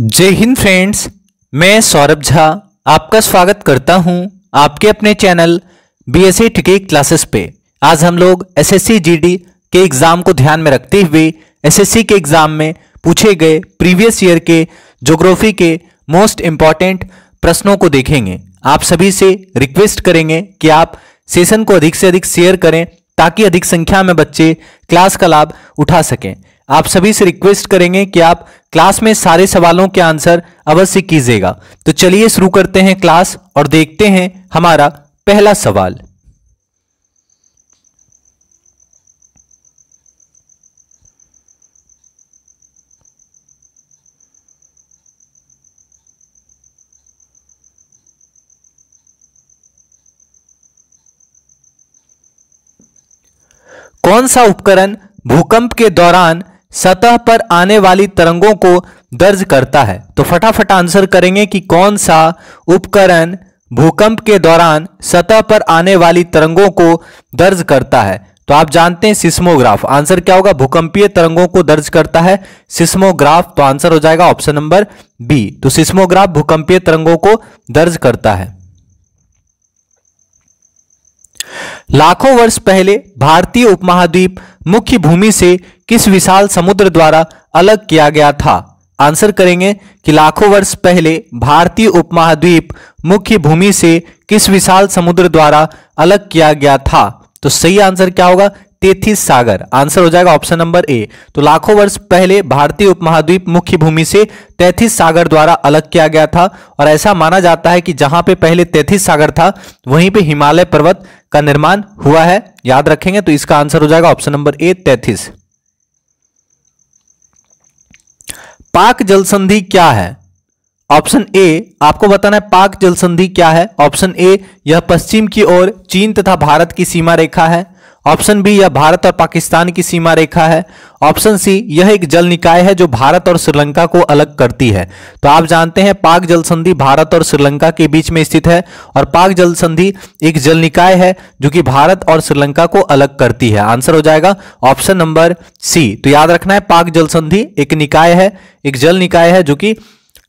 जय हिंद फ्रेंड्स मैं सौरभ झा आपका स्वागत करता हूं आपके अपने चैनल बी एस क्लासेस पे आज हम लोग एस एस के एग्ज़ाम को ध्यान में रखते हुए एस के एग्ज़ाम में पूछे गए प्रीवियस ईयर के जोग्राफी के मोस्ट इम्पॉर्टेंट प्रश्नों को देखेंगे आप सभी से रिक्वेस्ट करेंगे कि आप सेशन को अधिक से अधिक शेयर करें ताकि अधिक संख्या में बच्चे क्लास का लाभ उठा सकें आप सभी से रिक्वेस्ट करेंगे कि आप क्लास में सारे सवालों के आंसर अवश्य कीजिएगा तो चलिए शुरू करते हैं क्लास और देखते हैं हमारा पहला सवाल कौन सा उपकरण भूकंप के दौरान सतह पर आने वाली तरंगों को दर्ज करता है तो फटाफट आंसर करेंगे कि कौन सा उपकरण भूकंप के दौरान सतह पर आने वाली तरंगों को दर्ज करता है तो आप जानते हैं सिस्मोग्राफ आंसर क्या होगा भूकंपीय तरंगों को दर्ज करता है सिस्मोग्राफ तो आंसर हो जाएगा ऑप्शन नंबर बी तो सिस्मोग्राफ भूकंपीय तरंगों को दर्ज करता है लाखों वर्ष पहले भारतीय उपमहाद्वीप मुख्य भूमि से किस विशाल समुद्र द्वारा अलग किया गया था आंसर करेंगे कि लाखों वर्ष पहले भारतीय उपमहाद्वीप मुख्य भूमि से किस विशाल समुद्र द्वारा अलग किया गया था तो सही आंसर क्या होगा तेथिस सागर आंसर हो जाएगा ऑप्शन नंबर ए तो लाखों वर्ष पहले भारतीय उपमहाद्वीप मुख्य भूमि से तैथिस सागर द्वारा अलग किया गया था और ऐसा माना जाता है कि जहां पे पहले तैथिस सागर था वहीं पे हिमालय पर्वत का निर्माण हुआ है याद रखेंगे तो इसका आंसर हो जाएगा ऑप्शन नंबर ए तैथिस पाक जलसंधि क्या है ऑप्शन ए आपको बताना है पाक जलसंधि क्या है ऑप्शन ए यह पश्चिम की ओर चीन तथा भारत की सीमा रेखा है ऑप्शन बी यह भारत और पाकिस्तान की सीमा रेखा है ऑप्शन सी यह एक जल निकाय है जो भारत और श्रीलंका को अलग करती है तो आप जानते हैं पाक जल संधि भारत और श्रीलंका के बीच में स्थित है और पाक जल संधि एक जल निकाय है जो कि भारत और श्रीलंका को अलग करती है आंसर हो जाएगा ऑप्शन नंबर सी तो याद रखना है पाक जल संधि एक निकाय है एक जल निकाय है जो कि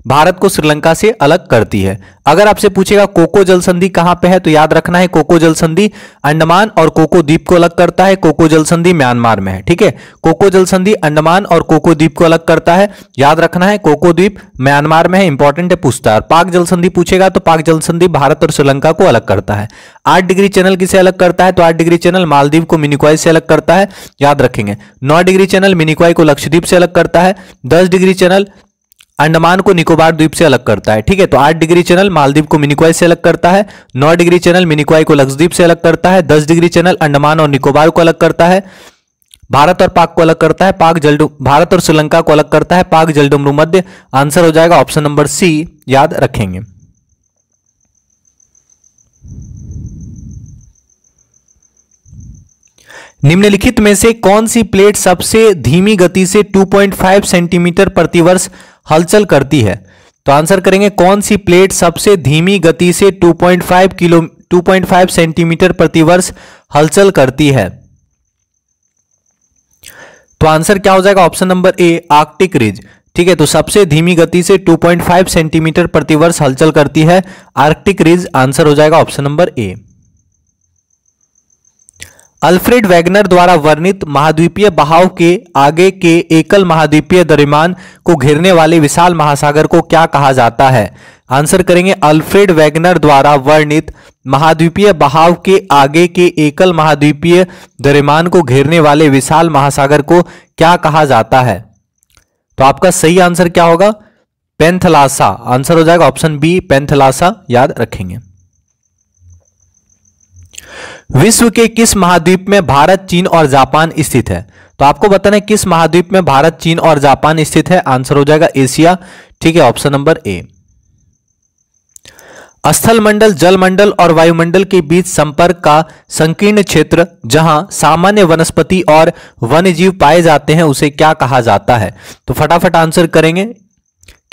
भारत को श्रीलंका से अलग करती है अगर आपसे पूछेगा कोको जल संधि कहां पे है तो याद रखना है कोको जल संधि अंडमान और कोको द्वीप को अलग करता है कोको जल संधि म्यांमार में है ठीक है कोको जल संधि अंडमान और कोको द्वीप को अलग करता है याद रखना है कोको द्वीप म्यांमार में है इंपॉर्टेंट है पूछता है पाक जल संधि पूछेगा तो पाक जल संधि भारत और श्रीलंका को अलग करता है आठ डिग्री चैनल किसे अलग करता है तो आठ डिग्री चैनल मालदीव को मिनिक्वाई से अलग करता है याद रखेंगे नौ डिग्री चैनल मिनिक्वाई को लक्षद्वीप से अलग करता है दस डिग्री चैनल अंडमान को निकोबार द्वीप से अलग करता है ठीक है तो आठ डिग्री चैनल मालदीव को मिनिक्वाई से अलग करता है नौ डिग्री चैनल मिनिक्वाई को लक्षद्वीप से अलग करता है दस डिग्री चैनल अंडमान और निकोबार को अलग करता है भारत और पाक को अलग करता है पाक जलडु भारत और श्रीलंका को अलग करता है पाक जलडुमरू मध्य आंसर हो जाएगा ऑप्शन नंबर सी याद रखेंगे निम्नलिखित में से कौन सी प्लेट सबसे धीमी गति से 2.5 सेंटीमीटर प्रतिवर्ष हलचल करती है तो आंसर करेंगे कौन सी प्लेट सबसे धीमी गति से 2.5 किलो 2.5 सेंटीमीटर प्रतिवर्ष हलचल करती है तो आंसर क्या हो जाएगा option number A Arctic ridge ठीक है तो सबसे धीमी गति से 2.5 सेंटीमीटर प्रतिवर्ष हलचल करती है आर्कटिक रिज आंसर हो जाएगा option number A Alfred Wegener द्वारा वर्णित महाद्वीपीय बहाव के आगे के एकल महाद्वीपीय दरिमान को घेरने वाले विशाल महासागर को क्या कहा जाता है आंसर करेंगे अल्फ्रेड वैगनर द्वारा वर्णित महाद्वीपीय बहाव के आगे के एकल महाद्वीपीय दरिमान को घेरने वाले विशाल महासागर को क्या कहा जाता है तो आपका सही आंसर क्या होगा पेंथलासा आंसर हो जाएगा ऑप्शन बी पेंथलासा याद रखेंगे विश्व के किस महाद्वीप में भारत चीन और जापान स्थित है तो आपको बताना है किस महाद्वीप में भारत चीन और जापान स्थित है आंसर हो जाएगा एशिया ठीक है ऑप्शन नंबर ए स्थल मंडल जल मंडल और वायुमंडल के बीच संपर्क का संकीर्ण क्षेत्र जहां सामान्य वनस्पति और वन्य जीव पाए जाते हैं उसे क्या कहा जाता है तो फटाफट आंसर करेंगे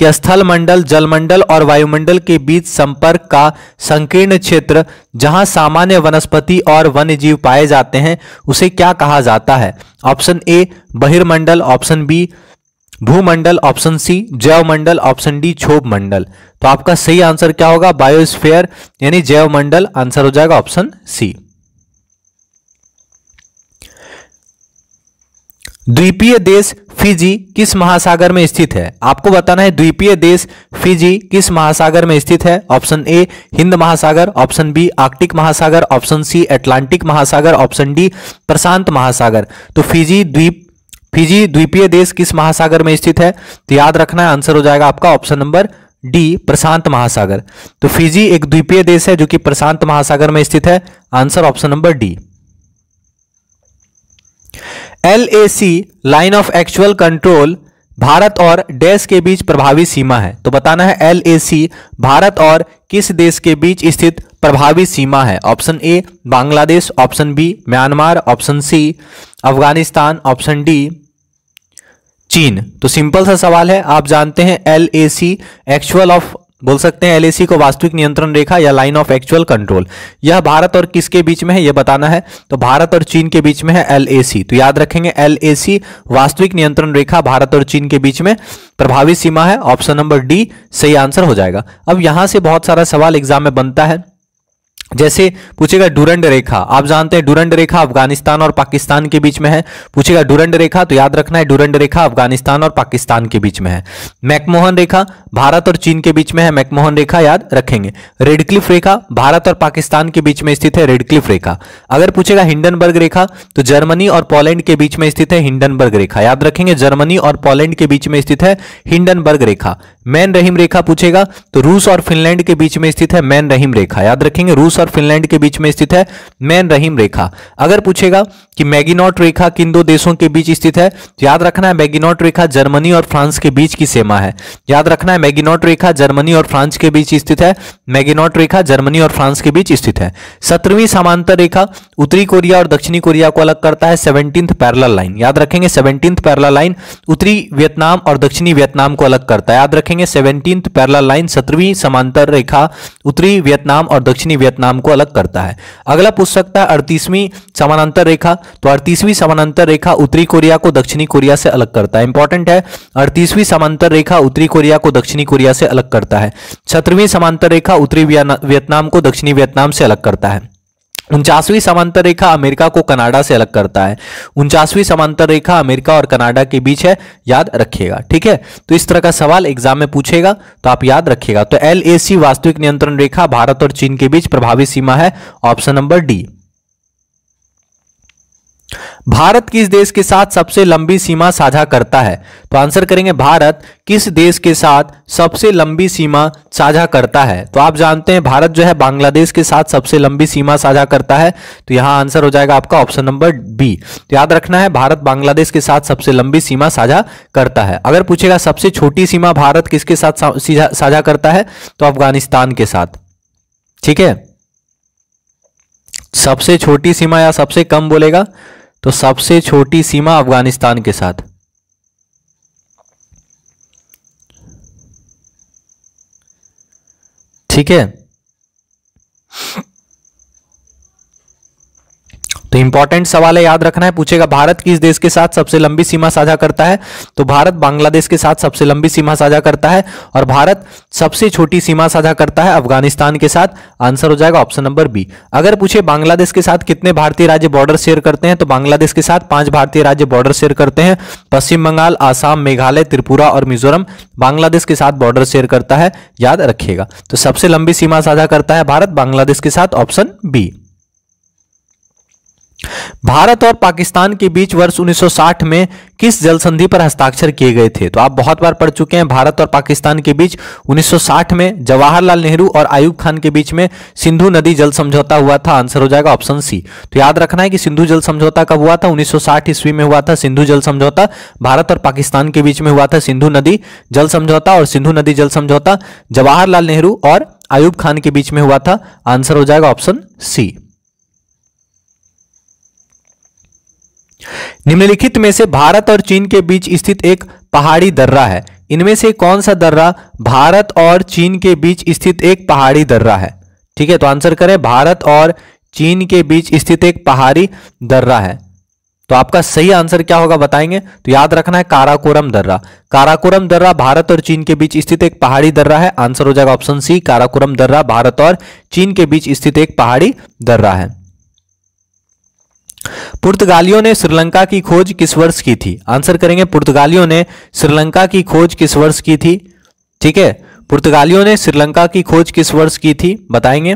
कि स्थलमंडल जलमंडल और वायुमंडल के बीच संपर्क का संकीर्ण क्षेत्र जहां सामान्य वनस्पति और वन्य जीव पाए जाते हैं उसे क्या कहा जाता है ऑप्शन ए बहिर्मंडल ऑप्शन बी भूमंडल ऑप्शन सी जैवमंडल ऑप्शन डी क्षोभ मंडल तो आपका सही आंसर क्या होगा बायोस्फेयर यानी जैवमंडल आंसर हो जाएगा ऑप्शन सी द्वीपीय देश फिजी किस महासागर में स्थित है आपको बताना है द्वीपीय देश फिजी किस महासागर में स्थित है ऑप्शन ए हिंद महासागर ऑप्शन बी आर्कटिक महासागर ऑप्शन सी अटलांटिक महासागर ऑप्शन डी प्रशांत महासागर तो फिजी द्वीप फिजी द्वीपीय देश किस महासागर में स्थित है तो याद रखना है आंसर हो जाएगा आपका ऑप्शन नंबर डी प्रशांत महासागर तो फिजी एक द्वीपीय देश है जो कि प्रशांत महासागर में स्थित है answer option number D L line of actual control Bharat और डैश के बीच प्रभावी सीमा है तो बताना है एल भारत और किस देश के बीच स्थित प्रभावी सीमा है option A Bangladesh option B Myanmar option C Afghanistan option D चीन तो सिंपल सा सवाल है आप जानते हैं एल एक्चुअल ऑफ बोल सकते हैं एलएसी को वास्तविक नियंत्रण रेखा या लाइन ऑफ एक्चुअल कंट्रोल यह भारत और किसके बीच में है यह बताना है तो भारत और चीन के बीच में है एलएसी तो याद रखेंगे एलएसी वास्तविक नियंत्रण रेखा भारत और चीन के बीच में प्रभावी सीमा है ऑप्शन नंबर डी सही आंसर हो जाएगा अब यहां से बहुत सारा सवाल एग्जाम में बनता है जैसे पूछेगा डुरंड रेखा आप जानते हैं डुरंड रेखा अफगानिस्तान और पाकिस्तान के बीच में है पूछेगा डुरंड रेखा तो याद रखना है डुरंड रेखा अफगानिस्तान और पाकिस्तान के बीच में है मैकमोहन रेखा भारत और चीन के बीच में है मैकमोहन रेखा याद रखेंगे रेडक्लिफ रेखा भारत और पाकिस्तान के बीच में स्थित है रेडक्लिफ रेखा अगर पूछेगा हिंडनबर्ग रेखा तो जर्मनी और पोलैंड के बीच में स्थित है हिंडनबर्ग रेखा याद रखेंगे जर्मनी और पोलैंड के बीच में स्थित है हिंडनबर्ग रेखा मैन रहीम रेखा पूछेगा तो रूस और फिनलैंड के बीच में स्थित है मैन रहीम रेखा याद रखेंगे रूस और फिनलैंड के बीच में स्थित है मैन रहीम रेखा अगर पूछेगा कि मैगिनॉट रेखा किन दो देशों के बीच स्थित है तो याद रखना है मैगिनॉट रेखा जर्मनी और फ्रांस के बीच की सीमा है याद रखना है मैगिनॉट रेखा जर्मनी और फ्रांस के बीच स्थित है मैगिनॉट रेखा जर्मनी और फ्रांस के बीच स्थित है सत्रहवीं समांतर रेखा उत्तरी कोरिया और दक्षिणी कोरिया को अलग करता है सेवनटीन पैरल लाइन याद रखेंगे सेवनटीन पैरल लाइन उत्तरी वियतनाम और दक्षिणी वियतनाम को अलग करता है याद रखेंगे सेवनटीन पैरल लाइन सत्रहवीं समांतर रेखा उत्तरी वियतनाम और दक्षिणी वियतनाम को अलग करता है अगला पूछ सकता है अड़तीसवीं समानांतर रेखा तो अड़तीसवीं समानांतर रेखा उत्तरी कोरिया को दक्षिणी कोरिया से अलग करता है इंपॉर्टेंट है अड़तीसवीं समांतर रेखा उत्तरी कोरिया को दक्षिण दक्षिणी कोरिया से अलग करता है सत्रहवीं समांतर रेखा उत्तरी वियतनाम को दक्षिणी वियतनाम से अलग करता है उनचासवीं समांतर रेखा अमेरिका को कनाडा से अलग करता है उनचासवीं समांतर रेखा अमेरिका और कनाडा के बीच है याद रखिएगा ठीक है तो इस तरह का सवाल एग्जाम में पूछेगा तो आप याद रखिएगा तो एल वास्तविक नियंत्रण रेखा भारत और चीन के बीच प्रभावी सीमा है ऑप्शन नंबर डी भारत किस देश के साथ सबसे लंबी सीमा साझा करता है तो आंसर करेंगे भारत किस देश के साथ सबसे लंबी सीमा साझा करता है तो आप जानते हैं भारत जो है बांग्लादेश के साथ सबसे लंबी सीमा साझा करता है तो यहां आंसर हो जाएगा आपका ऑप्शन नंबर बी तो याद रखना है भारत बांग्लादेश के साथ सबसे लंबी सीमा साझा करता है अगर पूछेगा सबसे छोटी सीमा भारत किसके साथ साझा करता है तो अफगानिस्तान के साथ ठीक है सबसे छोटी सीमा या सबसे कम बोलेगा तो सबसे छोटी सीमा अफगानिस्तान के साथ ठीक है तो इंपॉर्टेंट सवाल है याद रखना है पूछेगा भारत किस देश के साथ सबसे लंबी सीमा साझा करता है तो भारत बांग्लादेश के साथ सबसे लंबी सीमा साझा करता है और भारत सबसे छोटी सीमा साझा करता है अफगानिस्तान के साथ आंसर हो जाएगा ऑप्शन नंबर बी अगर पूछे बांग्लादेश के साथ कितने भारतीय राज्य बॉर्डर शेयर करते हैं तो बांग्लादेश के साथ पांच भारतीय राज्य बॉर्डर शेयर करते हैं पश्चिम बंगाल आसाम मेघालय त्रिपुरा और मिजोरम बांग्लादेश के साथ बॉर्डर शेयर करता है याद रखिएगा तो सबसे लंबी सीमा साझा करता है भारत बांग्लादेश के साथ ऑप्शन बी भारत और पाकिस्तान के बीच वर्ष 1960 में किस जल संधि पर हस्ताक्षर किए गए थे तो आप बहुत बार पढ़ चुके हैं भारत और पाकिस्तान के बीच 1960 में जवाहरलाल नेहरू और आयुब खान के बीच में सिंधु नदी जल समझौता हुआ था आंसर हो जाएगा ऑप्शन सी तो याद रखना है कि सिंधु जल समझौता कब हुआ था 1960 ईस्वी में हुआ था सिंधु जल समझौता भारत और पाकिस्तान के बीच में हुआ था सिंधु नदी जल समझौता और सिंधु नदी जल समझौता जवाहरलाल नेहरू और आयुब खान के बीच में हुआ था आंसर हो जाएगा ऑप्शन सी निम्नलिखित में से भारत और चीन के बीच स्थित एक पहाड़ी दर्रा है इनमें से कौन सा दर्रा भारत और चीन के बीच स्थित एक पहाड़ी दर्रा है ठीक है तो आंसर करें भारत और चीन के बीच स्थित एक पहाड़ी दर्रा है तो आपका सही आंसर क्या होगा बताएंगे तो याद रखना है काराकोरम दर्रा काराकोरम दर्रा भारत और चीन के बीच स्थित एक पहाड़ी दर्रा है आंसर हो जाएगा ऑप्शन सी काराकोरम दर्रा भारत और चीन के बीच स्थित एक पहाड़ी दर्रा है पुर्तगालियों ने श्रीलंका की खोज किस वर्ष की थी आंसर करेंगे पुर्तगालियों ने श्रीलंका की खोज किस वर्ष की थी ठीक है पुर्तगालियों ने श्रीलंका की खोज किस वर्ष की थी बताएंगे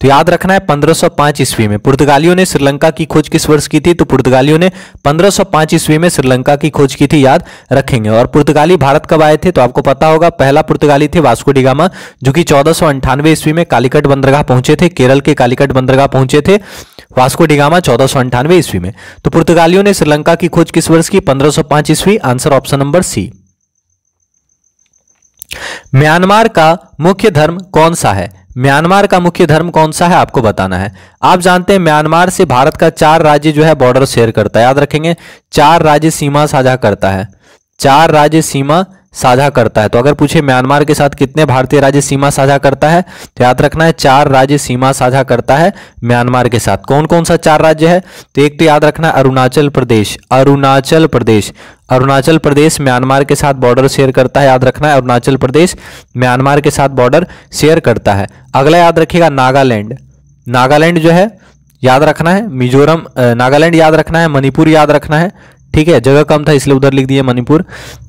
तो याद रखना है 1505 ईस्वी में पुर्तगालियों ने श्रीलंका की खोज किस वर्ष की थी तो पुर्तगालियों ने 1505 ईस्वी में श्रीलंका की खोज की थी याद रखेंगे और पुर्तगाली भारत कब आए थे तो आपको पता होगा पहला पुर्तगाली थे वास्को डिगामा जो कि चौदह ईस्वी में कालीकट बंदरगाह पहुंचे थे केरल के कालीकट बंदरगाह पहुंचे थे वास्को डिगामा चौदह सौ अंठानवे ईस्वी में तो पुर्तगालियों ने श्रीलंका की खोज किस वर्ष की पंद्रह सौ पांच ईस्वी answer option number C Myanmar का मुख्य धर्म कौन सा है म्यांमार का मुख्य धर्म कौन सा है आपको बताना है आप जानते हैं म्यांमार से भारत का चार राज्य जो है बॉर्डर शेयर करता है याद रखेंगे चार राज्य सीमा साझा करता है चार राज्य सीमा साझा करता है तो अगर पूछे म्यांमार के साथ कितने भारतीय राज्य सीमा साझा करता है तो याद रखना है चार राज्य सीमा साझा करता है म्यांमार के साथ कौन कौन सा चार राज्य है तो एक तो याद रखना अरुणाचल प्रदेश अरुणाचल प्रदेश अरुणाचल प्रदेश म्यांमार के साथ बॉर्डर शेयर करता है याद रखना है अरुणाचल प्रदेश म्यांमार के साथ बॉर्डर शेयर करता है अगला याद रखिएगा नागालैंड नागालैंड जो है याद रखना है मिजोरम नागालैंड याद रखना है मणिपुर याद रखना है ठीक है जगह कम था इसलिए उधर लिख दिया मणिपुर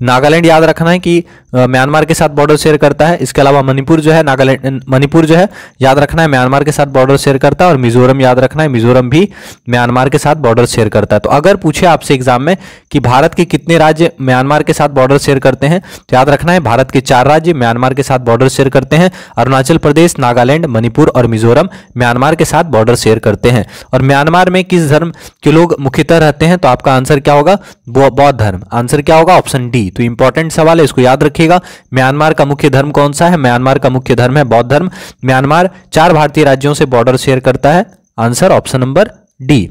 नागालैंड याद रखना है कि म्यांमार के साथ बॉर्डर शेयर करता है इसके अलावा मणिपुर जो है नागालैंड मणिपुर जो है याद रखना है म्यांमार के साथ बॉर्डर शेयर करता है और मिजोरम याद रखना है मिजोरम भी म्यांमार के साथ बॉर्डर शेयर करता है तो अगर पूछे आपसे एग्जाम में कि भारत के कितने राज्य म्यांमार के साथ बॉर्डर शेयर करते हैं तो याद रखना है भारत के चार राज्य म्यांमार के साथ बॉर्डर शेयर करते हैं अरुणाचल प्रदेश नागालैंड मणिपुर और मिजोरम म्यांमार के साथ बॉर्डर शेयर करते हैं और म्यांमार में किस धर्म के लोग मुख्यतः रहते हैं तो आपका आंसर क्या होगा होगा बौद्ध धर्म आंसर क्या होगा ऑप्शन डी तो इंपॉर्टेंट सवाल है इसको याद रखिएगा म्यांमार का मुख्य धर्म कौन सा है म्यांमार का मुख्य धर्म है बौद्ध धर्म म्यांमार चार भारतीय राज्यों से बॉर्डर शेयर करता है आंसर ऑप्शन नंबर डी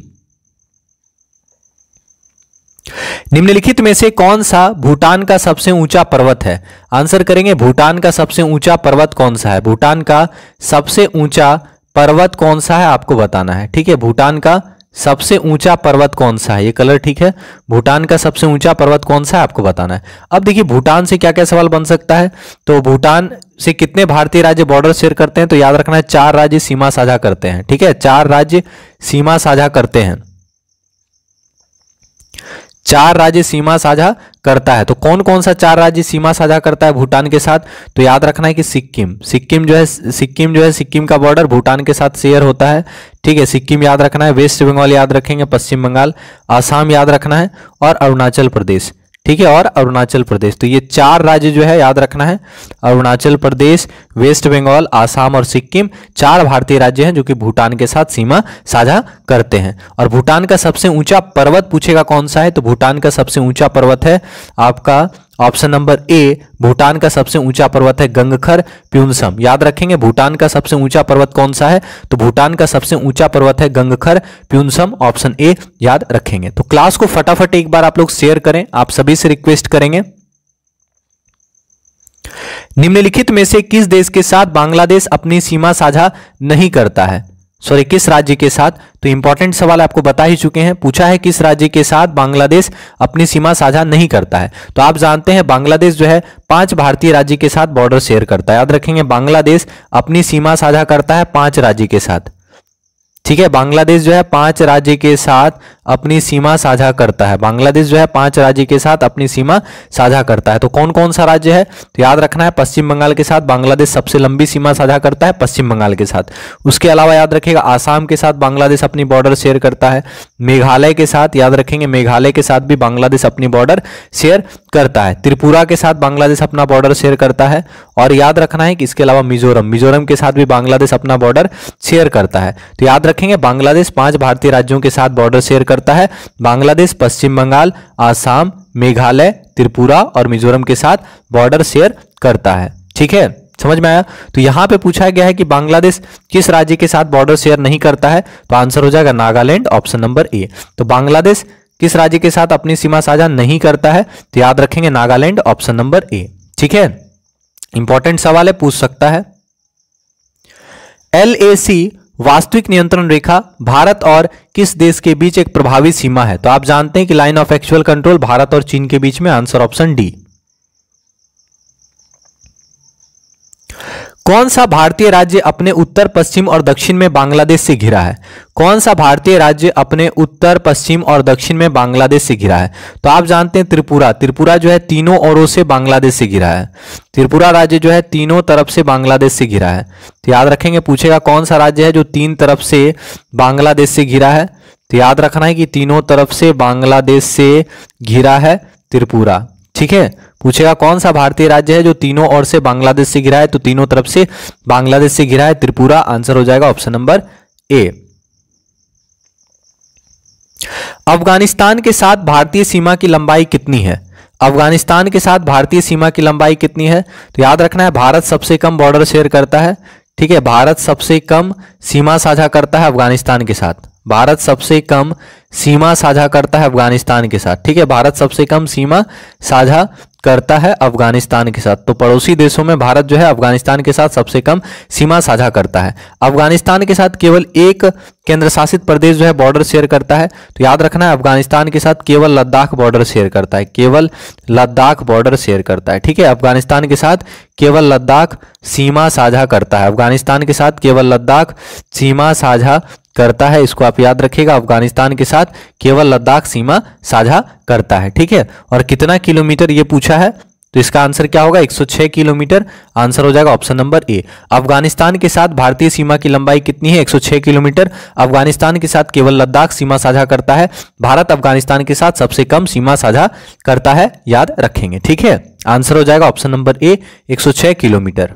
निम्नलिखित में से कौन सा भूटान का सबसे ऊंचा पर्वत है आंसर करेंगे भूटान का सबसे ऊंचा पर्वत कौन सा है भूटान का सबसे ऊंचा पर्वत कौन सा है आपको बताना है ठीक है भूटान का सबसे ऊंचा पर्वत कौन सा है ये कलर ठीक है भूटान का सबसे ऊंचा पर्वत कौन सा है आपको बताना है अब देखिए भूटान से क्या क्या सवाल बन सकता है तो भूटान से कितने भारतीय राज्य बॉर्डर शेयर करते हैं तो याद रखना है चार राज्य सीमा साझा करते हैं ठीक है चार राज्य सीमा साझा करते हैं चार राज्य सीमा साझा करता है तो कौन कौन सा चार राज्य सीमा साझा करता है भूटान के साथ तो याद रखना है कि सिक्किम सिक्किम जो है सिक्किम जो है सिक्किम का बॉर्डर भूटान के साथ शेयर होता है ठीक है सिक्किम याद रखना है वेस्ट बंगाल याद रखेंगे पश्चिम बंगाल आसाम याद रखना है और अरुणाचल प्रदेश ठीक है और अरुणाचल प्रदेश तो ये चार राज्य जो है याद रखना है अरुणाचल प्रदेश वेस्ट बंगाल आसाम और सिक्किम चार भारतीय राज्य हैं जो कि भूटान के साथ सीमा साझा करते हैं और भूटान का सबसे ऊंचा पर्वत पूछेगा कौन सा है तो भूटान का सबसे ऊंचा पर्वत है आपका ऑप्शन नंबर ए भूटान का सबसे ऊंचा पर्वत है गंगखर प्यूनसम याद रखेंगे भूटान का सबसे ऊंचा पर्वत कौन सा है तो भूटान का सबसे ऊंचा पर्वत है गंगखर प्यूनसम ऑप्शन ए याद रखेंगे तो क्लास को फटाफट एक बार आप लोग शेयर करें आप सभी से रिक्वेस्ट करेंगे निम्नलिखित में से किस देश के साथ बांग्लादेश अपनी सीमा साझा नहीं करता है सॉरी किस राज्य के साथ तो इंपॉर्टेंट सवाल आपको बता ही चुके हैं पूछा है किस राज्य के साथ बांग्लादेश अपनी सीमा साझा नहीं करता है तो आप जानते हैं बांग्लादेश जो है पांच भारतीय राज्य के साथ बॉर्डर शेयर करता है याद रखेंगे बांग्लादेश अपनी सीमा साझा करता है पांच राज्य के साथ ठीक है बांग्लादेश जो है पांच राज्य के साथ अपनी सीमा साझा करता है बांग्लादेश जो है पांच राज्य के साथ अपनी सीमा साझा करता है तो कौन कौन सा राज्य है तो याद रखना है पश्चिम बंगाल के साथ बांग्लादेश सबसे लंबी सीमा साझा करता है पश्चिम बंगाल के साथ उसके अलावा याद रखेगा आसाम के साथ बांग्लादेश अपनी बॉर्डर शेयर करता है मेघालय के साथ याद रखेंगे मेघालय के साथ भी बांग्लादेश अपनी बॉर्डर शेयर करता है त्रिपुरा के साथ बांग्लादेश अपना बॉर्डर शेयर करता है और याद रखना है कि इसके अलावा मिजोरम मिजोरम के साथ भी बांग्लादेश अपना बॉर्डर शेयर करता है तो याद रख रखेंगे बांग्लादेश पांच भारतीय राज्यों के साथ बॉर्डर शेयर करता है बांग्लादेश पश्चिम बंगाल आसाम मेघालय त्रिपुरा और मिजोरम के साथ बॉर्डर शेयर करता है ठीक है समझ में आया तो यहां पे पूछा गया है कि बांग्लादेश किस राज्य के साथ बॉर्डर शेयर नहीं करता है तो आंसर हो जाएगा नागालैंड ऑप्शन नंबर ए तो बांग्लादेश किस राज्य के साथ अपनी सीमा साझा नहीं करता है तो याद रखेंगे नागालैंड ऑप्शन नंबर ए ठीक है इंपॉर्टेंट सवाल है पूछ सकता है एल ए सी वास्तविक नियंत्रण रेखा भारत और किस देश के बीच एक प्रभावी सीमा है तो आप जानते हैं कि line of actual control Bharat और चीन के बीच में आंसर ऑप्शन डी कौन सा भारतीय राज्य अपने उत्तर पश्चिम और दक्षिण में बांग्लादेश से घिरा है कौन सा भारतीय राज्य अपने उत्तर पश्चिम और दक्षिण में बांग्लादेश से घिरा है तो आप जानते हैं त्रिपुरा त्रिपुरा जो है तीनों ओरों से बांग्लादेश से घिरा है त्रिपुरा राज्य जो है तीनों तरफ से बांग्लादेश से घिरा है तो याद रखेंगे पूछेगा कौन सा राज्य है जो तीन तरफ से बांग्लादेश से घिरा है तो याद रखना है कि तीनों तरफ से बांग्लादेश से घिरा है त्रिपुरा ठीक है पूछेगा कौन सा भारतीय राज्य है जो तीनों ओर से बांग्लादेश से घिरा है तो तीनों तरफ से बांग्लादेश से घिरा है त्रिपुरा आंसर हो जाएगा ऑप्शन नंबर ए अफगानिस्तान के साथ भारतीय सीमा की लंबाई कितनी है अफगानिस्तान के साथ भारतीय सीमा की लंबाई कितनी है तो याद रखना है भारत सबसे कम बॉर्डर शेयर करता है ठीक है भारत सबसे कम सीमा साझा करता है अफगानिस्तान के साथ भारत सबसे कम सीमा साझा करता है अफगानिस्तान के साथ ठीक है भारत सबसे कम सीमा साझा करता है अफगानिस्तान के साथ तो पड़ोसी देशों में भारत जो है अफगानिस्तान के साथ सबसे कम सीमा साझा करता है अफगानिस्तान के साथ केवल एक केंद्र शासित प्रदेश जो है बॉर्डर शेयर करता है तो याद रखना है अफगानिस्तान के साथ केवल लद्दाख बॉर्डर शेयर करता है केवल लद्दाख बॉर्डर शेयर करता है ठीक है अफगानिस्तान के साथ केवल लद्दाख सीमा साझा करता है अफगानिस्तान के साथ केवल लद्दाख सीमा साझा करता है इसको आप याद रखिएगा अफगानिस्तान के साथ केवल लद्दाख सीमा साझा करता है ठीक है और कितना किलोमीटर ये पूछा है तो इसका आंसर क्या होगा 106 किलोमीटर आंसर हो जाएगा ऑप्शन नंबर ए अफगानिस्तान के साथ भारतीय सीमा की लंबाई कितनी है 106 किलोमीटर अफगानिस्तान के साथ केवल लद्दाख सीमा साझा करता है भारत अफगानिस्तान के साथ सबसे कम सीमा साझा करता है याद रखेंगे ठीक है आंसर हो जाएगा ऑप्शन नंबर ए 106 किलोमीटर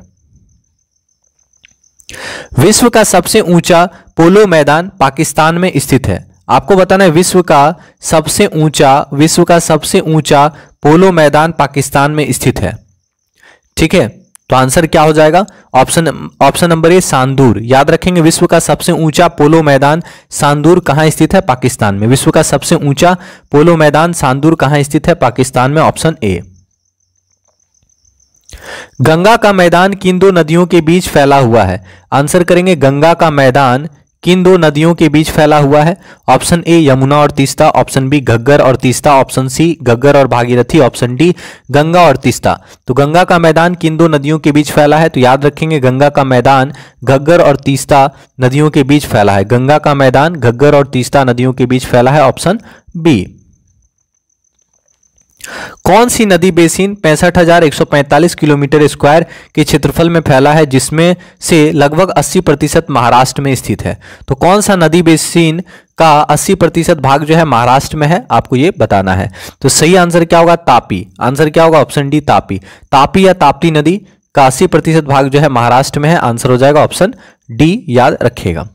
विश्व का सबसे ऊंचा पोलो मैदान पाकिस्तान में स्थित है आपको बताना है विश्व का सबसे ऊंचा विश्व का सबसे ऊंचा पोलो मैदान पाकिस्तान में स्थित है ठीक है तो आंसर क्या हो जाएगा option option number A Sandur याद रखेंगे विश्व का सबसे ऊंचा पोलो मैदान सांदूर कहां स्थित है पाकिस्तान में विश्व का सबसे ऊंचा पोलो मैदान सांदूर कहां स्थित है पाकिस्तान में ऑप्शन ए गंगा का मैदान किन दो नदियों के बीच फैला हुआ है आंसर करेंगे गंगा का मैदान किन दो नदियों के बीच फैला हुआ है ऑप्शन ए यमुना और तीस्ता ऑप्शन बी घग्गर और तीस्ता ऑप्शन सी घग्गर और भागीरथी ऑप्शन डी गंगा और तीस्ता तो गंगा का मैदान किन दो नदियों के बीच फैला है तो याद रखेंगे गंगा का मैदान घग्गर और तीस्ता नदियों के बीच फैला है गंगा का मैदान घग्गर और तीस्ता नदियों के बीच फैला है ऑप्शन बी कौन सी नदी बेसिन पैंसठ किलोमीटर स्क्वायर के क्षेत्रफल में फैला है जिसमें से लगभग 80 प्रतिशत महाराष्ट्र में स्थित है तो कौन सा नदी बेसिन का 80 प्रतिशत भाग जो है महाराष्ट्र में है आपको ये बताना है तो सही आंसर क्या होगा तापी आंसर क्या होगा ऑप्शन डी तापी तापी या ताप्ती नदी का अस्सी प्रतिशत भाग जो है महाराष्ट्र में है आंसर हो जाएगा ऑप्शन डी याद रखिएगा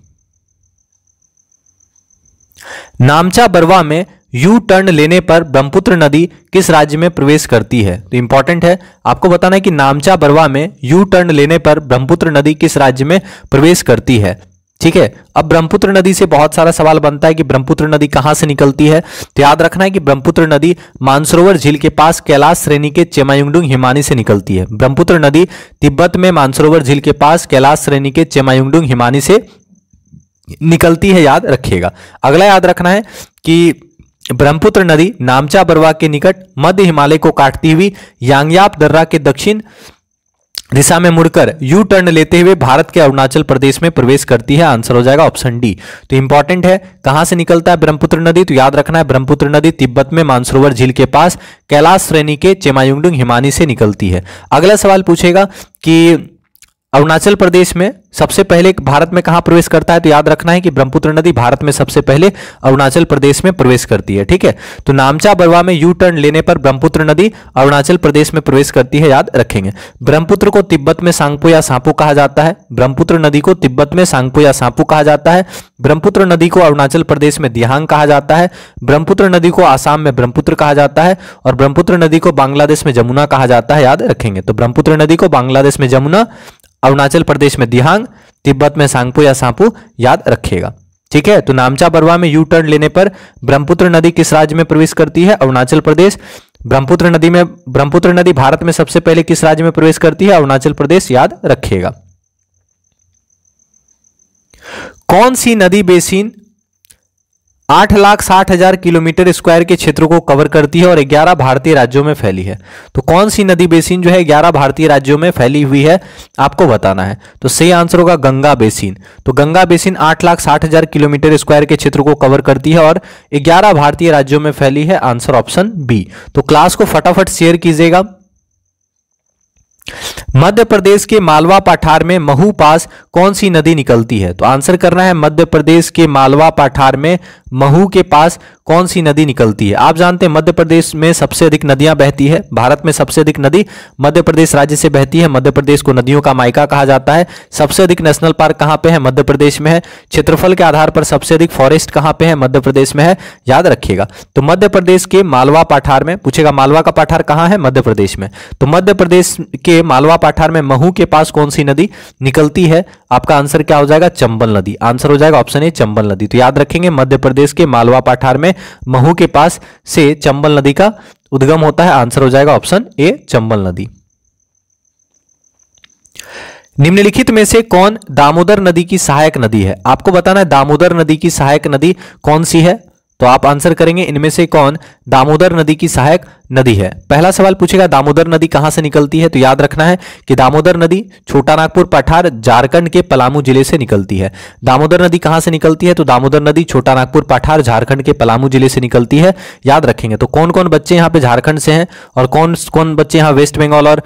नामचा बरवा में यू टर्न लेने पर ब्रह्मपुत्र नदी किस राज्य में प्रवेश करती है तो इंपॉर्टेंट है आपको बताना है कि नामचा बरवा में यू टर्न लेने पर ब्रह्मपुत्र नदी किस राज्य में प्रवेश करती है ठीक है अब ब्रह्मपुत्र नदी से बहुत सारा सवाल बनता है कि ब्रह्मपुत्र नदी कहां से निकलती है तो याद रखना है कि ब्रह्मपुत्र नदी मानसरोवर झील के पास कैलाश श्रेणी के चेमायुंगडुंग हिमानी से निकलती है ब्रह्मपुत्र नदी तिब्बत में मानसरोवर झील के पास कैलाश श्रेणी के चेमायुंगडुंग हिमानी से निकलती है याद रखिएगा अगला याद रखना है कि ब्रह्मपुत्र नदी नामचा बरवा के निकट मध्य हिमालय को काटती हुई यांगयाप दर्रा के दक्षिण दिशा में मुड़कर यू टर्न लेते हुए भारत के अरुणाचल प्रदेश में प्रवेश करती है आंसर हो जाएगा ऑप्शन डी तो इंपॉर्टेंट है कहां से निकलता है ब्रह्मपुत्र नदी तो याद रखना है ब्रह्मपुत्र नदी तिब्बत में मानसरोवर झील के पास कैलाश श्रेणी के चेमायुंगडुंग हिमानी से निकलती है अगला सवाल पूछेगा कि अरुणाचल प्रदेश में सबसे पहले भारत में कहां प्रवेश करता है तो याद रखना है कि ब्रह्मपुत्र नदी भारत में सबसे पहले अरुणाचल प्रदेश में प्रवेश करती है ठीक है तो नामचा बरवा में यू टर्न लेने पर ब्रह्मपुत्र नदी अरुणाचल प्रदेश में प्रवेश करती है याद रखेंगे ब्रह्मपुत्र को तिब्बत में सांगपो या सांपो कहा जाता है ब्रह्मपुत्र नदी को तिब्बत में सांगपो या सांपो कहा जाता है ब्रह्मपुत्र नदी को अरुणाचल प्रदेश में दिहांग कहा जाता है ब्रह्मपुत्र नदी को आसाम में ब्रह्मपुत्र कहा जाता है और ब्रह्मपुत्र नदी को बांग्लादेश में जमुना कहा जाता है याद रखेंगे तो ब्रह्मपुत्र नदी को बांग्लादेश में जमुना अरुणाचल प्रदेश में दिहांग तिब्बत में सांगपो या सांपो याद रखेगा ठीक है तो नामचा बरवा में यू टर्न लेने पर ब्रह्मपुत्र नदी किस राज्य में प्रवेश करती है अरुणाचल प्रदेश ब्रह्मपुत्र नदी में ब्रह्मपुत्र नदी भारत में सबसे पहले किस राज्य में प्रवेश करती है अरुणाचल प्रदेश याद रखिएगा कौन सी नदी बेसिन आठ लाख साठ हजार किलोमीटर स्क्वायर के क्षेत्र को कवर करती है और ग्यारह भारतीय राज्यों में फैली है तो कौन सी नदी बेसिन जो है ग्यारह भारतीय राज्यों में फैली हुई है आपको बताना है तो सही आंसर होगा गंगा बेसिन तो गंगा बेसिन आठ लाख साठ हजार किलोमीटर स्क्वायर के क्षेत्र को कवर करती है और ग्यारह भारतीय राज्यों में फैली है आंसर ऑप्शन बी तो क्लास को फटाफट शेयर कीजिएगा मध्य प्रदेश के मालवा पाठार में महू पास कौन सी नदी निकलती है तो आंसर करना है मध्य प्रदेश के मालवा पाठार में महू के पास कौन सी नदी निकलती है आप जानते हैं मध्य प्रदेश में सबसे अधिक नदियां बहती है भारत में सबसे अधिक नदी मध्य प्रदेश राज्य से बहती है मध्य प्रदेश को नदियों का मायका कहा जाता है सबसे अधिक नेशनल पार्क कहाँ पे है मध्य प्रदेश में है क्षेत्रफल के आधार पर सबसे अधिक फॉरेस्ट कहाँ पे है मध्य प्रदेश में है याद रखिएगा तो मध्य प्रदेश के मालवा पाठार में पूछेगा मालवा का पाठार कहां है मध्य प्रदेश में तो मध्य प्रदेश के मालवा पाठार में महू के पास कौन सी नदी निकलती है आपका आंसर क्या हो जाएगा चंबल नदी आंसर हो जाएगा ऑप्शन ए चंबल नदी तो याद रखेंगे मध्य प्रदेश के मालवा पाठार में महू के पास से चंबल नदी का उद्गम होता है आंसर हो जाएगा ऑप्शन ए चंबल नदी निम्नलिखित में से कौन दामोदर नदी की सहायक नदी है आपको बताना है दामोदर नदी की सहायक नदी कौन सी है तो आप आंसर करेंगे इनमें से कौन दामोदर नदी की सहायक नदी है पहला सवाल पूछेगा दामोदर नदी कहां से निकलती है तो याद रखना है कि दामोदर नदी छोटा नागपुर पठार झारखंड के पलामू जिले से निकलती है दामोदर नदी कहां से निकलती है तो दामोदर नदी छोटा नागपुर पठार झारखंड के पलामू जिले से निकलती है याद रखेंगे तो कौन कौन बच्चे यहाँ पे झारखंड से हैं और कौन कौन बच्चे यहाँ वेस्ट बंगाल और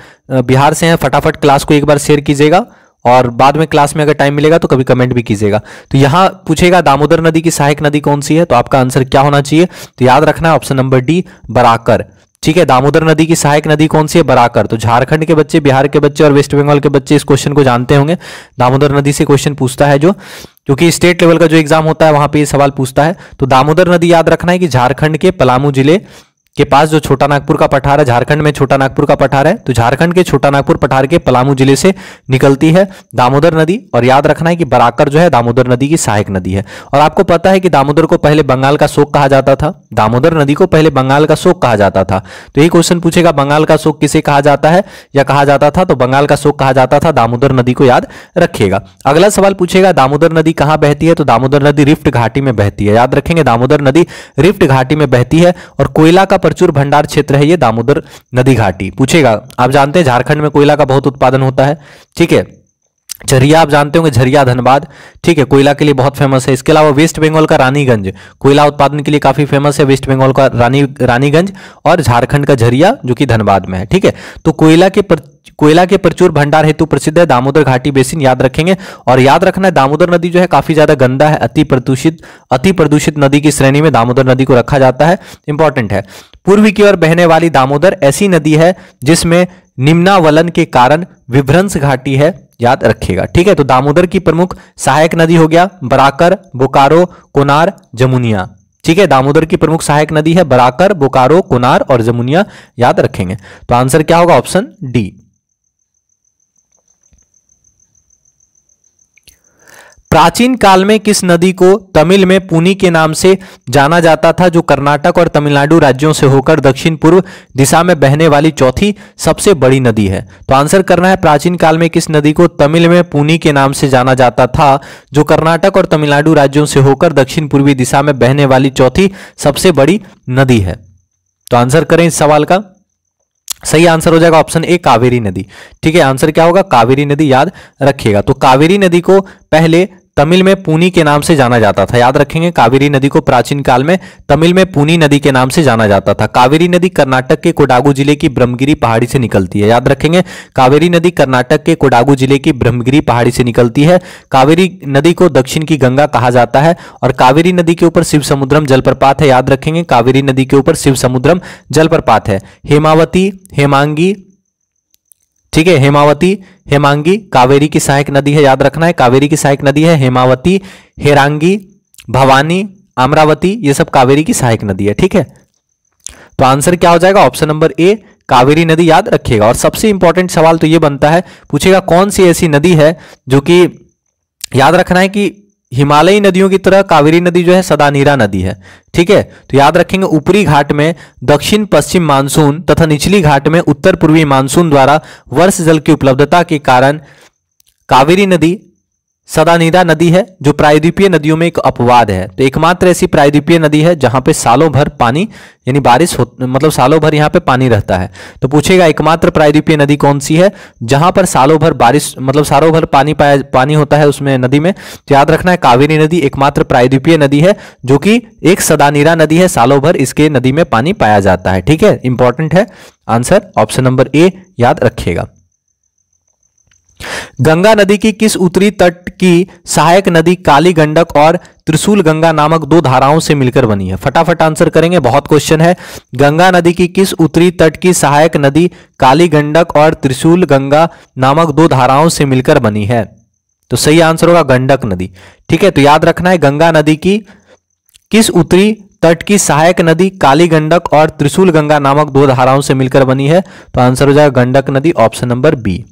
बिहार से हैं फटाफट क्लास को एक बार शेयर कीजिएगा और बाद में क्लास में अगर टाइम मिलेगा तो कभी कमेंट भी कीजिएगा तो यहां पूछेगा दामोदर नदी की सहायक नदी कौन सी है तो आपका आंसर क्या होना चाहिए तो याद रखना है ऑप्शन नंबर डी बराकर ठीक है दामोदर नदी की सहायक नदी कौन सी है बराकर तो झारखंड के बच्चे बिहार के बच्चे और वेस्ट बंगाल के बच्चे इस क्वेश्चन को जानते होंगे दामोदर नदी से क्वेश्चन पूछता है जो क्योंकि स्टेट लेवल का जो एग्जाम होता है वहां पे ये सवाल पूछता है तो दामोदर नदी याद रखना है कि झारखंड के पलामू जिले के पास जो छोटा नागपुर का पठार है झारखंड में छोटा नागपुर का पठार है तो झारखंड के छोटा नागपुर पठार के पलामू जिले से निकलती है दामोदर नदी और याद रखना है कि बराकर जो है दामोदर नदी की सहायक नदी है और आपको पता है कि दामोदर को पहले बंगाल का शोक कहा जाता था दामोदर नदी को पहले बंगाल का शोक कहा जाता था तो ये क्वेश्चन पूछेगा बंगाल का शोक किसे कहा जाता है या कहा जाता था तो बंगाल का शोक कहा जाता था दामोदर नदी को याद रखिएगा अगला सवाल पूछेगा दामोदर नदी कहाँ बहती है तो दामोदर नदी रिफ्ट घाटी में बहती है याद रखेंगे दामोदर नदी रिफ्ट घाटी में बहती है और कोयला का प्रचुर भंडार क्षेत्र है ये दामोदर नदी घाटी पूछेगा आप जानते हैं झारखंड में कोयला का बहुत उत्पादन होता है ठीक है झरिया आप जानते होंगे झरिया धनबाद ठीक है कोयला के लिए बहुत फेमस है इसके अलावा वेस्ट बंगाल का रानीगंज कोयला उत्पादन के लिए काफी फेमस है वेस्ट बंगाल का रानी रानीगंज और झारखंड का झरिया जो कि धनबाद में है ठीक है तो कोयला के कोयला के प्रचुर भंडार हेतु प्रसिद्ध है दामोदर घाटी बेसिन याद रखेंगे और याद रखना है दामोदर नदी जो है काफी ज्यादा गंदा है अति प्रदूषित अति प्रदूषित नदी की श्रेणी में दामोदर नदी को रखा जाता है इंपॉर्टेंट है पूर्वी की ओर बहने वाली दामोदर ऐसी नदी है जिसमें निम्नावलन के कारण विभ्रंस घाटी है याद रखिएगा ठीक है तो दामोदर की प्रमुख सहायक नदी हो गया बराकर बोकारो कोनार जमुनिया ठीक है दामोदर की प्रमुख सहायक नदी है बराकर बोकारो कोनार और जमुनिया याद रखेंगे तो आंसर क्या होगा ऑप्शन डी प्राचीन काल में किस नदी को तमिल में पुनी के नाम से जाना जाता था जो कर्नाटक और तमिलनाडु राज्यों से होकर दक्षिण पूर्व दिशा में बहने वाली चौथी सबसे बड़ी नदी है तो आंसर करना है प्राचीन काल में किस नदी को तमिल में पुनी के नाम से जाना जाता था जो कर्नाटक और तमिलनाडु राज्यों से होकर दक्षिण पूर्वी दिशा में बहने वाली चौथी सबसे बड़ी नदी है तो आंसर करें इस सवाल का सही आंसर हो जाएगा ऑप्शन ए कावेरी नदी ठीक है आंसर क्या होगा कावेरी नदी याद रखिएगा तो कावेरी नदी को पहले तमिल में पूनी के नाम से जाना जाता था याद रखेंगे कावेरी नदी को प्राचीन काल में तमिल में पूनी नदी के नाम से जाना जाता था कावेरी नदी कर्नाटक के कोडागु जिले की ब्रह्मगिरी पहाड़ी से निकलती है याद रखेंगे कावेरी नदी कर्नाटक के कोडागु जिले की ब्रह्मगिरी पहाड़ी से निकलती है कावेरी नदी को दक्षिण की गंगा कहा जाता है और कावेरी नदी के ऊपर शिव समुद्रम जलप्रपात है याद रखेंगे कावेरी नदी के ऊपर शिव समुद्रम जलप्रपात है हेमावती हेमांगी ठीक है हेमावती हेमांगी कावेरी की सहायक नदी है याद रखना है कावेरी की सहायक नदी है हेमावती हेरांगी भवानी अमरावती ये सब कावेरी की सहायक नदी है ठीक है तो आंसर क्या हो जाएगा ऑप्शन नंबर ए कावेरी नदी याद रखिएगा और सबसे इंपॉर्टेंट सवाल तो ये बनता है पूछेगा कौन सी ऐसी नदी है जो कि याद रखना है कि हिमालयी नदियों की तरह कावेरी नदी जो है सदानीरा नदी है ठीक है तो याद रखेंगे ऊपरी घाट में दक्षिण पश्चिम मानसून तथा निचली घाट में उत्तर पूर्वी मानसून द्वारा वर्ष जल की उपलब्धता के कारण कावेरी नदी सदानीदा नदी है जो प्रायद्वीपीय नदियों में एक अपवाद है तो एकमात्र ऐसी प्रायद्वीपीय नदी है जहां पे सालों भर पानी यानी बारिश हो मतलब सालों भर यहां पे पानी रहता है तो पूछेगा एकमात्र प्रायद्वीपीय नदी कौन सी है जहां पर सालों भर बारिश मतलब सालों भर पानी पाया पानी होता है उसमें नदी में तो याद रखना है कावेरी नदी एकमात्र प्रायद्वीपीय नदी है जो कि एक सदानीरा नदी है सालों भर इसके नदी में पानी पाया जाता है ठीक है इंपॉर्टेंट है आंसर ऑप्शन नंबर ए याद रखिएगा गंगा नदी की किस उत्तरी तट की सहायक नदी काली गंडक और त्रिशूल गंगा नामक दो धाराओं से मिलकर बनी है फटाफट आंसर करेंगे बहुत क्वेश्चन है गंगा नदी की किस उत्तरी तट की सहायक नदी काली गंडक और त्रिशूल गंगा नामक दो धाराओं से मिलकर बनी है तो सही आंसर होगा गंडक नदी ठीक है तो याद रखना है गंगा नदी की किस उत्तरी तट की सहायक नदी काली गंडक और त्रिशूल गंगा नामक दो धाराओं से मिलकर बनी है तो आंसर हो जाएगा गंडक नदी ऑप्शन नंबर बी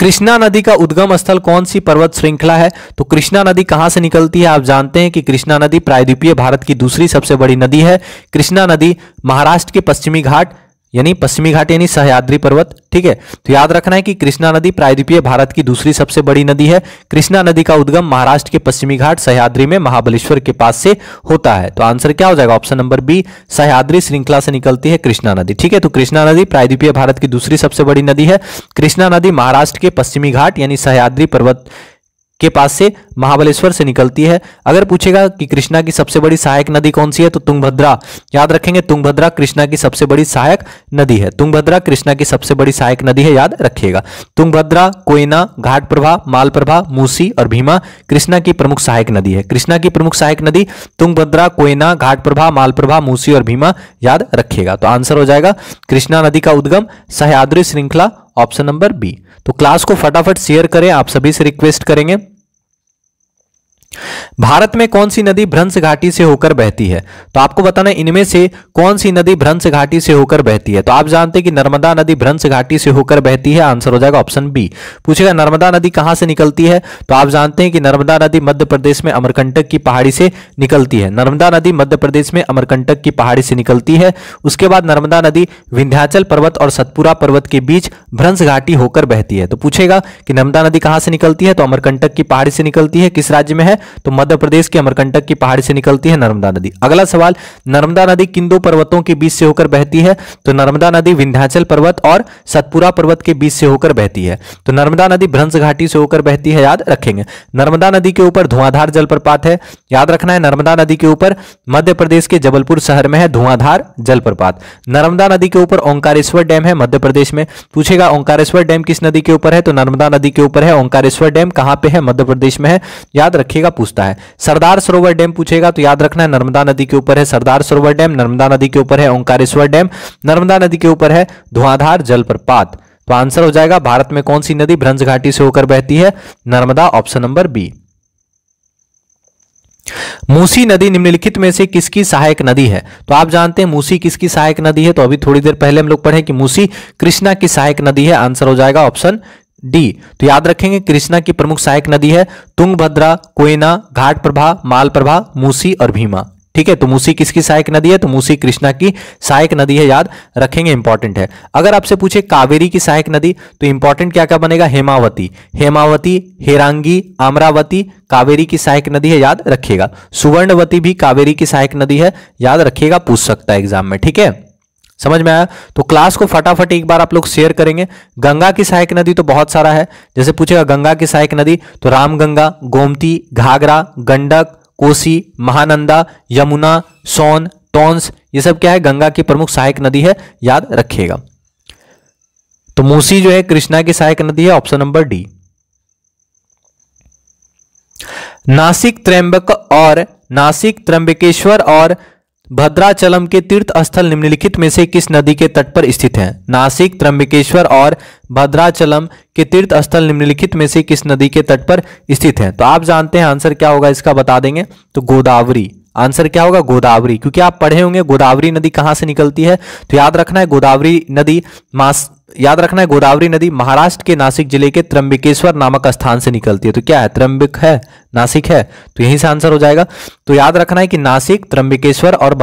कृष्णा नदी का उद्गम स्थल कौन सी पर्वत श्रृंखला है तो कृष्णा नदी कहां से निकलती है आप जानते हैं कि कृष्णा नदी प्रायद्वीपीय भारत की दूसरी सबसे बड़ी नदी है कृष्णा नदी महाराष्ट्र के पश्चिमी घाट यानी पश्चिमी घाट यानी सहयाद्री पर्वत ठीक है तो याद रखना है कि कृष्णा नदी प्रायद्वीपीय भारत की दूसरी सबसे बड़ी नदी है कृष्णा नदी का उद्गम महाराष्ट्र के पश्चिमी घाट सहयाद्री में महाबलेश्वर के पास से होता है तो आंसर क्या हो जाएगा ऑप्शन नंबर बी सहयाद्री श्रृंखला से निकलती है कृष्णा नदी ठीक है तो कृष्णा नदी प्रायद्वीपीय भारत की दूसरी सबसे बड़ी नदी है कृष्णा नदी महाराष्ट्र के पश्चिमी घाट यानी सहयाद्री पर्वत के पास से महाबलेश्वर से निकलती है अगर पूछेगा कि कृष्णा की सबसे बड़ी सहायक नदी कौन सी है तो तुंगभद्रा याद रखेंगे तुंगभद्रा कृष्णा की सबसे बड़ी सहायक नदी है तुंगभद्रा कृष्णा की सबसे बड़ी सहायक नदी है याद रखिएगा तुंगभद्रा कोयना घाट प्रभा माल प्रभा मूसी और भीमा कृष्णा की प्रमुख सहायक नदी है कृष्णा की प्रमुख सहायक नदी तुंगभद्रा कोयना घाट प्रभा माल प्रभा मूसी और भीमा याद रखिएगा तो आंसर हो जाएगा कृष्णा नदी का उद्गम सहयाद्री श्रृंखला ऑप्शन नंबर बी तो क्लास को फटाफट शेयर करें आप सभी से रिक्वेस्ट करेंगे भारत में कौन सी नदी भ्रंश घाटी से होकर बहती है तो आपको बताना इनमें से कौन सी नदी भ्रंश घाटी से होकर बहती है तो आप जानते हैं कि नर्मदा नदी भ्रंश घाटी से होकर बहती है आंसर हो जाएगा ऑप्शन बी पूछेगा नर्मदा नदी कहां से निकलती है तो आप जानते हैं कि नर्मदा नदी मध्य प्रदेश में अमरकंटक की पहाड़ी से निकलती है नर्मदा नदी मध्य प्रदेश में अमरकंटक की पहाड़ी से निकलती है उसके बाद नर्मदा नदी विंध्याचल पर्वत और सतपुरा पर्वत के बीच भ्रंश घाटी होकर बहती है तो पूछेगा कि नर्मदा नदी कहां से निकलती है तो अमरकंटक की पहाड़ी से निकलती है किस राज्य में है तो मध्य प्रदेश के अमरकंटक की पहाड़ी से निकलती है नर्मदा नदी अगला सवाल नर्मदा नदी किन दो पर्वतों के बीच से होकर बहती है तो नर्मदा नदी विंध्याचल पर्वत और सतपुरा पर्वत के बीच से होकर बहती है तो नर्मदा नदी भ्रंस घाटी से होकर बहती है याद रखेंगे नर्मदा नदी के ऊपर धुआंधार जलप्रपात है याद रखना है नर्मदा नदी के ऊपर मध्य प्रदेश के जबलपुर शहर में है धुआंधार जलप्रपात नर्मदा नदी के ऊपर ओंकारेश्वर डैम है मध्य प्रदेश में पूछेगा ओंकारेश्वर डैम किस नदी के ऊपर है तो नर्मदा नदी के ऊपर है ओंकारेश्वर डैम कहां पे है मध्य प्रदेश में है याद रखिएगा पूछता है सरदार सरोवर डैम पूछेगा तो याद रखना है नर्मदा नदी के ऊपर है सरदार सरोवर डैम नर्मदा नदी के ऊपर है ओंकारेश्वर डैम नर्मदा नदी के ऊपर है धुआंधार जलप्रपात तो आंसर हो जाएगा भारत में कौन सी नदी भ्रंश घाटी से होकर बहती है Narmada option number B Musi नदी निम्नलिखित में से किसकी सहायक नदी है तो आप जानते हैं मूसी किसकी सहायक नदी है तो अभी थोड़ी देर पहले हम लोग पढ़े कि मूसी कृष्णा की सहायक नदी है आंसर हो जाएगा ऑप्शन डी तो याद रखेंगे कृष्णा की प्रमुख सहायक नदी है तुंगभद्रा कोयना घाट प्रभा माल प्रभा मूसी और भीमा ठीक है तो मूसी किसकी सहायक नदी है तो मूसी कृष्णा की सहायक नदी है याद रखेंगे इंपॉर्टेंट है अगर आपसे पूछे कावेरी की सहायक नदी तो इंपॉर्टेंट क्या क्या बनेगा हेमावती हेमावती हेरांगी अमरावती कावेरी की सहायक नदी है याद रखिएगा सुवर्णवती भी कावेरी की सहायक नदी है याद रखिएगा पूछ सकता है एग्जाम में ठीक है समझ में आया तो क्लास को फटाफट एक बार आप लोग शेयर करेंगे गंगा की सहायक नदी तो बहुत सारा है जैसे पूछेगा गंगा की सहायक नदी तो रामगंगा गोमती घाघरा गंडक कोसी महानंदा यमुना सोन टोंस ये सब क्या है गंगा की प्रमुख सहायक नदी है याद रखिएगा तो मूसी जो है कृष्णा की सहायक नदी है option number D Nasik Trimbak और नासिक त्रंबकेश्वर और भद्राचलम के तीर्थ स्थल निम्नलिखित में से किस नदी के तट पर स्थित है नासिक त्रंबिकेश्वर और भद्राचलम के तीर्थ स्थल निम्नलिखित में से किस नदी के तट पर स्थित है तो आप जानते हैं आंसर क्या होगा इसका बता देंगे तो गोदावरी आंसर क्या होगा गोदावरी क्योंकि आप पढ़े होंगे गोदावरी नदी कहां से निकलती है तो याद रखना है गोदावरी नदी मास याद रखना है गोदावरी नदी महाराष्ट्र के नासिक जिले के त्रंबिकेश्वर नामक स्थान से निकलती है तो क्या है त्रंबिक है नासिक है तो यहीं से आंसर हो जाएगा तो याद रखना है कि नासिक त्रंबिकेश्वर और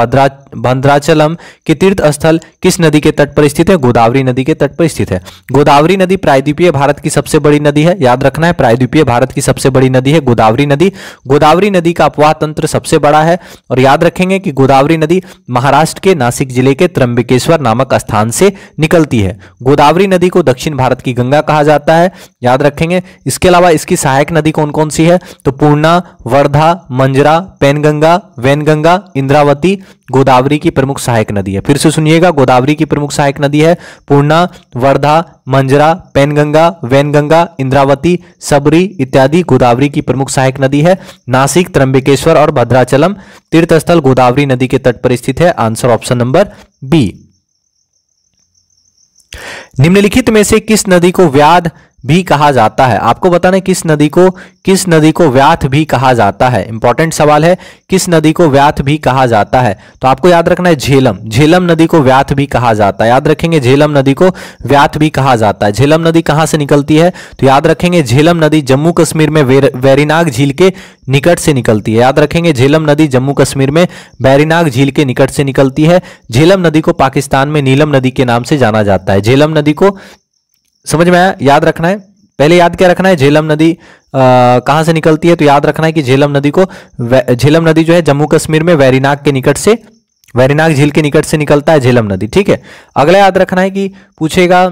भद्राचलम के तीर्थ स्थल किस नदी के तट पर स्थित है गोदावरी नदी के तट पर स्थित है गोदावरी नदी प्रायद्वीपीय भारत की सबसे बड़ी नदी है याद रखना है प्रायद्वीपीय भारत की सबसे बड़ी नदी है गोदावरी नदी गोदावरी नदी का अपवाह तंत्र सबसे बड़ा है और याद रखेंगे कि गोदावरी नदी महाराष्ट्र के नासिक जिले के त्रंबिकेश्वर नामक स्थान से निकलती है गोदावरी नदी को दक्षिण भारत की गंगा कहा जाता है याद रखेंगे इसके अलावा इसकी सहायक नदी कौन कौन सी है तो पूर्णा वर्धा मंजरा पेनगंगा वैनगंगा इंद्रावती गोदावरी की प्रमुख सहायक नदी है फिर से सुनिएगा गोदावरी की प्रमुख सहायक नदी है पूर्णा वर्धा मंजरा पेनगंगा वैनगंगा इंद्रावती सबरी इत्यादि गोदावरी की प्रमुख सहायक नदी है नासिक त्रंबिकेश्वर और भद्राचलम तीर्थस्थल गोदावरी नदी के तट पर स्थित है आंसर ऑप्शन नंबर बी निम्नलिखित में से किस नदी को व्याध भी कहा जाता है आपको बताने किस नदी को किस नदी को व्याथ भी कहा जाता है इंपॉर्टेंट सवाल है किस नदी को व्याथ भी कहा जाता है तो आपको याद रखना है झेलम झेलम नदी को व्याथ भी कहा जाता है याद रखेंगे झेलम नदी को व्याथ भी कहा जाता है झेलम नदी कहां से निकलती है तो याद रखेंगे झेलम नदी जम्मू कश्मीर में वैरीनाग झील के निकट से निकलती है याद रखेंगे झेलम नदी जम्मू कश्मीर में बैरीनाग झील के निकट से निकलती है झेलम नदी को पाकिस्तान में नीलम नदी के नाम से जाना जाता है झेलम नदी को समझ में आया याद रखना है पहले याद क्या रखना है झेलम नदी कहाँ से निकलती है तो याद रखना है कि झेलम नदी को झेलम नदी जो है जम्मू कश्मीर में वैरीनाग के निकट से वैरीनाग झील के निकट से निकलता है झेलम नदी ठीक है अगला याद रखना है कि पूछेगा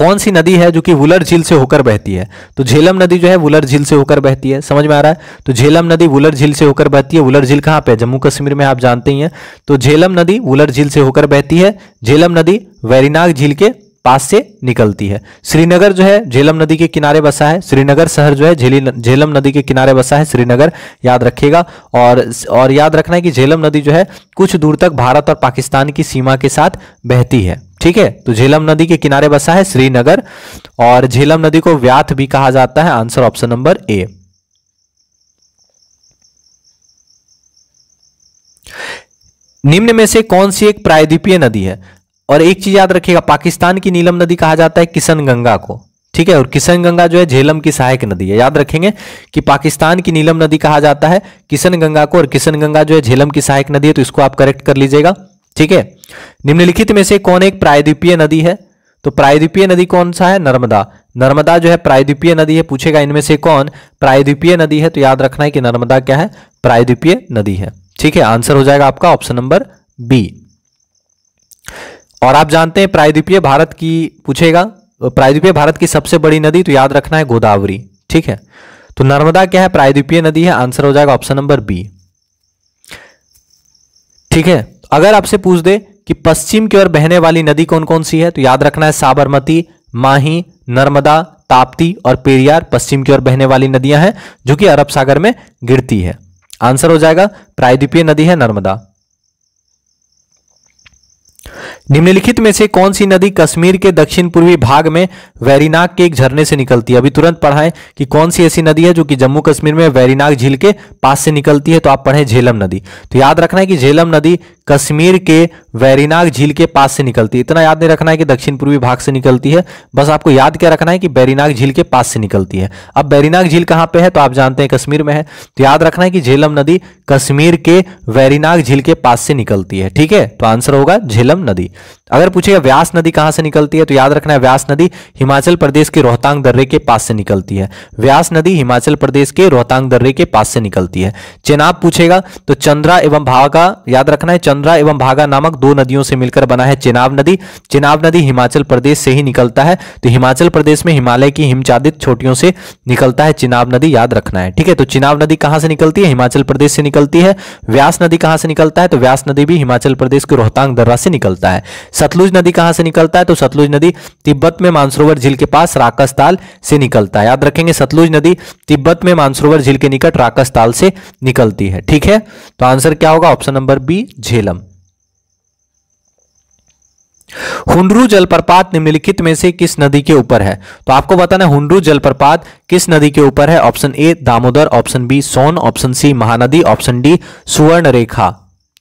कौन सी नदी है जो कि वुलर झील से होकर बहती है तो झेलम नदी जो है वुलर झील से होकर बहती है समझ में आ रहा है तो झेलम नदी वुलर झील से होकर बहती है वुलर झील कहाँ पे है जम्मू कश्मीर में आप जानते ही हैं तो झेलम नदी वुलर झील से होकर बहती है झेलम नदी वैरीनाग झील के पास से निकलती है श्रीनगर जो है झेलम नदी के किनारे बसा है श्रीनगर शहर जो है झेली झेलम नदी के किनारे बसा है श्रीनगर याद रखिएगा और और याद रखना है कि झेलम नदी जो है कुछ दूर तक भारत और पाकिस्तान की सीमा के साथ बहती है ठीक है तो झेलम नदी के किनारे बसा है श्रीनगर और झेलम नदी को व्याथ भी कहा जाता है आंसर ऑप्शन नंबर ए निम्न में से कौन सी एक प्रायद्वीपीय नदी है और एक चीज याद रखिएगा पाकिस्तान की नीलम नदी कहा जाता है किशन गंगा को ठीक है और किशन गंगा जो है झेलम की सहायक नदी है याद रखेंगे कि पाकिस्तान की नीलम नदी कहा जाता है किशन गंगा को और किशन गंगा जो है झेलम की सहायक नदी है तो इसको आप करेक्ट कर लीजिएगा ठीक है निम्नलिखित में से कौन एक प्रायद्वीपीय नदी है तो प्रायद्वीपीय नदी कौन सा है नर्मदा नर्मदा जो है प्रायद्वीपीय नदी है पूछेगा इनमें से कौन प्रायद्वीपीय नदी है तो याद रखना है कि नर्मदा क्या है प्रायद्वीपीय नदी है ठीक है आंसर हो जाएगा आपका ऑप्शन नंबर बी और आप जानते हैं प्रायद्वीपीय भारत की पूछेगा प्रायद्वीपीय भारत की सबसे बड़ी नदी तो याद रखना है गोदावरी ठीक है तो नर्मदा क्या है प्रायद्वीपीय नदी है आंसर हो जाएगा ऑप्शन नंबर बी ठीक है अगर आपसे पूछ दे कि पश्चिम की ओर बहने वाली नदी कौन कौन सी है तो याद रखना है साबरमती माही नर्मदा ताप्ती और पेरियार पश्चिम की ओर बहने वाली नदियां हैं जो कि अरब सागर में गिरती है आंसर हो जाएगा प्रायद्वीपीय नदी है नर्मदा निम्नलिखित में से कौन सी नदी कश्मीर के दक्षिण पूर्वी भाग में वैरीनाग के एक झरने से निकलती है अभी तुरंत पढ़ाएं कि कौन सी ऐसी नदी है जो कि जम्मू कश्मीर में वैरीनाग झील के पास से निकलती है तो आप पढ़ें झेलम नदी तो याद रखना है कि झेलम नदी कश्मीर के वैरीनाग झील के पास से निकलती है इतना याद नहीं रखना है कि दक्षिण पूर्वी भाग से निकलती है बस आपको याद क्या रखना है कि बैरीनाग झील के पास से निकलती है अब बैरीनाग झील कहां पे है तो आप जानते हैं कश्मीर में है तो याद रखना है कि झेलम नदी कश्मीर के वैरीनाग झील के पास से निकलती है ठीक है तो आंसर होगा झेलम नदी अगर पूछेगा व्यास नदी कहां से निकलती है तो याद रखना है व्यास नदी हिमाचल प्रदेश के रोहतांग दर्रे के पास से निकलती है व्यास नदी हिमाचल प्रदेश के रोहतांग दर्रे के पास से निकलती है चेनाब पूछेगा तो चंद्रा एवं भावा का याद रखना है चंद्रा एवं भागा नामक दो नदियों से मिलकर बना है चेनाब नदी चेनाब नदी हिमाचल प्रदेश से ही निकलता है तो हिमाचल प्रदेश में हिमालय की हिमचादित छोटियों से निकलता है चिनाब नदी याद रखना है ठीक है तो चिनाब नदी कहां से निकलती है हिमाचल प्रदेश से निकलती है व्यास नदी कहां से निकलता है तो व्यास नदी भी हिमाचल प्रदेश के रोहतांग दर्रा से निकलता है सतलुज नदी कहां से निकलता है तो सतलुज नदी तिब्बत में मानसरोवर झील के पास राकस ताल से निकलता है याद रखेंगे सतलुज नदी तिब्बत में मानसरोवर झील के निकट राकस ताल से निकलती है ठीक है तो आंसर क्या होगा ऑप्शन नंबर बी झेला हुंडरू जलप्रपात निम्नलिखित में से किस नदी के ऊपर है तो आपको बताना है हुंडरू जलप्रपात किस नदी के ऊपर है option A Damodar option B Son option C Mahanadi option D Suvarnarekha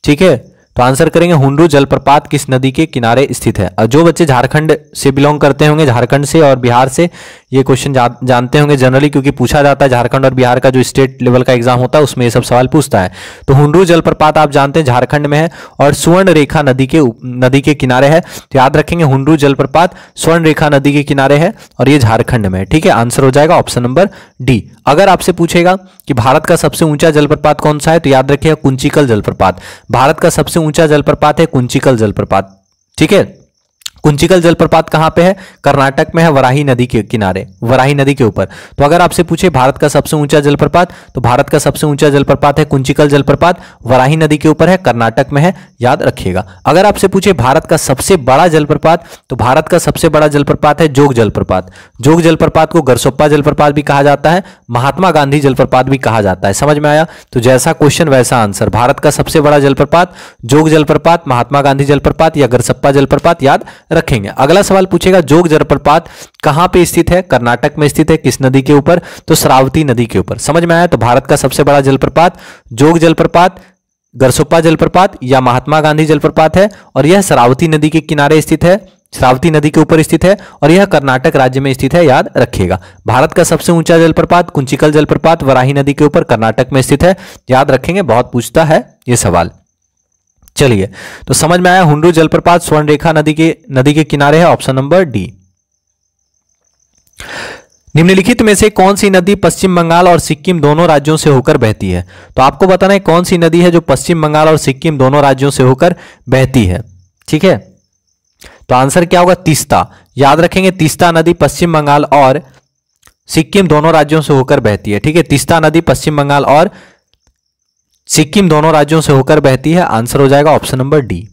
ठीक है तो आंसर करेंगे हुंडू जलप्रपात किस नदी के किनारे स्थित है और जो बच्चे झारखंड से बिलोंग करते होंगे झारखंड से और बिहार से ये क्वेश्चन जा, जानते होंगे जनरली क्योंकि पूछा जाता है झारखंड और बिहार का जो स्टेट लेवल का एग्जाम होता है उसमें ये सब सवाल पूछता है तो हुंडू जलप्रपात आप जानते हैं झारखंड में है और सुवर्ण रेखा नदी के नदी के किनारे है तो याद रखेंगे हुंडू जलप्रपात स्वर्ण रेखा नदी के किनारे है और ये झारखंड में है ठीक है आंसर हो जाएगा ऑप्शन नंबर डी अगर आपसे पूछेगा कि भारत का सबसे ऊंचा जलप्रपात कौन सा है तो याद रखेगा कुंचिकल जलप्रपात भारत का सबसे ऊंचा जलप्रपात है कुंचिकल जलप्रपात ठीक है कुंचिकल जलप्रपात कहां पे है कर्नाटक में है वराही नदी के किनारे वराही नदी के ऊपर तो अगर आपसे पूछे भारत का सबसे ऊंचा जलप्रपात तो भारत का सबसे ऊंचा जलप्रपात है कुंचिकल जलप्रपात वराही नदी के ऊपर है कर्नाटक में है याद रखिएगा अगर आपसे पूछे भारत का सबसे बड़ा जलप्रपात तो भारत का सबसे बड़ा जलप्रपात है जोग जलप्रपात जोग जलप्रपात को गरसोप्पा जलप्रपात भी कहा जाता है महात्मा गांधी जलप्रपात भी कहा जाता है समझ में आया तो जैसा क्वेश्चन वैसा आंसर भारत का सबसे बड़ा जलप्रपात जोग जलप्रपात महात्मा गांधी जलप्रपात या गरसप्पा जलप्रपात याद रखेंगे अगला सवाल पूछेगा जोग जलप्रपात कहां पे स्थित है कर्नाटक में स्थित है किस नदी के ऊपर तो श्रावती नदी के ऊपर समझ में आया तो भारत का सबसे बड़ा जलप्रपात जोग जलप्रपात गरसोपा जलप्रपात या महात्मा गांधी जलप्रपात है और यह श्रावती नदी के किनारे स्थित है श्रावती नदी के ऊपर स्थित है और यह कर्नाटक राज्य में स्थित है याद रखिएगा भारत का सबसे ऊंचा जलप्रपात कुंचिकल जलप्रपात वराही नदी के ऊपर कर्नाटक में स्थित है याद रखेंगे बहुत पूछता है यह सवाल चलिए तो समझ में आया हुंडरू जलप्रपात स्वर्णरेखा नदी के नदी के किनारे है ऑप्शन नंबर डी निम्नलिखित में से कौन सी नदी पश्चिम बंगाल और सिक्किम दोनों राज्यों से होकर बहती है तो आपको बताना है कौन सी नदी है जो पश्चिम बंगाल और सिक्किम दोनों राज्यों से होकर बहती है ठीक है तो आंसर क्या होगा तीस्ता याद रखेंगे तीस्ता नदी पश्चिम बंगाल और सिक्किम दोनों राज्यों से होकर बहती है ठीक है तीस्ता नदी पश्चिम बंगाल और सिक्किम दोनों राज्यों से होकर बहती है आंसर हो जाएगा ऑप्शन नंबर डी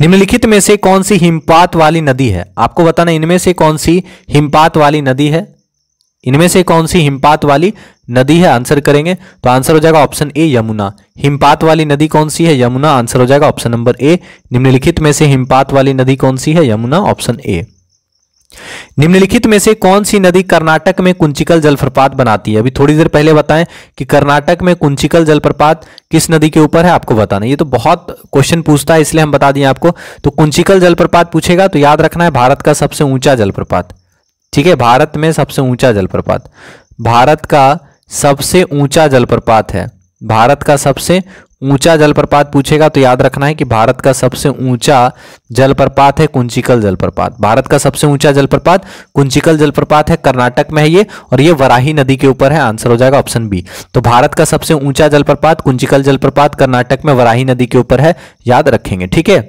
निम्नलिखित में से कौन सी हिमपात वाली नदी है आपको बताना इनमें से कौन सी हिमपात वाली नदी है इनमें से कौन सी हिमपात वाली नदी है आंसर करेंगे तो आंसर हो जाएगा ऑप्शन ए यमुना हिमपात वाली नदी कौन सी है यमुना आंसर हो जाएगा ऑप्शन नंबर ए निम्नलिखित में से हिमपात वाली नदी कौन सी है यमुना ऑप्शन ए निम्नलिखित में से कौन सी नदी कर्नाटक में कुंचिकल जलप्रपात बनाती है अभी थोड़ी देर पहले बताएं कि कर्नाटक में कुंचिकल जलप्रपात किस नदी के ऊपर है आपको बताना ये तो बहुत क्वेश्चन पूछता है इसलिए हम बता दिए आपको तो कुंचिकल जलप्रपात पूछेगा तो याद रखना है भारत का सबसे ऊंचा जलप्रपात ठीक है भारत में सबसे ऊंचा जलप्रपात भारत का सबसे ऊंचा जलप्रपात है भारत का सबसे ऊंचा जलप्रपात पूछेगा तो याद रखना है कि भारत का सबसे ऊंचा जलप्रपात है कुंचिकल जलप्रपात भारत का सबसे ऊंचा जलप्रपात कुंचिकल जलप्रपात है कर्नाटक में है ये और ये वराही नदी के ऊपर है आंसर हो जाएगा ऑप्शन बी तो भारत का सबसे ऊंचा जलप्रपात कुंचिकल जलप्रपात कर्नाटक में वराही नदी के ऊपर है याद रखेंगे ठीक है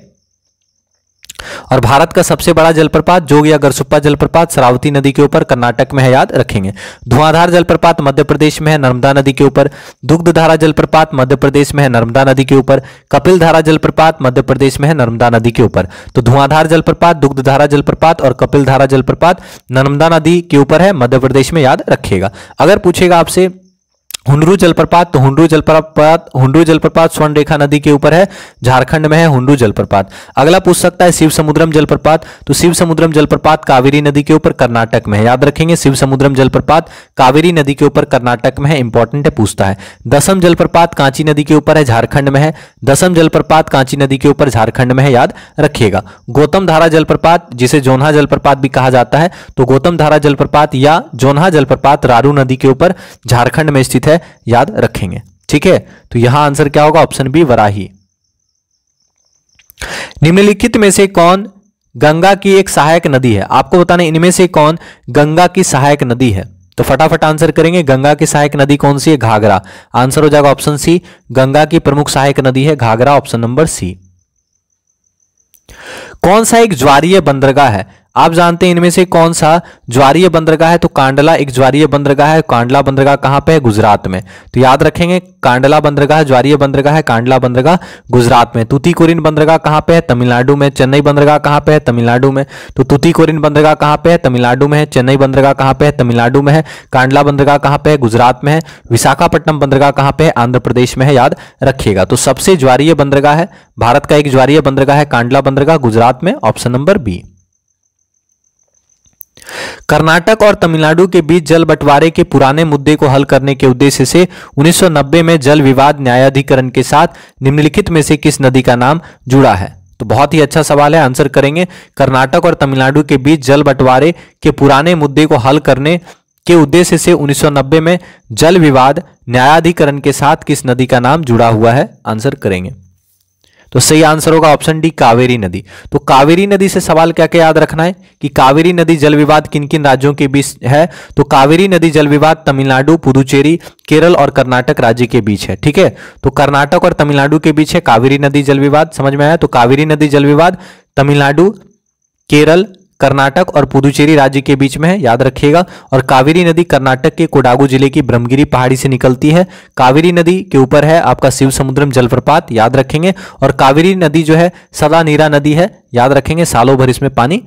और भारत का सबसे बड़ा जलप्रपात जोग या गरसुप्पा जलप्रपात सरावती नदी के ऊपर कर्नाटक में है याद रखेंगे धुआंधार जलप्रपात मध्य प्रदेश में है नर्मदा नदी के ऊपर दुग्धधारा जलप्रपात मध्य प्रदेश में है नर्मदा नदी के ऊपर कपिल धारा जलप्रपात मध्य प्रदेश में है नर्मदा नदी के ऊपर तो धुआंधार जलप्रपात दुग्धधारा जलप्रपात और कपिल धारा जलप्रपात नर्मदा नदी के ऊपर है मध्य प्रदेश में याद रखेगा अगर पूछेगा आपसे हुंडरू जलप्रपात तो हुंडरू जलप्रपात हुंडरू जलप्रपात स्वर्ण रेखा नदी के ऊपर है झारखंड में है हुंडरू जलप्रपात अगला पूछ सकता है शिव समुद्रम जलप्रपात तो शिव समुद्रम जलप्रपात कावेरी नदी के ऊपर कर्नाटक में है याद रखेंगे शिव समुद्रम जलप्रपात कावेरी नदी के ऊपर कर्नाटक में है इंपॉर्टेंट है पूछता है दसम जलप्रपात कांची नदी के ऊपर है झारखंड में है दसम जलप्रपात कांची नदी के ऊपर झारखंड में है याद रखिएगा गौतम धारा जलप्रपात जिसे जोनहा जलप्रपात भी कहा जाता है तो गौतम धारा जलप्रपात या जोनहा जलप्रपात रारू नदी के ऊपर झारखंड में स्थित है है याद रखेंगे ठीक है तो यहां आंसर क्या होगा ऑप्शन बी वराही निम्नलिखित में से कौन गंगा की एक सहायक नदी है आपको बताना इनमें से कौन गंगा की सहायक नदी है तो फटाफट आंसर करेंगे गंगा की सहायक नदी कौन सी है घाघरा आंसर हो जाएगा ऑप्शन सी गंगा की प्रमुख सहायक नदी है घाघरा ऑप्शन नंबर सी कौन सा एक ज्वारीय बंदरगाह है आप जानते हैं इनमें से कौन सा ज्वारीय बंदरगाह है तो कांडला एक ज्वारीय बंदरगाह है कांडला बंदरगाह कहां पे है गुजरात में तो याद रखेंगे कांडला बंदरगाह ज्वारीय बंदरगाह है कांडला बंदरगाह गुजरात में तुतीकोरिन बंदरगाह कहां पे है तमिलनाडु में चेन्नई बंदरगाह कहां पे है तमिलनाडु में तो तुतीकोरिन बंदरगाह कहां पे है तमिलनाडु में है चेन्नई बंदरगाह कहां पे है तमिलनाडु में है कांडला बंदरगाह कहाँ पे है गुजरात में है विशाखापट्टनम बंदरगाह कहाँ पे है आंध्र प्रदेश में है याद रखिएगा तो सबसे ज्वारीय बंदरगाह है भारत का एक ज्वारीय बंदरगाह है कांडला बंदरगाह गुजरात में ऑप्शन नंबर बी कर्नाटक और तमिलनाडु के बीच जल बंटवारे के पुराने मुद्दे को हल करने के उद्देश्य से 1990 में जल विवाद न्यायाधिकरण के साथ निम्नलिखित में से किस नदी का नाम जुड़ा है तो बहुत ही अच्छा सवाल है आंसर करेंगे कर्नाटक और तमिलनाडु के बीच जल बंटवारे के पुराने मुद्दे को हल करने के उद्देश्य से 1990 में जल विवाद न्यायाधिकरण के साथ किस नदी का नाम जुड़ा हुआ है आंसर करेंगे तो सही आंसर होगा ऑप्शन डी कावेरी नदी तो कावेरी नदी से सवाल क्या क्या याद रखना है कि कावेरी नदी जल विवाद किन किन राज्यों के बीच है तो कावेरी नदी जल विवाद तमिलनाडु पुदुचेरी केरल और कर्नाटक राज्य के बीच है ठीक है तो कर्नाटक और तमिलनाडु के बीच है कावेरी नदी जल विवाद समझ में आया तो कावेरी नदी जल विवाद तमिलनाडु केरल कर्नाटक और पुदुचेरी राज्य के बीच में है याद रखिएगा और कावेरी नदी कर्नाटक के कोडागू जिले की ब्रह्मगिरी पहाड़ी से निकलती है कावेरी नदी के ऊपर है आपका शिव समुद्रम जलप्रपात याद रखेंगे और कावेरी नदी जो है सदा नीरा नदी है याद रखेंगे सालों भर इसमें पानी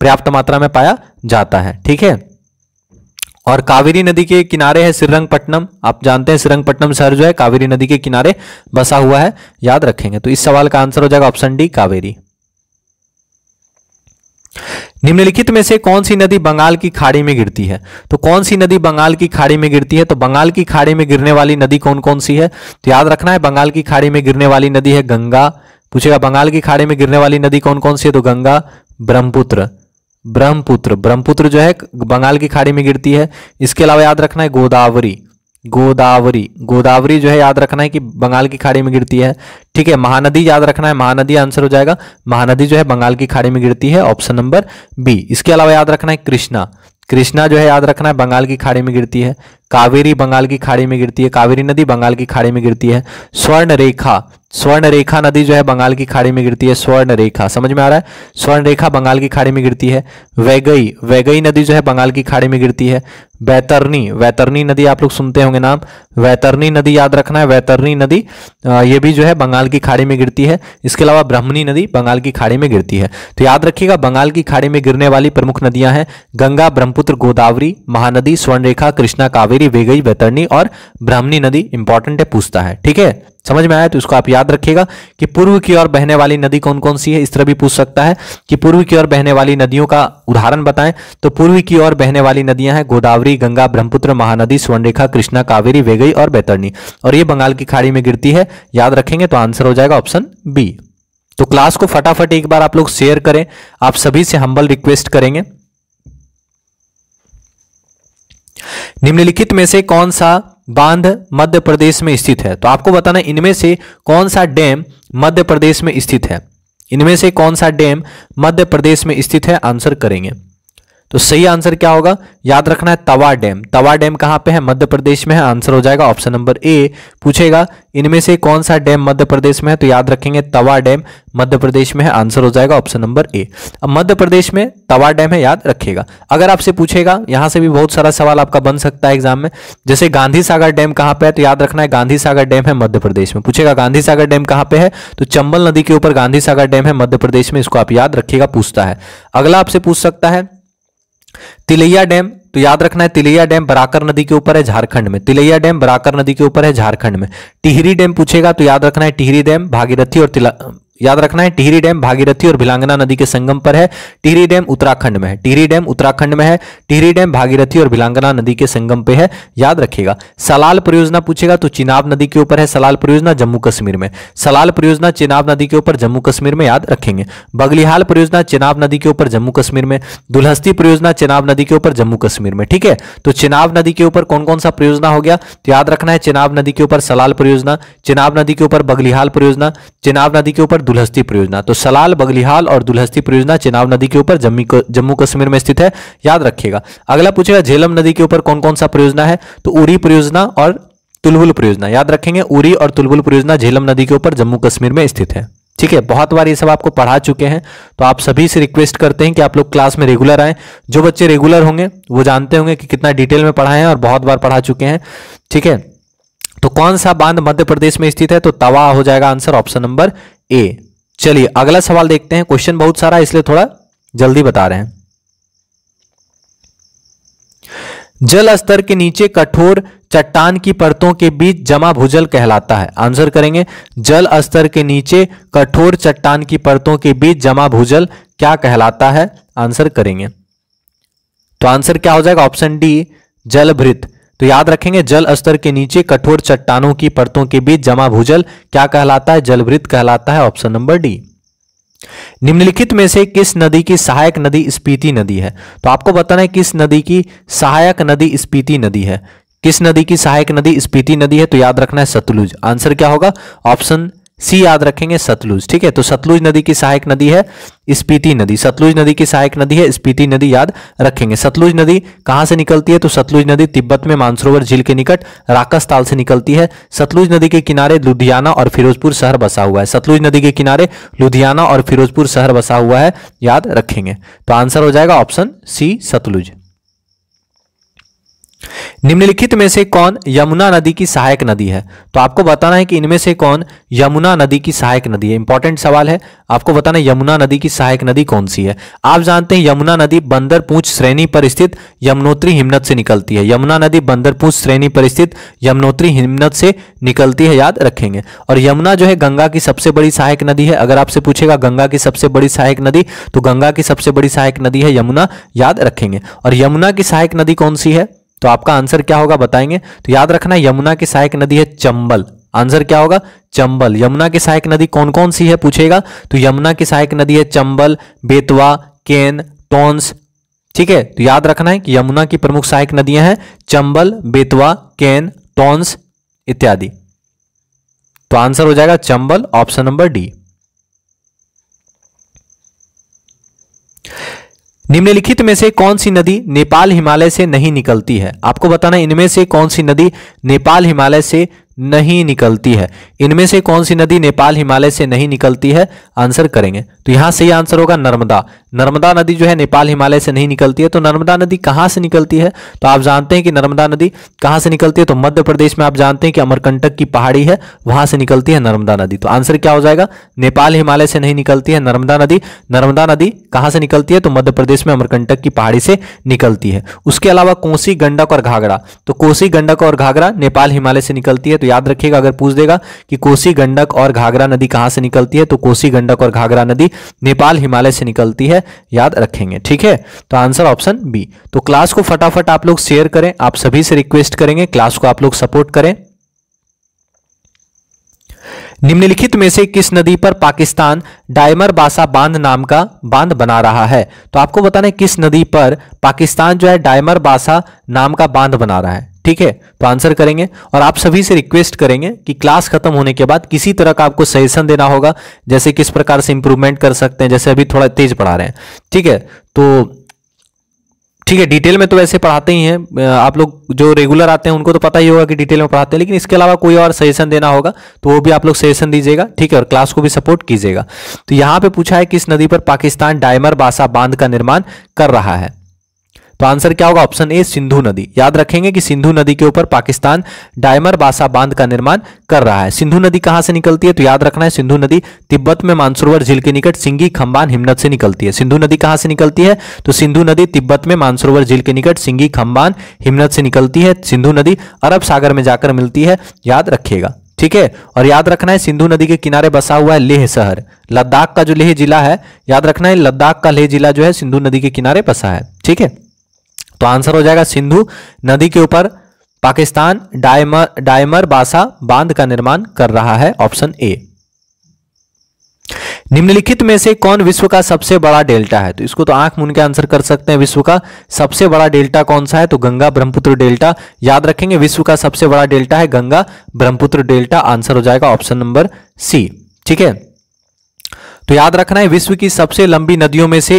पर्याप्त मात्रा में पाया जाता है ठीक है और कावेरी नदी के किनारे है श्रीरंगपट्टनम आप जानते हैं श्रीरंगपट्टनम शहर जो है कावेरी नदी के किनारे बसा हुआ है याद रखेंगे तो इस सवाल का आंसर हो जाएगा ऑप्शन डी कावेरी निम्नलिखित में से कौन सी नदी बंगाल की खाड़ी में गिरती है तो कौन सी नदी बंगाल की खाड़ी में गिरती है तो बंगाल की खाड़ी में गिरने वाली नदी कौन कौन सी है तो याद रखना है बंगाल की खाड़ी में गिरने वाली नदी है गंगा पूछेगा बंगाल की खाड़ी में गिरने वाली नदी कौन कौन सी है तो गंगा ब्रह्मपुत्र ब्रह्मपुत्र ब्रह्मपुत्र जो है बंगाल की खाड़ी में गिरती है इसके अलावा याद रखना है गोदावरी गोदावरी गोदावरी जो है याद रखना है कि बंगाल की खाड़ी में गिरती है ठीक है महानदी याद रखना है महानदी आंसर हो जाएगा महानदी जो है बंगाल की खाड़ी में गिरती है ऑप्शन नंबर बी इसके अलावा याद रखना है कृष्णा कृष्णा जो है याद रखना है बंगाल की खाड़ी में गिरती है कावेरी बंगाल की खाड़ी में गिरती है कावेरी नदी बंगाल की खाड़ी में गिरती है स्वर्ण रेखा स्वर्ण रेखा नदी जो है बंगाल की खाड़ी में गिरती है स्वर्ण रेखा समझ में आ रहा है स्वर्ण रेखा बंगाल की खाड़ी में गिरती है वैगई वैगई नदी जो है बंगाल की खाड़ी में गिरती है वैतरनी वैतरनी नदी आप लोग सुनते होंगे नाम वैतरनी नदी याद रखना है वैतरनी नदी ये भी जो है बंगाल की खाड़ी में गिरती है इसके अलावा ब्रह्मणी नदी बंगाल की खाड़ी में गिरती है तो याद रखिएगा बंगाल की खाड़ी में गिरने वाली प्रमुख नदियां हैं गंगा ब्रह्मपुत्र गोदावरी महानदी स्वर्णरेखा कृष्णा कावेरी वेगई वैतरणी और ब्रह्मणी नदी इंपॉर्टेंट है पूछता है ठीक है समझ में आया तो इसको आप याद रखिएगा कि पूर्व की ओर बहने वाली नदी कौन कौन सी है इस तरह भी पूछ सकता है कि पूर्व की ओर बहने वाली नदियों का उदाहरण बताएं तो पूर्व की ओर बहने वाली नदियां हैं गोदावरी गंगा ब्रह्मपुत्र महानदी स्वर्णरेखा कृष्णा कावेरी वेगई और बैतरणी और ये बंगाल की खाड़ी में गिरती है याद रखेंगे तो आंसर हो जाएगा ऑप्शन बी तो क्लास को फटाफट एक बार आप लोग शेयर करें आप सभी से हम्बल रिक्वेस्ट करेंगे निम्नलिखित में से कौन सा बांध मध्य प्रदेश में स्थित है तो आपको बताना इनमें से कौन सा डैम मध्य प्रदेश में स्थित है इनमें से कौन सा डैम मध्य प्रदेश में स्थित है आंसर करेंगे तो सही आंसर क्या होगा याद रखना है तवा डैम तवा डैम कहां पे है मध्य प्रदेश में है आंसर हो जाएगा ऑप्शन नंबर ए पूछेगा इनमें से कौन सा डैम मध्य प्रदेश में है तो याद रखेंगे तवा डैम मध्य प्रदेश में है आंसर हो जाएगा ऑप्शन नंबर ए अब मध्य प्रदेश में तवा डैम है याद रखिएगा अगर आपसे पूछेगा यहां से भी बहुत सारा सवाल आपका बन सकता है एग्जाम में जैसे गांधी सागर डैम कहां पर है तो याद रखना है गांधी सागर डैम है मध्य प्रदेश में पूछेगा गांधी सागर डैम कहां पर है तो चंबल नदी के ऊपर गांधी सागर डैम है मध्य प्रदेश में इसको आप याद रखिएगा पूछता है अगला आपसे पूछ सकता है तिलैया डैम तो याद रखना है तिलैया डैम बराकर नदी के ऊपर है झारखंड में तिलैया डैम बराकर नदी के ऊपर है झारखंड में टिहरी डैम पूछेगा तो याद रखना है टिहरी डैम भागीरथी और याद रखना है टिहरी डैम भागीरथी और भिलांगना नदी के संगम पर है टिहरी डैम उत्तराखंड में है टिहरी डैम उत्तराखंड में है टिहरी डैम भागीरथी और भिलांगना नदी के संगम पे है याद रखिएगा सलाल परियोजना पूछेगा तो चिनाब नदी के ऊपर है सलाल परियोजना जम्मू कश्मीर में सलाल परियोजना चिनाब नदी के ऊपर जम्मू कश्मीर में याद रखेंगे बगलिहाल परियोजना चिनाब नदी के ऊपर जम्मू कश्मीर में दुलहस्ती परियोजना चिनाब नदी के ऊपर जम्मू कश्मीर में ठीक है तो चिनाब नदी के ऊपर कौन कौन सा परियोजना हो गया तो याद रखना है चिनाब नदी के ऊपर सलाल परियोजना चिनाब नदी के ऊपर बगलिहाल परियोजना चिनाब नदी के ऊपर दुलहस्ती परियोजना तो सलाल बगलिहाल और दुलहस्ती परियोजना चेनाब नदी के ऊपर जम्मू कश्मीर में स्थित है याद रखिएगा अगला पूछेगा झेलम नदी के ऊपर कौन कौन सा परियोजना है तो उरी परियोजना और तुलबुल परियोजना याद रखेंगे उरी और तुलबुल परियोजना झेलम नदी के ऊपर जम्मू कश्मीर में स्थित है ठीक है बहुत बार ये सब आपको पढ़ा चुके हैं तो आप सभी से रिक्वेस्ट करते हैं कि आप लोग क्लास में रेगुलर आएँ जो बच्चे रेगुलर होंगे वो जानते होंगे कि कितना डिटेल में पढ़ाए हैं और बहुत बार पढ़ा चुके हैं ठीक है तो कौन सा बांध मध्य प्रदेश में स्थित है तो तवा हो जाएगा आंसर ऑप्शन नंबर ए चलिए अगला सवाल देखते हैं क्वेश्चन बहुत सारा इसलिए थोड़ा जल्दी बता रहे हैं जल स्तर के नीचे कठोर चट्टान की परतों के बीच जमा भूजल कहलाता है आंसर करेंगे जल स्तर के नीचे कठोर चट्टान की परतों के बीच जमा भूजल क्या कहलाता है आंसर करेंगे तो आंसर क्या हो जाएगा ऑप्शन डी जलभृत तो याद रखेंगे जल स्तर के नीचे कठोर चट्टानों की परतों के बीच जमा भूजल क्या कहलाता है जलवृत कहलाता है ऑप्शन नंबर डी निम्नलिखित में से किस नदी की सहायक नदी स्पीति नदी है तो आपको बताना है किस नदी की सहायक नदी स्पीति नदी है किस नदी की सहायक नदी स्पीति नदी है तो याद रखना है सतलुज आंसर क्या होगा ऑप्शन सी याद रखेंगे सतलुज ठीक है तो सतलुज नदी की सहायक नदी है स्पीति नदी सतलुज नदी की सहायक नदी है स्पीति नदी याद रखेंगे सतलुज नदी कहां से निकलती है तो सतलुज नदी तिब्बत में मानसरोवर झील के निकट राकस ताल से निकलती है सतलुज नदी के किनारे लुधियाना और फिरोजपुर शहर बसा हुआ है सतलुज नदी के किनारे लुधियाना और फिरोजपुर शहर बसा हुआ है याद रखेंगे तो आंसर हो जाएगा ऑप्शन सी सतलुज निम्नलिखित में से कौन यमुना नदी की सहायक नदी है तो आपको बताना है कि इनमें से कौन यमुना नदी की सहायक नदी है इंपॉर्टेंट सवाल है आपको बताना है यमुना नदी की सहायक नदी कौन सी है आप जानते हैं यमुना नदी पूछ श्रेणी पर स्थित यमुनोत्री हिमनत से निकलती है यमुना नदी बंदर पूछ श्रेणी पर स्थित यमुनोत्री हिमनत से निकलती है याद रखेंगे और यमुना जो है गंगा की सबसे बड़ी सहायक नदी है अगर आपसे पूछेगा गंगा की सबसे बड़ी सहायक नदी तो गंगा की सबसे बड़ी सहायक नदी है यमुना याद रखेंगे और यमुना की सहायक नदी कौन सी है तो आपका आंसर क्या होगा बताएंगे तो याद रखना यमुना की सहायक नदी है चंबल आंसर क्या होगा चंबल यमुना की सहायक नदी कौन कौन सी है पूछेगा तो यमुना की सहायक नदी है चंबल बेतवा केन टोंस ठीक है तो याद रखना है कि यमुना की प्रमुख सहायक नदियां हैं चंबल बेतवा केन टोंस इत्यादि तो आंसर हो जाएगा चंबल ऑप्शन नंबर डी निम्नलिखित में से कौन सी नदी नेपाल हिमालय से नहीं निकलती है आपको बताना इनमें से कौन सी नदी नेपाल हिमालय से नहीं निकलती है इनमें से कौन सी नदी नेपाल हिमालय से नहीं निकलती है आंसर करेंगे तो यहां सही आंसर होगा नर्मदा नर्मदा नदी जो है नेपाल हिमालय से नहीं निकलती है तो नर्मदा नदी कहां से निकलती है तो आप जानते हैं कि नर्मदा नदी कहां से निकलती है तो मध्य प्रदेश में आप जानते हैं कि अमरकंटक की पहाड़ी है वहां से निकलती है नर्मदा नदी तो आंसर क्या हो जाएगा नेपाल हिमालय से नहीं निकलती है नर्मदा नदी नर्मदा नदी कहां से निकलती है तो मध्य प्रदेश में अमरकंटक की पहाड़ी से निकलती है उसके अलावा कोसी गंडक और घाघरा तो कोसी गंडक और घाघरा नेपाल हिमालय से निकलती है तो तो याद रखिएगा अगर पूछ देगा कि कोसी गंडक और घाघरा नदी कहां से निकलती है तो कोसी गंडक और घाघरा नदी नेपाल हिमालय से निकलती है याद रखेंगे ठीक है तो आंसर ऑप्शन बी तो क्लास को फटाफट आप लोग शेयर करें आप सभी से रिक्वेस्ट करेंगे क्लास को आप लोग सपोर्ट करें निम्नलिखित में से किस नदी पर पाकिस्तान डायमर बासा बांध नाम का बांध बना रहा है तो आपको बताना है किस नदी पर पाकिस्तान जो है डायमर बासा नाम का बांध बना रहा है ठीक है तो आंसर करेंगे और आप सभी से रिक्वेस्ट करेंगे कि क्लास खत्म होने के बाद किसी तरह का आपको सजेशन देना होगा जैसे किस प्रकार से इंप्रूवमेंट कर सकते हैं जैसे अभी थोड़ा तेज पढ़ा रहे हैं ठीक है तो ठीक है डिटेल में तो वैसे पढ़ाते ही हैं आप लोग जो रेगुलर आते हैं उनको तो पता ही होगा कि डिटेल में पढ़ाते हैं लेकिन इसके अलावा कोई और सजेशन देना होगा तो वो भी आप लोग सजेशन दीजिएगा ठीक है और क्लास को भी सपोर्ट कीजिएगा तो यहाँ पे पूछा है कि इस नदी पर पाकिस्तान डायमर बासा बांध का निर्माण कर रहा है तो आंसर क्या होगा ऑप्शन ए सिंधु नदी याद रखेंगे कि सिंधु नदी के ऊपर पाकिस्तान डायमर बासा बांध का निर्माण कर रहा है सिंधु नदी कहां से निकलती है तो याद रखना है सिंधु नदी तिब्बत में मानसरोवर झील के निकट सिंगी खंबान हिमनद से निकलती है सिंधु नदी कहां से निकलती है तो सिंधु नदी तिब्बत में मानसरोवर झील के निकट सिंगी खंबान हिमनद से निकलती है सिंधु नदी अरब सागर में जाकर मिलती है याद रखिएगा ठीक है और याद रखना है सिंधु नदी के किनारे बसा हुआ है लेह शहर लद्दाख का जो लेह जिला है याद रखना है लद्दाख का लेह जिला जो है सिंधु नदी के किनारे बसा है ठीक है तो आंसर हो जाएगा सिंधु नदी के ऊपर पाकिस्तान डायमर डायमर बासा बांध का निर्माण कर रहा है ऑप्शन ए निम्नलिखित में से कौन विश्व का सबसे बड़ा डेल्टा है तो इसको तो आंख मुन के आंसर कर सकते हैं विश्व का सबसे बड़ा डेल्टा कौन सा है तो गंगा ब्रह्मपुत्र डेल्टा याद रखेंगे विश्व का सबसे बड़ा डेल्टा है गंगा ब्रह्मपुत्र डेल्टा आंसर हो जाएगा ऑप्शन नंबर सी ठीक है तो याद रखना है विश्व की सबसे लंबी नदियों में से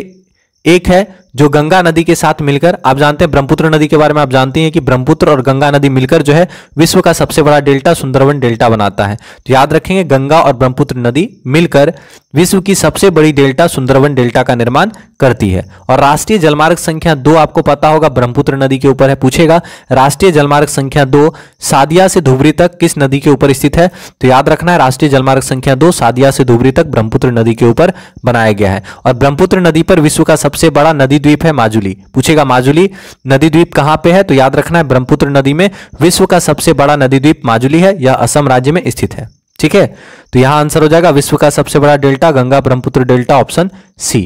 एक है जो गंगा नदी के साथ मिलकर आप जानते हैं ब्रह्मपुत्र नदी के बारे में आप जानते हैं कि ब्रह्मपुत्र और गंगा नदी मिलकर जो है विश्व का सबसे बड़ा डेल्टा सुंदरवन डेल्टा बनाता है तो याद रखेंगे गंगा और ब्रह्मपुत्र नदी मिलकर विश्व की सबसे बड़ी डेल्टा सुंदरवन डेल्टा का निर्माण करती है और राष्ट्रीय जलमार्ग संख्या दो आपको पता होगा ब्रह्मपुत्र नदी के ऊपर है पूछेगा राष्ट्रीय जलमार्ग संख्या दो सादिया से धुबरी तक किस नदी के ऊपर स्थित है तो याद रखना है राष्ट्रीय जलमार्ग संख्या दो सादिया से धुबरी तक ब्रह्मपुत्र नदी के ऊपर बनाया गया है और ब्रह्मपुत्र नदी पर विश्व का सबसे बड़ा नदी द्वीप है माजुली पूछेगा माजुली नदी द्वीप कहाँ पे है तो याद रखना है ब्रह्मपुत्र नदी में विश्व का सबसे बड़ा नदी द्वीप माजुली है यह असम राज्य में स्थित है ठीक है तो यहां आंसर हो जाएगा विश्व का सबसे बड़ा delta Ganga Brahmaputra delta option C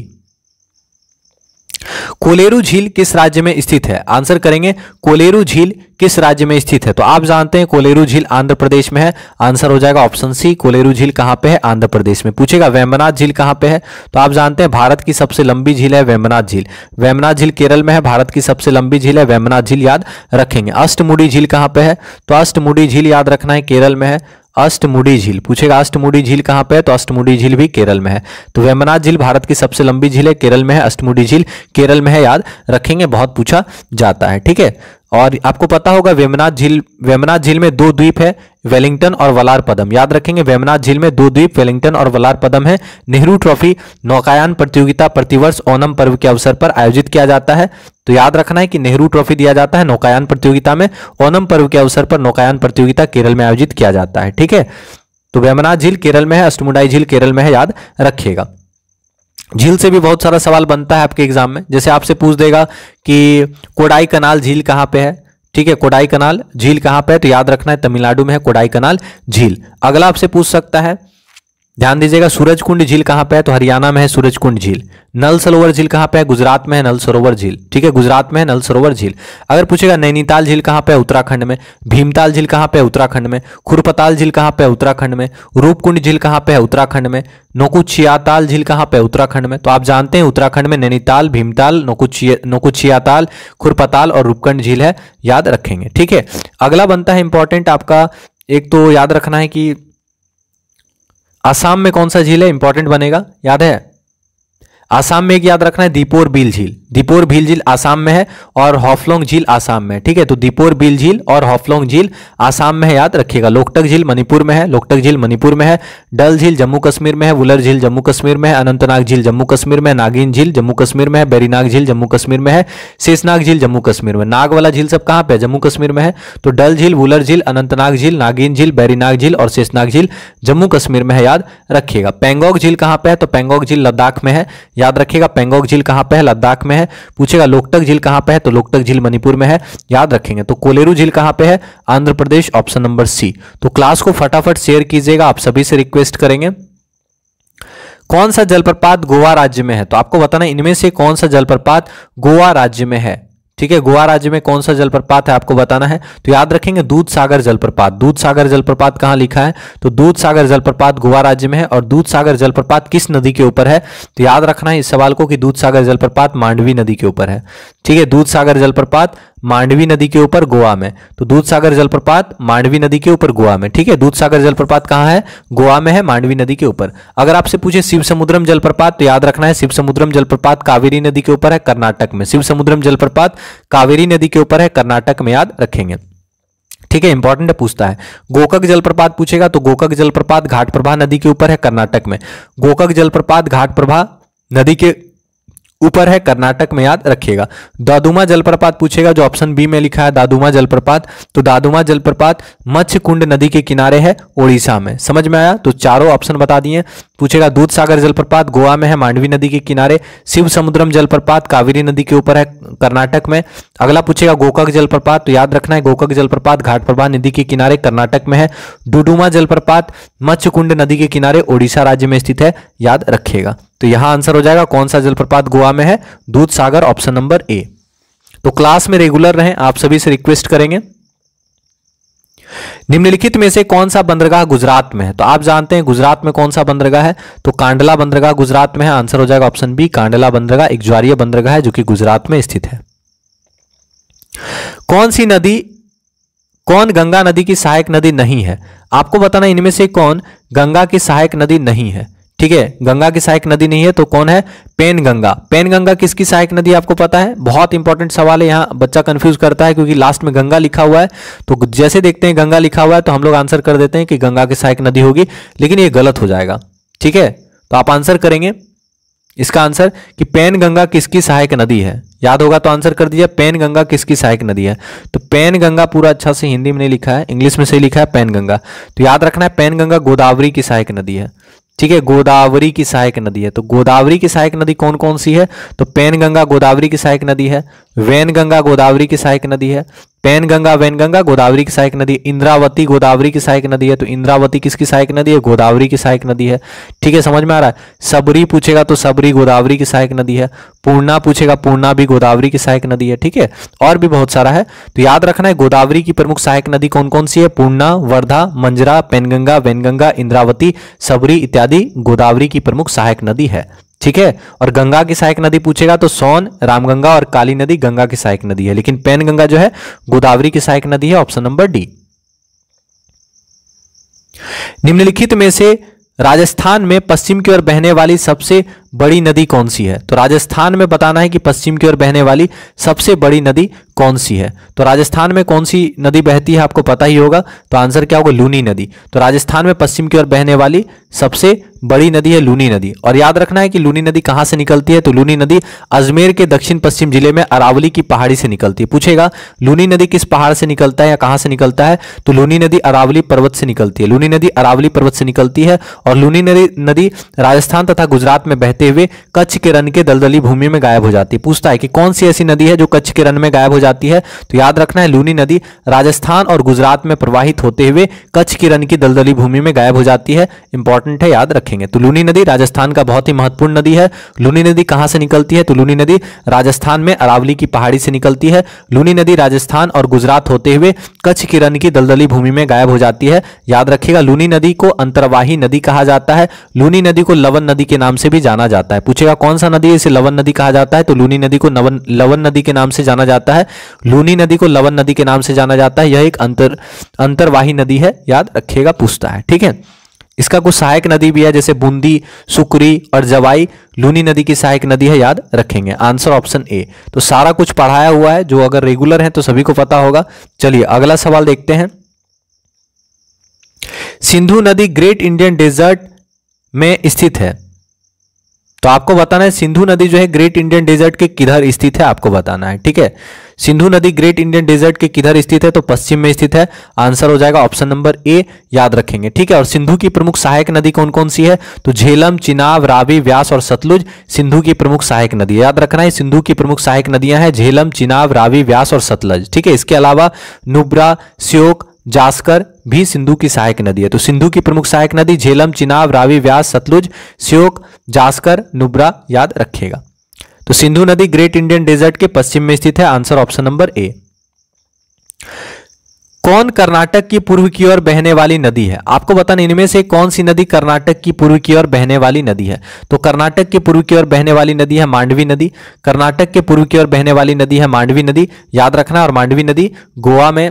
Kolleru झील किस राज्य में स्थित है आंसर करेंगे कोलेरू झील किस राज्य में स्थित है तो आप जानते हैं कोलेरू झील आंध्र प्रदेश में है आंसर हो जाएगा ऑप्शन सी कोलेरू झील कहां पे है आंध्र प्रदेश में पूछेगा वेमनाथ झील कहां पे है तो आप जानते हैं भारत की सबसे लंबी झील है वेमनाथ झील वेमनाथ झील केरल में है भारत की सबसे लंबी झील है वेमनाथ झील याद रखेंगे अष्टमुडी झील कहां पर है तो अष्टमुडी झील याद रखना है केरल में है अष्टमुडी झील पूछेगा अष्टमुडी झील कहाँ पे है तो अष्टमुडी झील भी केरल में है तो वेमनाथ झील भारत की सबसे लंबी झील है केरल में है अष्टमुडी झील केरल में है याद रखेंगे बहुत पूछा जाता है ठीक है और आपको पता होगा वेमनाथ झील वेमनाथ झील में दो द्वीप है वेलिंगटन और वलार पदम याद रखेंगे वेमनाथ झील में दो द्वीप वेलिंगटन और वलार पदम है नेहरू ट्रॉफी नौकायन प्रतियोगिता प्रतिवर्ष ओनम पर्व के अवसर पर आयोजित किया जाता है तो याद रखना है कि नेहरू ट्रॉफी दिया जाता है नौकायन प्रतियोगिता में ओनम पर्व के अवसर पर नौकायन प्रतियोगिता केरल में आयोजित किया जाता है ठीक है तो वेमनाथ झील केरल में है अष्टमुंडाई झील केरल में है याद रखिएगा झील से भी बहुत सारा सवाल बनता है आपके एग्जाम में जैसे आपसे पूछ देगा कि कोडाई कनाल झील कहाँ पे है ठीक है कोडाई कनाल झील कहाँ पे है तो याद रखना है तमिलनाडु में है कोडाई कनाल झील अगला आपसे पूछ सकता है ध्यान दीजिएगा सूरजकुंड झील कहां पे है तो हरियाणा में है सूरजकुंड झील नल सरोवर झील कहां पे है गुजरात में है नल सरोवर झील ठीक है गुजरात में है नल सरोवर झील अगर पूछेगा नैनीताल झील कहाँ पे है उत्तराखंड में भीमताल झील कहां पे है उत्तराखंड में खुरपताल झील कहाँ पे है उत्तराखंड में रूपकुंड झील कहाँ पे है उत्तराखंड में नोकुचियाताल झील कहाँ पे है उत्तराखंड में तो आप जानते हैं उत्तराखंड में नैनीताल भीमताल नोकुचियाताल खुरपताल और रूपकुंड झील है याद रखेंगे ठीक है अगला बनता है इंपॉर्टेंट आपका एक तो याद रखना है कि असम में कौन सा झील है इंपॉर्टेंट बनेगा याद है आसाम में एक याद रखना है दीपोर बिल झील दीपोर बिल झील आसाम में है और हॉफलोंग झील आसाम में ठीक है तो दीपोर बिल झील और हॉफलोंग झील आसाम में है याद रखिएगा लोकटक झील मणिपुर में है लोकटक झील मणिपुर में है डल झील जम्मू कश्मीर में है वुलर झील जम्मू कश्मीर में है अनंतनाग झील जम्मू कश्मीर में नागिन झील जम्मू कश्मीर में है बेरीनाग झील जम्मू कश्मीर में है शेषनाग झील जम्मू कश्मीर में नाग वाला झील सब कहाँ पे जम्मू कश्मीर में है तो डल झील वुलर झील अनंतनाग झील नागिन झील बेरीनाग झील और शेषनाग झील जम्मू कश्मीर में है याद रखिएगा पेंगोंग झील कहाँ पे है तो पेंगोंग झील लद्दाख में है याद रखिएगा पेंगोंग झील कहाँ पे है लद्दाख में है पूछेगा लोकटक झील कहाँ पे है तो लोकटक झील मणिपुर में है याद रखेंगे तो कोलेरू झील कहाँ पे है Andhra Pradesh option number C तो क्लास को फटाफट शेयर कीजिएगा आप सभी से रिक्वेस्ट करेंगे कौन सा जलप्रपात गोवा राज्य में है तो आपको बताना इनमें से कौन सा जलप्रपात गोवा राज्य में है ठीक है गोवा राज्य में कौन सा जलप्रपात है आपको बताना है तो याद रखेंगे दूध सागर जलप्रपात दूध सागर जलप्रपात कहां लिखा है तो दूध सागर जलप्रपात गोवा राज्य में है और दूध सागर जलप्रपात किस नदी के ऊपर है तो याद रखना है इस सवाल को कि दूध सागर जलप्रपात मांडवी नदी के ऊपर है ठीक है दूध सागर जलप्रपात मांडवी नदी के ऊपर गोवा में तो दूध सागर जलप्रपात मांडवी नदी के ऊपर गोवा में ठीक है दूध सागर जलप्रपात कहाँ है गोवा में है मांडवी नदी के ऊपर अगर आपसे पूछे शिव समुद्रम जलप्रपात तो याद रखना है शिव समुद्रम जलप्रपात कावेरी नदी के ऊपर है कर्नाटक में शिव समुद्रम जलप्रपात कावेरी नदी के ऊपर है कर्नाटक में याद रखेंगे ठीक है इंपॉर्टेंट पूछता है गोकक जलप्रपात पूछेगा तो गोकक जलप्रपात घाट प्रभा नदी के ऊपर है कर्नाटक में गोकक जलप्रपात घाट प्रभा नदी के ऊपर है कर्नाटक में याद रखिएगा दादुमा जलप्रपात पूछेगा जो ऑप्शन बी में लिखा है दादुमा जलप्रपात तो दादुमा जलप्रपात कुंड नदी के किनारे है ओडिशा में समझ में आया तो चारों ऑप्शन बता दिए पूछेगा दूध सागर जलप्रपात गोवा में है मांडवी नदी के किनारे शिव समुद्रम जलप्रपात कावेरी नदी के ऊपर है कर्नाटक में अगला पूछेगा गोकक जलप्रपात तो याद रखना है गोकक जलप्रपात घाट प्रभा नदी के किनारे कर्नाटक में है डुडुमा जलप्रपात कुंड नदी के किनारे ओडिशा राज्य में स्थित है याद रखेगा तो यहां आंसर हो जाएगा कौन सा जलप्रपात गोवा में है दूध सागर ऑप्शन नंबर ए तो क्लास में रेगुलर रहें आप सभी से रिक्वेस्ट करेंगे निम्नलिखित में से कौन सा बंदरगाह गुजरात में है तो आप जानते हैं गुजरात में कौन सा बंदरगाह है तो कांडला बंदरगाह गुजरात में है आंसर हो जाएगा ऑप्शन बी कांडला बंदरगाह एक ज्वारीय बंदरगाह है जो कि गुजरात में स्थित है कौन सी नदी कौन गंगा नदी की सहायक नदी नहीं है आपको बताना इनमें से कौन गंगा की सहायक नदी नहीं है ठीक है गंगा की सहायक नदी नहीं है तो कौन है पेन गंगा पेन गंगा किसकी सहायक नदी आपको पता है बहुत इंपॉर्टेंट सवाल है यहाँ बच्चा कंफ्यूज करता है क्योंकि लास्ट में गंगा लिखा हुआ है तो जैसे देखते हैं गंगा लिखा हुआ है तो हम लोग आंसर कर देते हैं कि गंगा की सहायक नदी होगी लेकिन ये गलत हो जाएगा ठीक है तो आप आंसर करेंगे इसका आंसर कि पेन गंगा किसकी सहायक नदी है याद होगा तो आंसर कर दीजिए पेन गंगा किसकी सहायक नदी है तो पेन गंगा पूरा अच्छा से हिंदी में नहीं लिखा है इंग्लिश में सही लिखा है पेन गंगा तो याद रखना है पेन गंगा गोदावरी की सहायक नदी है ठीक है गोदावरी की सहायक नदी है तो गोदावरी की सहायक नदी कौन कौन सी है तो पेन गंगा गोदावरी की सहायक नदी है वैन गंगा गोदावरी की सहायक नदी है पैन गंगा वैन गंगा गोदावरी की सहायक नदी इंद्रावती गोदावरी की सहायक नदी है तो इंद्रावती किसकी सहायक नदी है गोदावरी की सहायक नदी है ठीक है समझ में आ रहा है सबरी पूछेगा तो सबरी गोदावरी की सहायक नदी है पूर्णा पूछेगा पूर्णा भी गोदावरी की सहायक नदी है ठीक है और भी बहुत सारा है तो याद रखना है गोदावरी की प्रमुख सहायक नदी कौन कौन सी है पूर्णा वर्धा मंजरा पेनगंगा वैनगंगा इंद्रावती सबरी इत्यादि गोदावरी की प्रमुख सहायक नदी है ठीक है और गंगा की सहायक नदी पूछेगा तो सोन रामगंगा और काली नदी गंगा की सहायक नदी है लेकिन पेन गंगा जो है गोदावरी की सहायक नदी है ऑप्शन नंबर डी निम्नलिखित में से राजस्थान में पश्चिम की ओर बहने वाली सबसे बड़ी नदी कौन सी है तो राजस्थान में बताना है कि पश्चिम की ओर बहने वाली सबसे बड़ी नदी कौन सी है तो राजस्थान में कौन सी नदी बहती है आपको पता ही होगा तो आंसर क्या होगा लूनी नदी तो राजस्थान में पश्चिम की ओर बहने वाली सबसे बड़ी नदी है लूनी नदी और याद रखना है कि लूनी नदी कहां से निकलती है तो लूनी नदी अजमेर के दक्षिण पश्चिम जिले में अरावली की पहाड़ी से निकलती है पूछेगा लूनी नदी किस पहाड़ से निकलता है या कहां से निकलता है तो लूनी नदी अरावली पर्वत से निकलती है लूनी नदी अरावली पर्वत से निकलती है और लूनी नदी नदी राजस्थान तथा गुजरात में बहते हुए कच्छ के रन के दलदली भूमि में गायब हो जाती है पूछता है कि कौन सी ऐसी नदी है जो कच्छ के रन में गायब हो जाती है तो याद रखना है लूनी नदी राजस्थान और गुजरात में प्रवाहित होते हुए कच्छ की रन की दलदली भूमि में गायब हो जाती है इंपॉर्टेंट है याद रखेंगे तो लूनी नदी राजस्थान का बहुत ही महत्वपूर्ण नदी है लूनी नदी कहां से निकलती है तो लूनी नदी राजस्थान में अरावली की पहाड़ी से निकलती है लूनी नदी राजस्थान और गुजरात होते हुए कच्छ की रन की दलदली भूमि में गायब हो जाती है याद रखिएगा लूनी नदी को अंतरवाही नदी कहा जाता है लूनी नदी को लवन नदी के नाम से भी जाना जाता है पूछेगा कौन सा नदी इसे लवन नदी कहा जाता है तो लूनी नदी को लवन नदी के नाम से जाना जाता है लूनी नदी को लवन नदी के नाम से जाना जाता है यह एक अंतर अंतरवाही नदी है याद रखिएगा पूछता है ठीक है इसका कुछ सहायक नदी भी है जैसे बूंदी सुकरी और जवाई लूनी नदी की सहायक नदी है याद रखेंगे आंसर ऑप्शन ए तो सारा कुछ पढ़ाया हुआ है जो अगर रेगुलर है तो सभी को पता होगा चलिए अगला सवाल देखते हैं सिंधु नदी ग्रेट इंडियन डेजर्ट में स्थित है तो आपको बताना है सिंधु नदी जो है ग्रेट इंडियन डेजर्ट के किधर स्थित है आपको बताना है ठीक है सिंधु नदी ग्रेट इंडियन डेजर्ट के किधर स्थित है तो पश्चिम में स्थित है आंसर हो जाएगा ऑप्शन नंबर ए याद रखेंगे ठीक है और सिंधु की प्रमुख सहायक नदी कौन कौन सी है तो झेलम चिनाब रावी व्यास और सतलुज सिंधु की प्रमुख सहायक नदी याद रखना है सिंधु की प्रमुख सहायक नदियां हैं झेलम चिनाब रावी व्यास और सतलज ठीक है इसके अलावा नुब्रा श्योक जास्कर भी सिंधु की सहायक नदी है तो सिंधु की प्रमुख सहायक नदी झेलम चिनाब रावी व्यास सतलुज श्योक जास्कर नुब्रा याद रखिएगा तो सिंधु नदी ग्रेट इंडियन डेजर्ट के पश्चिम में स्थित है आंसर ऑप्शन नंबर ए कौन कर्नाटक की पूर्व की ओर बहने वाली नदी है आपको बताना इनमें से कौन सी नदी कर्नाटक की पूर्व की ओर बहने वाली नदी है तो कर्नाटक की पूर्व की ओर बहने वाली नदी है मांडवी नदी कर्नाटक के पूर्व की ओर बहने वाली नदी है मांडवी नदी याद रखना और मांडवी नदी गोवा में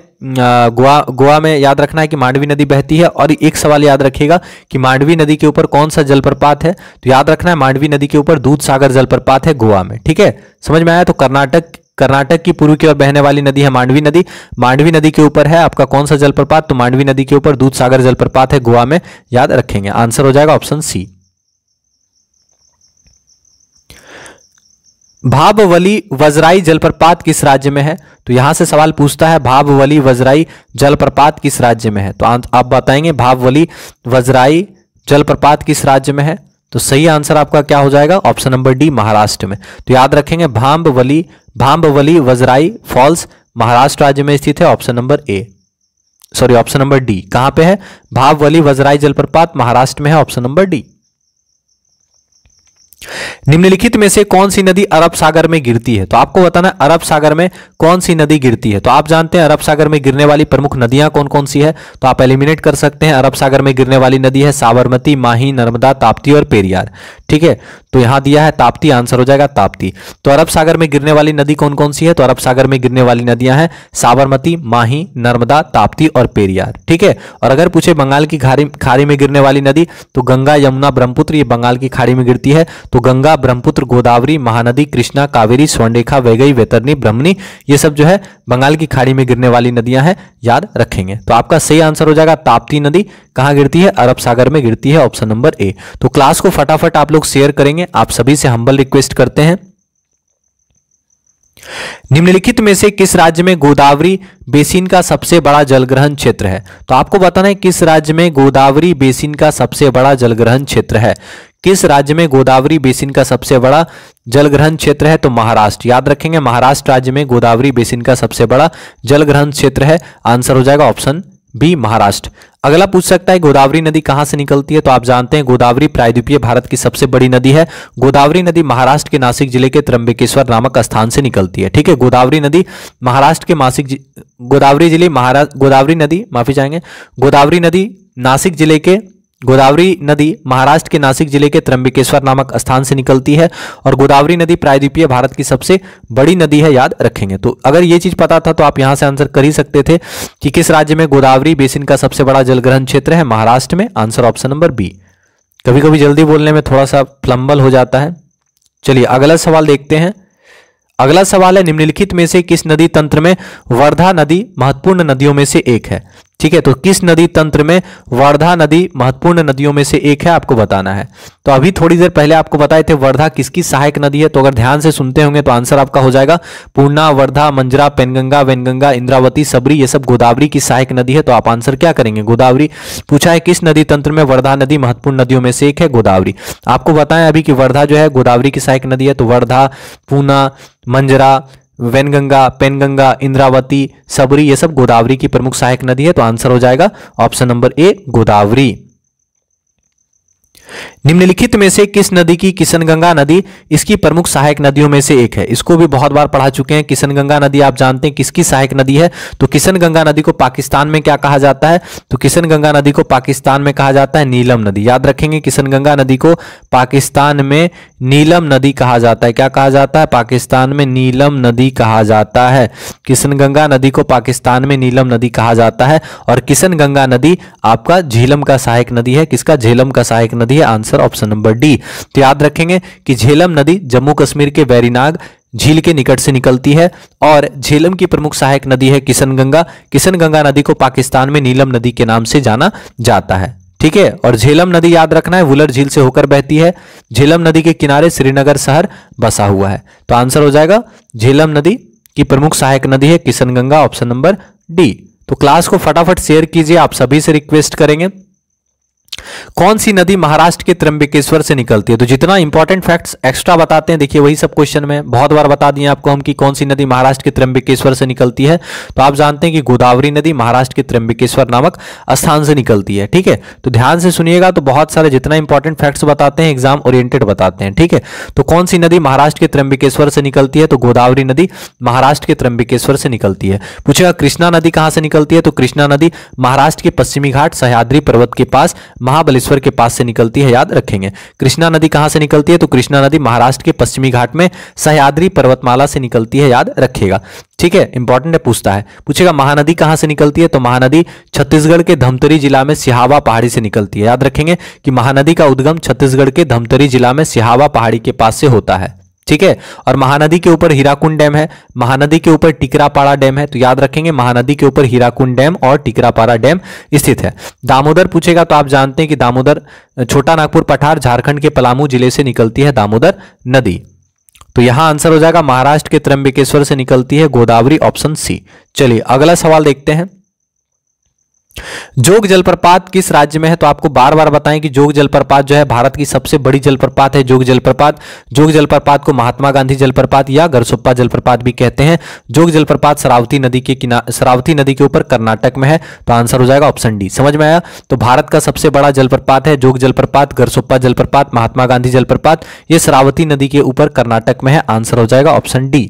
गोवा गोवा में याद रखना है कि मांडवी नदी बहती है और एक सवाल याद रखिएगा कि मांडवी नदी के ऊपर कौन सा जलप्रपात है तो याद रखना है मांडवी नदी के ऊपर दूध सागर जलप्रपात है गोवा में ठीक है समझ में आया तो कर्नाटक कर्नाटक की पूर्व की ओर बहने वाली नदी है मांडवी नदी मांडवी नदी के ऊपर है आपका कौन सा जलप्रपात तो मांडवी नदी के ऊपर दूध सागर जलप्रपात है गोवा में याद रखेंगे आंसर हो जाएगा ऑप्शन सी भाववली वजराई जलप्रपात किस राज्य में है तो यहां से सवाल पूछता है भाववली वजराई जलप्रपात किस राज्य में है तो आप बताएंगे भाववली वजराई जलप्रपात किस राज्य में है तो सही आंसर आपका क्या हो जाएगा ऑप्शन नंबर डी महाराष्ट्र में तो याद रखेंगे भांबवली भांबवली वजराई फॉल्स महाराष्ट्र राज्य में स्थित है option number A sorry option number D कहां पे है भावली वजराई जलप्रपात महाराष्ट्र में है ऑप्शन नंबर डी निम्नलिखित में से कौन सी नदी अरब सागर में गिरती है तो आपको बताना अरब सागर में कौन सी नदी गिरती है तो आप जानते हैं अरब सागर में गिरने वाली प्रमुख नदियां कौन कौन सी है तो आप एलिमिनेट कर सकते हैं अरब सागर में गिरने वाली नदी है साबरमती माही नर्मदा ताप्ती और पेरियार ठीक है तो यहां दिया है ताप्ती आंसर हो जाएगा ताप्ती तो अरब सागर में गिरने वाली नदी कौन कौन सी है तो अरब सागर में गिरने वाली नदियां हैं साबरमती माही नर्मदा ताप्ती और पेरियार ठीक है और अगर पूछे बंगाल की खाड़ी खाड़ी में गिरने वाली नदी तो गंगा यमुना ब्रह्मपुत्र ये बंगाल की खाड़ी में गिरती है तो गंगा ब्रह्मपुत्र गोदावरी महानदी कृष्णा कावेरी स्वर्णरेखा वेगई वेतरनी ब्रह्मणी ये सब जो है बंगाल की खाड़ी में गिरने वाली नदियां हैं याद रखेंगे तो आपका सही आंसर हो जाएगा ताप्ती नदी कहां गिरती है अरब सागर में गिरती है ऑप्शन नंबर ए तो क्लास को फटाफट आप लोग शेयर करेंगे करेंगे आप सभी से हम्बल रिक्वेस्ट करते हैं निम्नलिखित में से किस राज्य में गोदावरी बेसिन का सबसे बड़ा जलग्रहण क्षेत्र है तो आपको बताना है किस राज्य में गोदावरी बेसिन का सबसे बड़ा जलग्रहण क्षेत्र है किस राज्य में गोदावरी बेसिन का सबसे बड़ा जलग्रहण क्षेत्र है तो महाराष्ट्र याद रखेंगे महाराष्ट्र राज्य में गोदावरी बेसिन का सबसे बड़ा जलग्रहण क्षेत्र है आंसर हो जाएगा ऑप्शन बी महाराष्ट्र अगला पूछ सकता है गोदावरी नदी कहां से निकलती है तो आप जानते हैं गोदावरी प्रायद्वीपीय भारत की सबसे बड़ी नदी है गोदावरी नदी महाराष्ट्र के नासिक जिले के त्रंबकेश्वर नामक स्थान से निकलती है ठीक है गोदावरी नदी महाराष्ट्र के मासिक जि... गोदावरी जिले महाराष्ट्र गोदावरी नदी माफी जाएंगे गोदावरी नदी नासिक जिले के गोदावरी नदी महाराष्ट्र के नासिक जिले के त्रंबिकेश्वर नामक स्थान से निकलती है और गोदावरी नदी प्रायद्वीपीय भारत की सबसे बड़ी नदी है याद रखेंगे तो अगर ये चीज पता था तो आप यहां से आंसर कर ही सकते थे कि किस राज्य में गोदावरी बेसिन का सबसे बड़ा जलग्रहण क्षेत्र है महाराष्ट्र में आंसर ऑप्शन नंबर बी कभी कभी जल्दी बोलने में थोड़ा सा प्लम्बल हो जाता है चलिए अगला सवाल देखते हैं अगला सवाल है निम्नलिखित में से किस नदी तंत्र में वर्धा नदी महत्वपूर्ण नदियों में से एक है ठीक है तो किस नदी तंत्र में वर्धा नदी महत्वपूर्ण नदियों में से एक है आपको बताना है तो अभी थोड़ी देर पहले आपको बताए थे वर्धा किसकी सहायक नदी है तो अगर ध्यान से सुनते होंगे तो आंसर आपका हो जाएगा पूर्णा वर्धा मंजरा पेनगंगा वेनगंगा इंद्रावती सबरी ये सब गोदावरी की सहायक नदी है तो आप आंसर क्या करेंगे गोदावरी पूछा है किस नदी तंत्र में वर्धा नदी महत्वपूर्ण नदियों में से एक है गोदावरी आपको बताएं अभी कि वर्धा जो है गोदावरी की सहायक नदी है तो वर्धा पूना मंजरा वैनगंगा पेनगंगा इंद्रावती सबरी ये सब गोदावरी की प्रमुख सहायक नदी है तो आंसर हो जाएगा ऑप्शन नंबर ए गोदावरी निम्नलिखित में से किस नदी की किशनगंगा नदी इसकी प्रमुख सहायक नदियों में से एक है इसको भी बहुत बार पढ़ा चुके हैं किशनगंगा नदी आप जानते हैं किसकी सहायक नदी है तो किशनगंगा नदी को पाकिस्तान में क्या कहा जाता है तो किशनगंगा नदी को पाकिस्तान में कहा जाता है नीलम नदी याद रखेंगे किशनगंगा नदी को पाकिस्तान में नीलम नदी कहा जाता है क्या कहा जाता है पाकिस्तान में नीलम नदी कहा जाता है किशनगंगा नदी को पाकिस्तान में नीलम नदी कहा जाता है और किशनगंगा नदी आपका झेलम का सहायक नदी है किसका झेलम का सहायक नदी है आंसर ऑप्शन नंबर डी तो याद रखेंगे कि झेलम नदी जम्मू कश्मीर के वैरीनाग झील के निकट से निकलती है और झेलम की प्रमुख सहायक नदी है किशनगंगा किशनगंगा नदी को पाकिस्तान में नीलम नदी के नाम से जाना जाता है ठीक है और झेलम नदी याद रखना है वुलर झील से होकर बहती है झेलम नदी के किनारे श्रीनगर शहर बसा हुआ है तो आंसर हो जाएगा झेलम नदी की प्रमुख सहायक नदी है किशनगंगा ऑप्शन नंबर डी तो क्लास को फटाफट शेयर कीजिए आप सभी से रिक्वेस्ट करेंगे कौन सी नदी महाराष्ट्र के त्रंबकेश्वर से निकलती है तो जितना इंपॉर्टेंट फैक्ट्स एक्स्ट्रा बताते हैं देखिए वही सब क्वेश्चन में बहुत बार बता दिए आपको हम कि कौन सी नदी महाराष्ट्र के त्रंबकेश्वर से निकलती है तो आप जानते हैं कि गोदावरी नदी महाराष्ट्र के त्रंबकेश्वर नामक स्थान से निकलती है ठीक है तो ध्यान से सुनिएगा तो बहुत सारे जितना इंपॉर्टेंट फैक्ट्स बताते हैं एग्जाम ओरिएंटेड बताते हैं ठीक है तो कौन सी नदी महाराष्ट्र के त्रंबकेश्वर से निकलती है तो गोदावरी नदी महाराष्ट्र के त्रंबकेश्वर से निकलती है पूछेगा कृष्णा नदी कहां से निकलती है तो कृष्णा नदी महाराष्ट्र के पश्चिमी घाट सह्याद्री पर्वत के पास महाबलेश्वर के पास से निकलती है याद रखेंगे कृष्णा नदी कहां से निकलती है तो कृष्णा नदी महाराष्ट्र के पश्चिमी घाट में सहयाद्री पर्वतमाला से निकलती है याद रखेगा ठीक है इंपॉर्टेंट है पूछता है पूछेगा महानदी कहां से निकलती है तो महानदी छत्तीसगढ़ के धमतरी जिला में सिहावा पहाड़ी से निकलती है याद रखेंगे कि महानदी का उद्गम छत्तीसगढ़ के धमतरी जिला में सिहावा पहाड़ी के पास से होता है ठीक है और महानदी के ऊपर हीराकुंड डैम है महानदी के ऊपर टिकरापाड़ा डैम है तो याद रखेंगे महानदी के ऊपर हीराकुंड डैम और टिकरापाड़ा डैम स्थित है दामोदर पूछेगा तो आप जानते हैं कि दामोदर छोटा नागपुर पठार झारखंड के पलामू जिले से निकलती है दामोदर नदी तो यहां आंसर हो जाएगा महाराष्ट्र के त्रंबिकेश्वर से निकलती है गोदावरी ऑप्शन सी चलिए अगला सवाल देखते हैं जोग जलप्रपात किस राज्य में है तो आपको बार बार बताएं कि जोग जलप्रपात जो है भारत की सबसे बड़ी जलप्रपात है जोग जलप्रपात जोग जलप्रपात को महात्मा गांधी जलप्रपात या गरसुप्पा जलप्रपात भी कहते हैं जोग जलप्रपात शरावती नदी के किनारे शरावती नदी के ऊपर कर्नाटक में है तो आंसर हो जाएगा ऑप्शन डी समझ में आया तो भारत का सबसे बड़ा जलप्रपात है जोग जलप्रपात गरसुप्पा जलप्रपात महात्मा गांधी जलप्रपात ये शरावती नदी के ऊपर कर्नाटक में है आंसर हो जाएगा ऑप्शन डी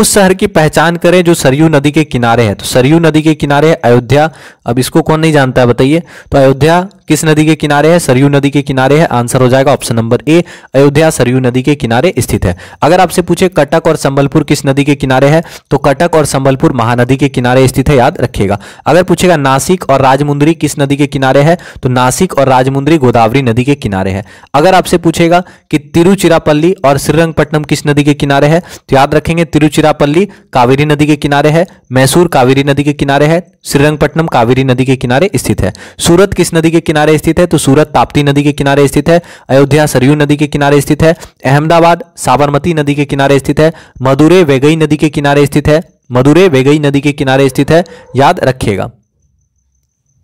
उस शहर की पहचान करें जो सरयू नदी के किनारे है तो सरयू नदी के किनारे अयोध्या अब इसको कौन नहीं जानता है बताइए तो अयोध्या किस नदी के किनारे है सरयू नदी के किनारे है आंसर हो जाएगा option number A Ayodhya Sarayu नदी के किनारे स्थित है अगर आपसे पूछे कटक और संबलपुर किस नदी के किनारे है तो कटक और संबलपुर महानदी के किनारे स्थित है याद रखिएगा अगर पूछेगा नासिक और राजमुंद्री किस नदी के किनारे है तो नासिक और राजमुंद्री गोदावरी नदी के किनारे है अगर आपसे पूछेगा कि तिरुचिरापल्ली और श्रीरंगपट्टनम किस नदी के किनारे है तो याद रखेंगे तिरुचिरापल्ली कावेरी नदी के किनारे है मैसूर कावेरी नदी के किनारे है श्रीरंगपट्टनम कावेरी नदी के किनारे स्थित है सूरत किस नदी के किनारे स्थित है तो सूरत ताप्ती नदी के किनारे स्थित है अयोध्या सरयू नदी के किनारे स्थित है अहमदाबाद साबरमती नदी के किनारे स्थित है मदुरे वेगई नदी के किनारे स्थित है मदुरे वेगई नदी के किनारे स्थित है याद रखिएगा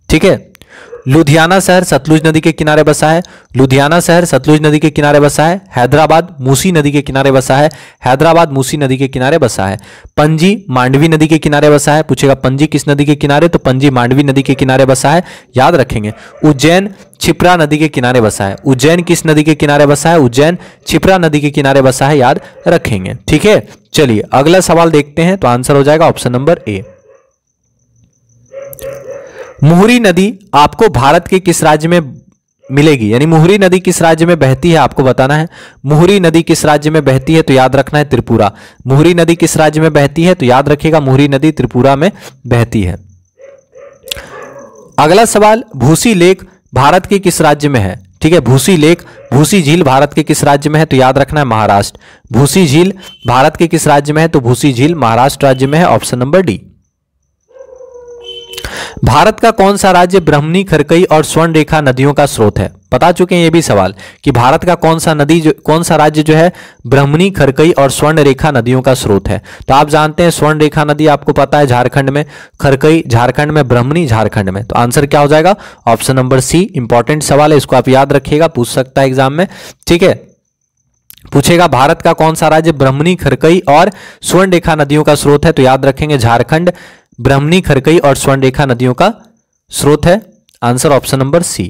ठीक है लुधियाना शहर सतलुज नदी के किनारे बसा है लुधियाना शहर सतलुज नदी के किनारे बसा है हैदराबाद मूसी नदी के किनारे बसा है हैदराबाद मूसी नदी के किनारे बसा है पंजी मांडवी नदी के किनारे बसा है पूछेगा पंजी किस नदी के किनारे तो पंजी मांडवी नदी के किनारे बसा है याद रखेंगे उज्जैन छिपरा नदी के किनारे बसा है उज्जैन किस नदी के किनारे बसा है उज्जैन छिपरा नदी के किनारे बसा है याद रखेंगे ठीक है चलिए अगला सवाल देखते हैं तो आंसर हो जाएगा ऑप्शन नंबर ए मुहरी नदी आपको भारत के किस राज्य में मिलेगी यानी मुहरी नदी किस राज्य में बहती है आपको बताना है मुहरी नदी किस राज्य में बहती है तो याद रखना है त्रिपुरा मुहरी नदी किस राज्य में बहती है तो याद रखिएगा मुहरी नदी त्रिपुरा में बहती है अगला सवाल भूसी लेक भारत के किस राज्य में है ठीक है भूसी लेक भूसी झील भारत के किस राज्य में है तो याद रखना है महाराष्ट्र भूसी झील भारत के किस राज्य में है तो भूसी झील महाराष्ट्र राज्य में है ऑप्शन नंबर डी भारत का कौन सा राज्य ब्रह्मणी खरकई और स्वर्ण रेखा नदियों का स्रोत है बता चुके हैं ये भी सवाल कि भारत का कौन सा नदी जो कौन सा राज्य जो है ब्रह्मणी खरकई और स्वर्ण रेखा नदियों का स्रोत है तो आप जानते हैं स्वर्ण रेखा नदी आपको पता है झारखंड में खरकई झारखंड में ब्रह्मणी झारखंड में तो आंसर क्या हो जाएगा ऑप्शन नंबर सी इंपॉर्टेंट सवाल है इसको आप याद रखिएगा पूछ सकता है एग्जाम में ठीक है पूछेगा भारत का कौन सा राज्य ब्रह्मणी खरकई और स्वर्ण रेखा नदियों का स्रोत है तो याद रखेंगे झारखंड ब्राह्मणी खरकई और स्वर्णरेखा नदियों का स्रोत है answer option number C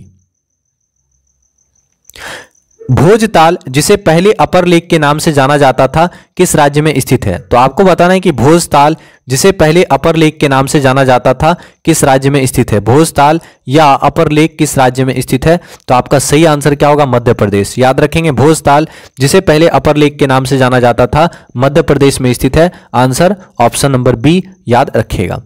Bhojtal जिसे पहले अपर लेक के नाम से जाना जाता था किस राज्य में स्थित है तो आपको बताना है कि भोजताल जिसे पहले अपर लेक के नाम से जाना जाता था किस राज्य में स्थित है भोजताल या अपर लेक किस राज्य में स्थित है तो आपका सही आंसर क्या होगा मध्य प्रदेश याद रखेंगे भोजताल जिसे पहले अपर लेक के नाम से जाना जाता था मध्य प्रदेश में स्थित है आंसर ऑप्शन नंबर बी याद रखेगा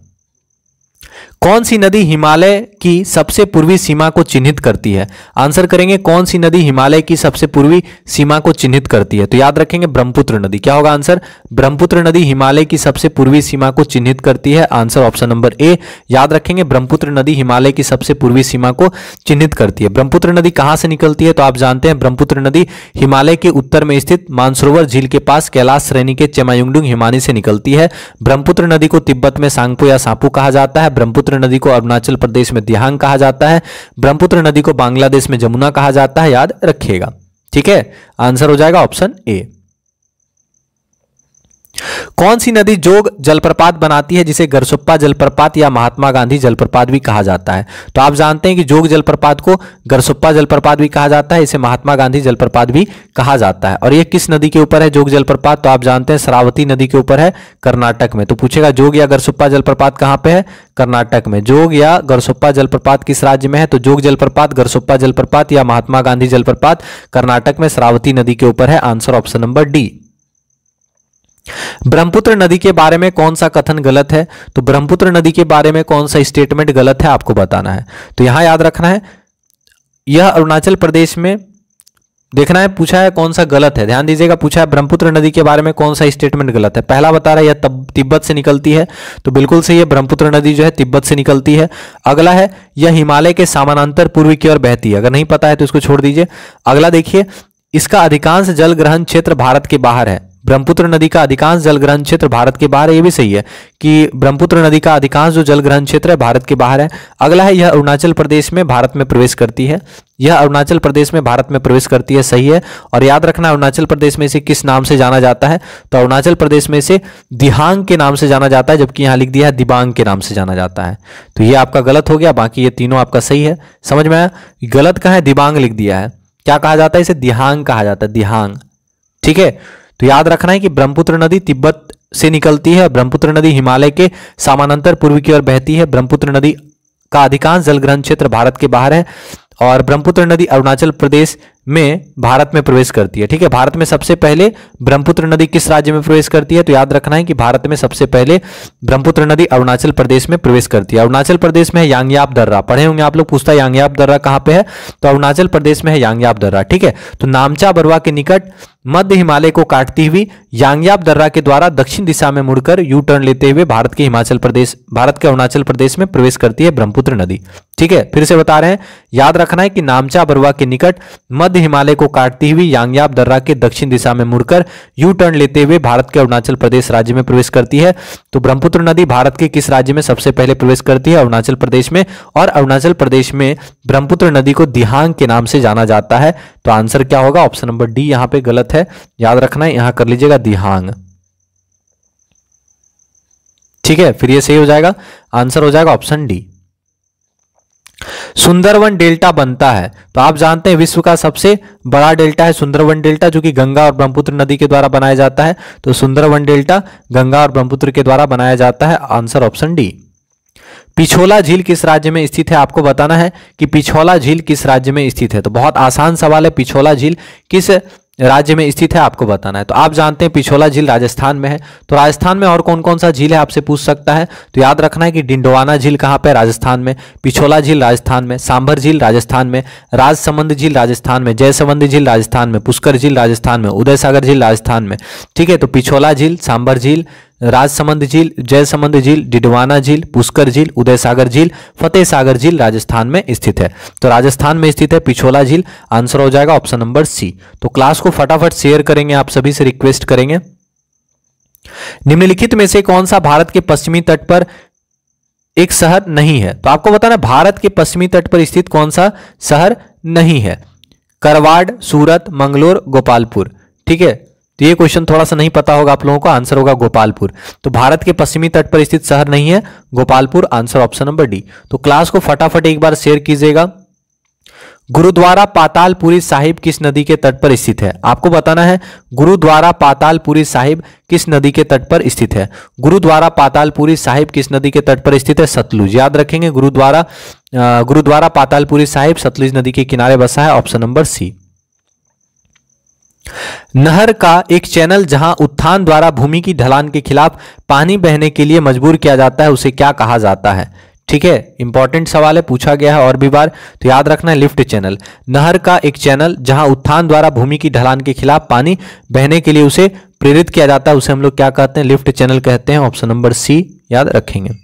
कौन सी नदी हिमालय की सबसे पूर्वी सीमा को चिन्हित करती है आंसर करेंगे कौन सी नदी हिमालय की सबसे पूर्वी सीमा को चिन्हित करती है तो याद रखेंगे ब्रह्मपुत्र नदी क्या होगा आंसर ब्रह्मपुत्र नदी हिमालय की सबसे पूर्वी सीमा को चिन्हित करती है आंसर ऑप्शन नंबर ए याद रखेंगे ब्रह्मपुत्र नदी हिमालय की सबसे पूर्वी सीमा को चिन्हित करती है ब्रह्मपुत्र नदी कहां से निकलती है तो आप जानते हैं ब्रह्मपुत्र नदी हिमालय के उत्तर में स्थित मानसरोवर झील के पास कैलाश श्रेणी के चेमायुंगडुंग हिमानी से निकलती है ब्रह्मपुत्र नदी को तिब्बत में सांगपू या सांपू कहा जाता है ब्रह्मपुत्र ब्रह्मपुत्र नदी को अरुणाचल प्रदेश में दिहांग कहा जाता है ब्रह्मपुत्र नदी को बांग्लादेश में जमुना कहा जाता है याद रखिएगा ठीक है आंसर हो जाएगा ऑप्शन ए कौन सी नदी जोग जलप्रपात बनाती है जिसे गरसुप्पा जलप्रपात या महात्मा गांधी जलप्रपात भी कहा जाता है तो आप जानते हैं कि जोग जलप्रपात को गरसुप्पा जलप्रपात भी कहा जाता है इसे महात्मा गांधी जलप्रपात भी कहा जाता है और यह किस नदी के ऊपर है जोग जलप्रपात तो आप जानते हैं श्रावती नदी के ऊपर है कर्नाटक में तो पूछेगा जोग या गरसुप्पा जलप्रपात कहां पर है कर्नाटक में जोग या गरसुप्पा जलप्रपात किस राज्य में है तो जोग जलप्रपात गरसुप्पा जलप्रपात या महात्मा गांधी जलप्रपात कर्नाटक में शरावती नदी के ऊपर है answer option number D Brahmaputra नदी के बारे में कौन सा कथन गलत है तो ब्रह्मपुत्र नदी के बारे में कौन सा स्टेटमेंट गलत है आपको बताना है तो यहां याद रखना है यह अरुणाचल प्रदेश में देखना है पूछा है कौन सा गलत है ध्यान दीजिएगा पूछा है ब्रह्मपुत्र नदी के बारे में कौन सा स्टेटमेंट गलत है पहला बता रहा है यह तिब्बत से निकलती है तो बिल्कुल सही है ब्रह्मपुत्र नदी जो है तिब्बत से निकलती है अगला है यह हिमालय के समानांतर पूर्व की ओर बहती है अगर नहीं पता है तो इसको छोड़ दीजिए अगला देखिए इसका अधिकांश जल ग्रहण क्षेत्र भारत के बाहर है ब्रह्मपुत्र नदी का अधिकांश जलग्रहण क्षेत्र भारत के बाहर है ये भी सही है कि ब्रह्मपुत्र नदी का अधिकांश जो जलग्रहण क्षेत्र है भारत के बाहर है अगला है यह अरुणाचल प्रदेश में भारत में प्रवेश करती है यह अरुणाचल प्रदेश में भारत में प्रवेश करती है सही है और याद रखना अरुणाचल प्रदेश में इसे किस नाम से जाना जाता है तो अरुणाचल प्रदेश में से दिहांग के नाम से जाना जाता है जबकि यहाँ लिख दिया है दिबांग के नाम से जाना जाता है तो ये आपका गलत हो गया बाकी ये तीनों आपका सही है समझ में आया गलत कहा है दिबांग लिख दिया है क्या कहा जाता है इसे दिहांग कहा जाता है दिहांग ठीक है तो याद रखना है कि ब्रह्मपुत्र नदी तिब्बत से निकलती है ब्रह्मपुत्र नदी हिमालय के समानांतर पूर्व की ओर बहती है ब्रह्मपुत्र नदी का अधिकांश जलग्रहण क्षेत्र भारत के बाहर है और ब्रह्मपुत्र नदी अरुणाचल प्रदेश में भारत में प्रवेश करती है ठीक है भारत में सबसे पहले ब्रह्मपुत्र नदी किस राज्य में प्रवेश करती है तो याद रखना है कि भारत में सबसे पहले ब्रह्मपुत्र नदी अरुणाचल प्रदेश में प्रवेश करती है अरुणाचल प्रदेश में है यांगयाब दर्रा पढ़े होंगे आप लोग पूछता है यांगयाब दर्रा कहाँ पे है तो अरुणाचल प्रदेश में है यांगयाब दर्रा ठीक है तो नामचा बरवा के निकट मध्य हिमालय को काटती हुई यांगयाब दर्रा के द्वारा दक्षिण दिशा में मुड़कर यू टर्न लेते हुए भारत के हिमाचल प्रदेश भारत के अरुणाचल प्रदेश में प्रवेश करती है ब्रह्मपुत्र नदी ठीक है फिर से बता रहे हैं याद रखना है कि नामचा बरुआ के निकट मध्य हिमालय को काटती हुई यांगयाब दर्रा के दक्षिण दिशा में मुड़कर यू टर्न लेते हुए भारत के अरुणाचल प्रदेश राज्य में प्रवेश करती है तो ब्रह्मपुत्र नदी भारत के किस राज्य में सबसे पहले प्रवेश करती है अरुणाचल प्रदेश में और अरुणाचल प्रदेश में ब्रह्मपुत्र नदी को दिहांग के नाम से जाना जाता है तो आंसर क्या होगा ऑप्शन नंबर डी यहाँ पे गलत पंचायत है याद रखना है यहां कर लीजिएगा दिहांग ठीक है फिर ये सही हो जाएगा आंसर हो जाएगा ऑप्शन डी सुंदरवन डेल्टा बनता है तो आप जानते हैं विश्व का सबसे बड़ा डेल्टा है सुंदरवन डेल्टा जो कि गंगा और ब्रह्मपुत्र नदी के द्वारा बनाया जाता है तो सुंदरवन डेल्टा गंगा और ब्रह्मपुत्र के द्वारा बनाया जाता है आंसर ऑप्शन डी पिछोला झील किस राज्य में स्थित है आपको बताना है कि पिछोला झील किस राज्य में स्थित है तो बहुत आसान सवाल है पिछोला झील किस राज्य में स्थित है आपको बताना है तो आप जानते हैं पिछोला झील राजस्थान में है तो राजस्थान में और कौन कौन सा झील है आपसे पूछ सकता है तो याद रखना है कि डिंडोवाना झील कहाँ पे राजस्थान में पिछोला झील राजस्थान में सांभर झील राजस्थान में राजसमंद झील राजस्थान में जयसमंद झील राजस्थान में पुष्कर झील राजस्थान में उदय सागर झील राजस्थान में ठीक है तो पिछोला झील सांभर झील राजसमंद झील जयसमंद झील डिडवाना झील पुष्कर झील उदय सागर झील फतेह सागर झील राजस्थान में स्थित है तो राजस्थान में स्थित है पिछोला झील आंसर हो जाएगा ऑप्शन नंबर सी तो क्लास को फटाफट शेयर करेंगे आप सभी से रिक्वेस्ट करेंगे निम्नलिखित में से कौन सा भारत के पश्चिमी तट पर एक शहर नहीं है तो आपको बताना भारत के पश्चिमी तट पर स्थित कौन सा शहर नहीं है करवाड़ सूरत मंगलोर गोपालपुर ठीक है तो ये क्वेश्चन थोड़ा सा नहीं पता होगा आप लोगों को आंसर होगा गोपालपुर तो भारत के पश्चिमी तट पर स्थित शहर नहीं है Gopalpur answer option number D तो क्लास को फटाफट एक बार शेयर कीजिएगा गुरुद्वारा पातालपुरी साहिब किस नदी के तट पर स्थित है आपको बताना है गुरुद्वारा पातालपुरी साहिब किस नदी के तट पर स्थित है गुरुद्वारा पातालपुरी साहिब किस नदी के तट पर स्थित है सतलुज याद रखेंगे गुरुद्वारा गुरुद्वारा पातालपुरी साहिब सतलुज नदी के किनारे बसा है ऑप्शन नंबर सी नहर का एक चैनल जहां उत्थान द्वारा भूमि की ढलान के खिलाफ पानी बहने के लिए मजबूर किया जाता है उसे क्या कहा जाता है ठीक है इंपॉर्टेंट सवाल है पूछा गया है और भी बार तो याद रखना है लिफ्ट चैनल नहर का एक चैनल जहां उत्थान द्वारा भूमि की ढलान के खिलाफ पानी बहने के लिए उसे प्रेरित किया जाता है उसे हम लोग क्या कहते हैं लिफ्ट चैनल कहते हैं ऑप्शन नंबर सी याद रखेंगे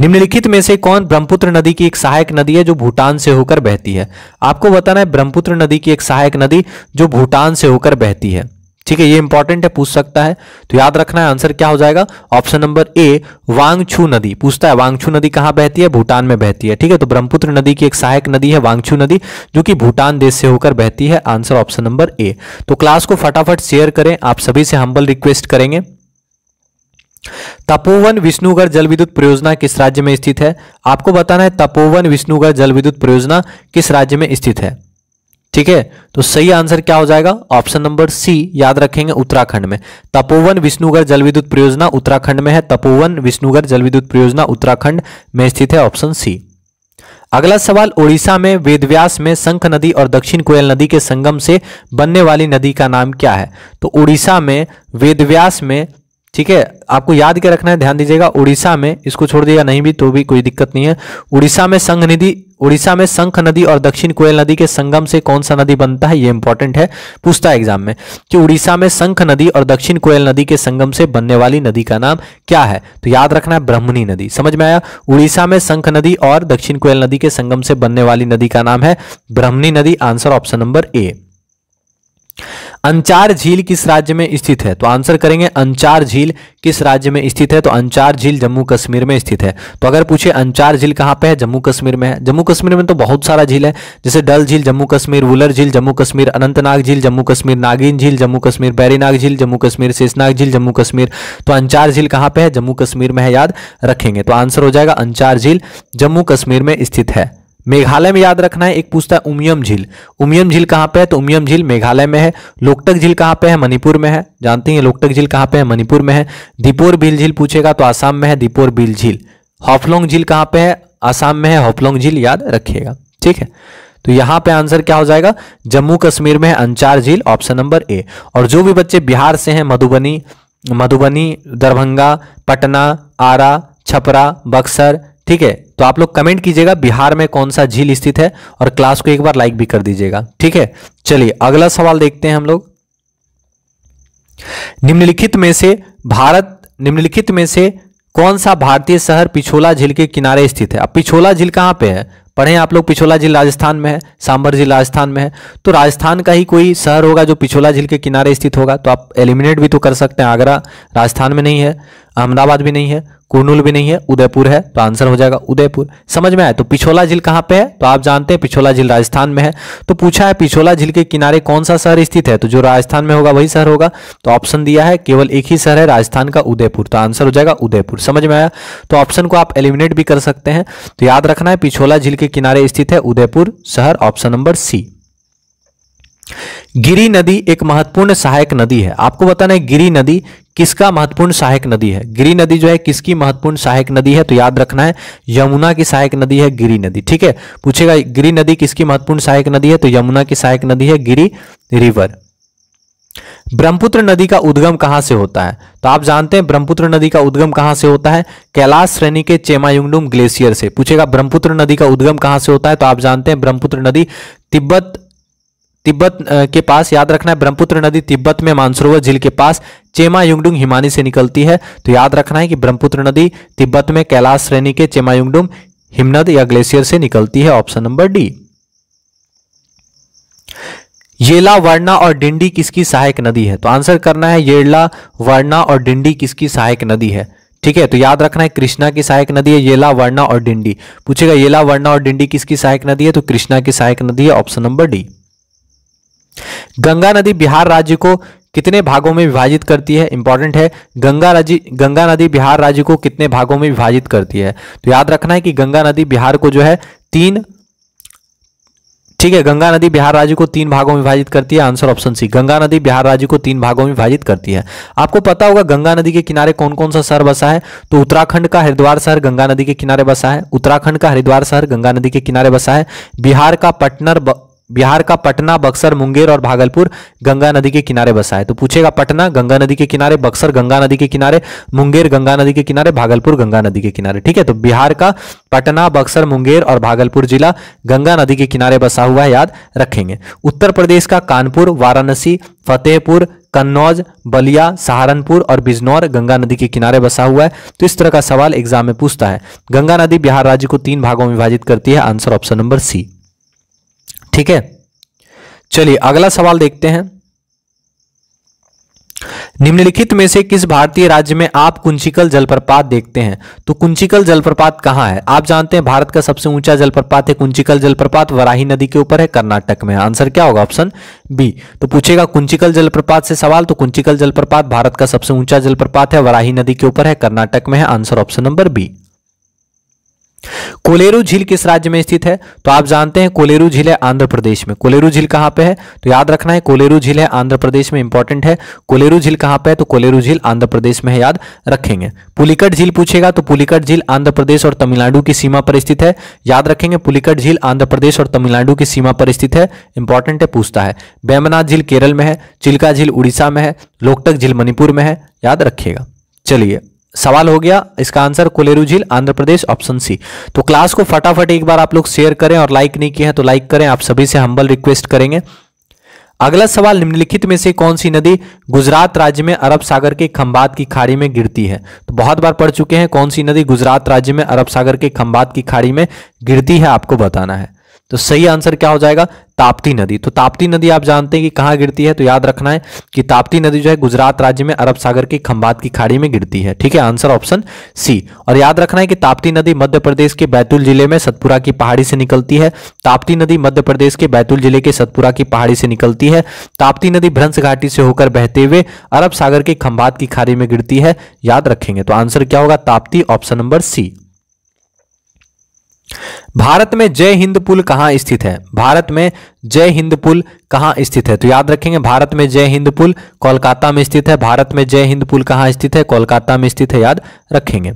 निम्नलिखित में से कौन ब्रह्मपुत्र नदी की एक सहायक नदी है जो भूटान से होकर बहती है आपको बताना है ब्रह्मपुत्र नदी की एक सहायक नदी जो भूटान से होकर बहती है ठीक है ये इंपॉर्टेंट है पूछ सकता है तो याद रखना है आंसर क्या हो जाएगा ऑप्शन नंबर ए वांगछू नदी पूछता है वांगछू नदी कहां बहती है भूटान में बहती है ठीक है तो ब्रह्मपुत्र नदी की एक सहायक नदी है वांगछू नदी जो कि भूटान देश से होकर बहती है आंसर ऑप्शन नंबर ए तो क्लास को फटाफट शेयर करें आप सभी से हम्बल रिक्वेस्ट करेंगे तपोवन विष्णुगढ़ विद्युत परियोजना किस राज्य में स्थित है आपको बताना है तपोवन विष्णुगढ़ विद्युत परियोजना किस राज्य में स्थित है ठीक है तो सही आंसर क्या हो जाएगा ऑप्शन नंबर सी याद रखेंगे उत्तराखंड में तपोवन विष्णुगढ़ विद्युत परियोजना उत्तराखंड में है तपोवन विष्णुगढ़ विद्युत परियोजना उत्तराखंड में स्थित है ऑप्शन सी अगला सवाल ओडिशा में वेदव्यास में शंख नदी और दक्षिण कोयल नदी के संगम से बनने वाली नदी का नाम क्या है तो ओडिशा में वेदव्यास में ठीक है आपको याद के रखना है ध्यान दीजिएगा उड़ीसा में इसको छोड़ दिया नहीं भी तो भी कोई दिक्कत नहीं है उड़ीसा में संघ नदी उड़ीसा में संख नदी और दक्षिण कोयल नदी के संगम से कौन सा नदी बनता है ये इंपॉर्टेंट है पूछता है एग्जाम में कि उड़ीसा में संख नदी और दक्षिण कोयल नदी के संगम से बनने वाली नदी का नाम क्या है तो याद रखना है ब्रह्मणी नदी समझ में आया उड़ीसा में संख नदी और दक्षिण कोयल नदी के संगम से बनने वाली नदी का नाम है ब्रह्मणी नदी answer option number A Anchar झील किस राज्य में स्थित है तो आंसर करेंगे अंचार झील किस राज्य में स्थित है तो अंचार झील जम्मू कश्मीर में स्थित है तो अगर पूछे अंचार झील कहाँ पे है जम्मू कश्मीर में है जम्मू कश्मीर में तो बहुत सारा झील है जैसे डल झील जम्मू कश्मीर वुलर झील जम्मू कश्मीर अनंतनाग झील जम्मू कश्मीर नागिन झील जम्मू कश्मीर बैरीनाग झील जम्मू कश्मीर शेषनाग झील जम्मू कश्मीर तो अंचार झील कहाँ पे है जम्मू कश्मीर में है याद रखेंगे तो आंसर हो जाएगा अंचार झील जम्मू कश्मीर में स्थित है मेघालय में याद रखना है एक पूछता है उमियम झील उमियम झील कहाँ पे है तो उमियम झील मेघालय में है लोकटक झील कहाँ पे है मणिपुर में है जानते हैं लोकटक झील कहाँ पे है मणिपुर में है दीपोर बिल झील पूछेगा तो आसाम में है दीपोर बिल झील हॉफलोंग झील कहाँ पे है आसाम में है हॉफलोंग झील याद रखिएगा ठीक है तो यहाँ पे आंसर क्या हो जाएगा जम्मू कश्मीर में है अंचार झील ऑप्शन नंबर ए और जो भी बच्चे बिहार से हैं मधुबनी मधुबनी दरभंगा पटना आरा छपरा बक्सर ठीक है तो आप लोग कमेंट कीजिएगा बिहार में कौन सा झील स्थित है और क्लास को एक बार लाइक भी कर दीजिएगा ठीक है चलिए अगला सवाल देखते हैं हम लोग निम्नलिखित में से भारत निम्नलिखित में से कौन सा भारतीय शहर पिछोला झील के किनारे स्थित है अब पिछोला झील कहां पे है पढ़े आप लोग पिछोला झील राजस्थान में है सांबर झील राजस्थान में है तो राजस्थान का ही कोई शहर होगा जो पिछोला झील के किनारे स्थित होगा तो आप एलिमिनेट भी तो कर सकते हैं आगरा राजस्थान में नहीं है अहमदाबाद भी नहीं है कुर्नूल भी नहीं है उदयपुर है तो आंसर हो जाएगा उदयपुर समझ में आया तो पिछोला झील कहाँ पे है तो आप जानते हैं पिछोला झील राजस्थान में है तो पूछा है पिछोला झील के किनारे कौन सा शहर स्थित है तो जो राजस्थान में होगा वही शहर होगा तो ऑप्शन दिया है केवल एक ही शहर है राजस्थान का उदयपुर तो आंसर हो जाएगा उदयपुर समझ में आया तो ऑप्शन को आप एलिमिनेट भी कर सकते हैं तो याद रखना है पिछोला झील के किनारे स्थित है उदयपुर शहर ऑप्शन नंबर सी गिरी नदी एक महत्वपूर्ण सहायक नदी है आपको बताना है गिरी नदी किसका महत्वपूर्ण सहायक नदी है गिरी नदी जो है किसकी महत्वपूर्ण सहायक नदी है तो याद रखना है यमुना की सहायक नदी है गिरी नदी ठीक है पूछेगा गिरी नदी किसकी महत्वपूर्ण सहायक नदी है तो यमुना की सहायक नदी है गिरी रिवर ब्रह्मपुत्र नदी का उद्गम कहां से होता है तो आप जानते हैं ब्रह्मपुत्र नदी का उद्गम कहां से होता है कैलाश श्रेणी के चेमायुंगडुम ग्लेशियर से पूछेगा ब्रह्मपुत्र नदी का उद्गम कहां से होता है तो आप जानते हैं ब्रह्मपुत्र नदी तिब्बत तिब्बत के पास याद रखना है ब्रह्मपुत्र नदी तिब्बत में मानसरोवर झील के पास चेमा युंगडुंग हिमानी से निकलती है तो याद रखना है कि ब्रह्मपुत्र नदी तिब्बत में कैलाश श्रेणी के चेमा युंगडुंग हिमनद या ग्लेशियर से निकलती है ऑप्शन नंबर डी येला वर्णा और डिंडी किसकी सहायक नदी है तो आंसर करना है येला वर्णा और डिंडी किसकी सहायक नदी है ठीक है तो याद रखना है कृष्णा की सहायक नदी है येला वर्णा और डिंडी पूछेगा येला वर्णा और डिंडी किसकी सहायक नदी है तो कृष्णा की सहायक नदी है ऑप्शन नंबर डी गंगा नदी बिहार राज्य को कितने भागों में विभाजित करती है इंपॉर्टेंट है गंगा नदी गंगा नदी बिहार राज्य को कितने भागों में विभाजित करती है तो याद रखना है कि गंगा नदी बिहार को जो है तीन ठीक है गंगा नदी बिहार राज्य को तीन भागों में विभाजित करती है आंसर ऑप्शन सी गंगा नदी बिहार राज्य को तीन भागों में विभाजित करती है आपको पता होगा गंगा नदी के किनारे कौन कौन सा शहर बसा है तो उत्तराखंड का हरिद्वार शहर गंगा नदी के किनारे बसा है उत्तराखंड का हरिद्वार शहर गंगा नदी के किनारे बसा है बिहार का पटनर बिहार का पटना बक्सर मुंगेर और भागलपुर गंगा नदी के किनारे बसा है तो पूछेगा पटना गंगा नदी के किनारे बक्सर गंगा नदी के किनारे मुंगेर गंगा नदी के किनारे भागलपुर गंगा नदी के किनारे ठीक है तो बिहार का पटना बक्सर मुंगेर और भागलपुर जिला गंगा नदी के किनारे बसा हुआ है याद रखेंगे उत्तर प्रदेश का कानपुर वाराणसी फतेहपुर कन्नौज बलिया सहारनपुर और बिजनौर गंगा नदी के किनारे बसा हुआ है तो इस तरह का सवाल एग्जाम में पूछता है गंगा नदी बिहार राज्य को तीन भागों में विभाजित करती है आंसर ऑप्शन नंबर सी ठीक है चलिए अगला सवाल देखते हैं निम्नलिखित में से किस भारतीय राज्य में आप कुंचिकल जलप्रपात देखते हैं तो कुंचिकल जलप्रपात कहाँ है आप जानते हैं भारत का सबसे ऊंचा जलप्रपात है कुंचिकल जलप्रपात वराही नदी के ऊपर है कर्नाटक में आंसर क्या होगा ऑप्शन बी तो पूछेगा कुंचिकल जलप्रपात से सवाल तो कुंचिकल जलप्रपात भारत का सबसे ऊंचा जलप्रपात है वराही नदी के ऊपर है कर्नाटक में है answer option number B Kolleru झील किस राज्य में स्थित है तो आप जानते हैं कोलेरू झील है आंध्र प्रदेश में कोलेरू झील कहां पे है तो याद रखना है कोलेरू झील है आंध्र प्रदेश में इंपॉर्टेंट है कोलेरू झील कहां पे है तो कोलेरू झील आंध्र प्रदेश में है याद रखेंगे पुलिकट झील पूछेगा तो पुलिकट झील आंध्र प्रदेश और तमिलनाडु की सीमा पर स्थित है याद रखेंगे पुलिकट झील आंध्र प्रदेश और तमिलनाडु की सीमा पर स्थित है इंपॉर्टेंट है पूछता है बेमनाथ झील केरल में है चिल्का झील उड़ीसा में है लोकटक झील मणिपुर में है याद रखिएगा चलिए सवाल हो गया इसका आंसर कोलेरू झील आंध्र प्रदेश ऑप्शन सी तो क्लास को फटाफट एक बार आप लोग शेयर करें और लाइक नहीं किए हैं तो लाइक करें आप सभी से हम्बल रिक्वेस्ट करेंगे अगला सवाल निम्नलिखित में से कौन सी नदी गुजरात राज्य में अरब सागर के खंबात की खाड़ी में गिरती है तो बहुत बार पढ़ चुके हैं कौन सी नदी गुजरात राज्य में अरब सागर के खंबात की खाड़ी में गिरती है आपको बताना है तो सही आंसर क्या हो जाएगा ताप्ती नदी तो ताप्ती नदी आप जानते हैं कि कहाँ गिरती है तो याद रखना है कि ताप्ती नदी जो है गुजरात राज्य में अरब सागर की खंबात की खाड़ी में गिरती है ठीक है आंसर ऑप्शन सी और याद रखना है कि ताप्ती नदी मध्य प्रदेश के बैतूल जिले में सतपुरा की पहाड़ी से निकलती है ताप्ती नदी मध्य प्रदेश के बैतूल जिले के सतपुरा की पहाड़ी से निकलती है ताप्ती नदी भ्रंश घाटी से होकर बहते हुए अरब सागर के खंबात की खाड़ी में गिरती है याद रखेंगे तो आंसर क्या होगा Tapti option number C Bharat में जय हिंद पुल कहां स्थित है भारत में जय हिंद पुल कहां स्थित है तो याद रखेंगे भारत में जय हिंद पुल कोलकाता में स्थित है भारत में जय हिंद पुल कहां स्थित है कोलकाता में स्थित है याद रखेंगे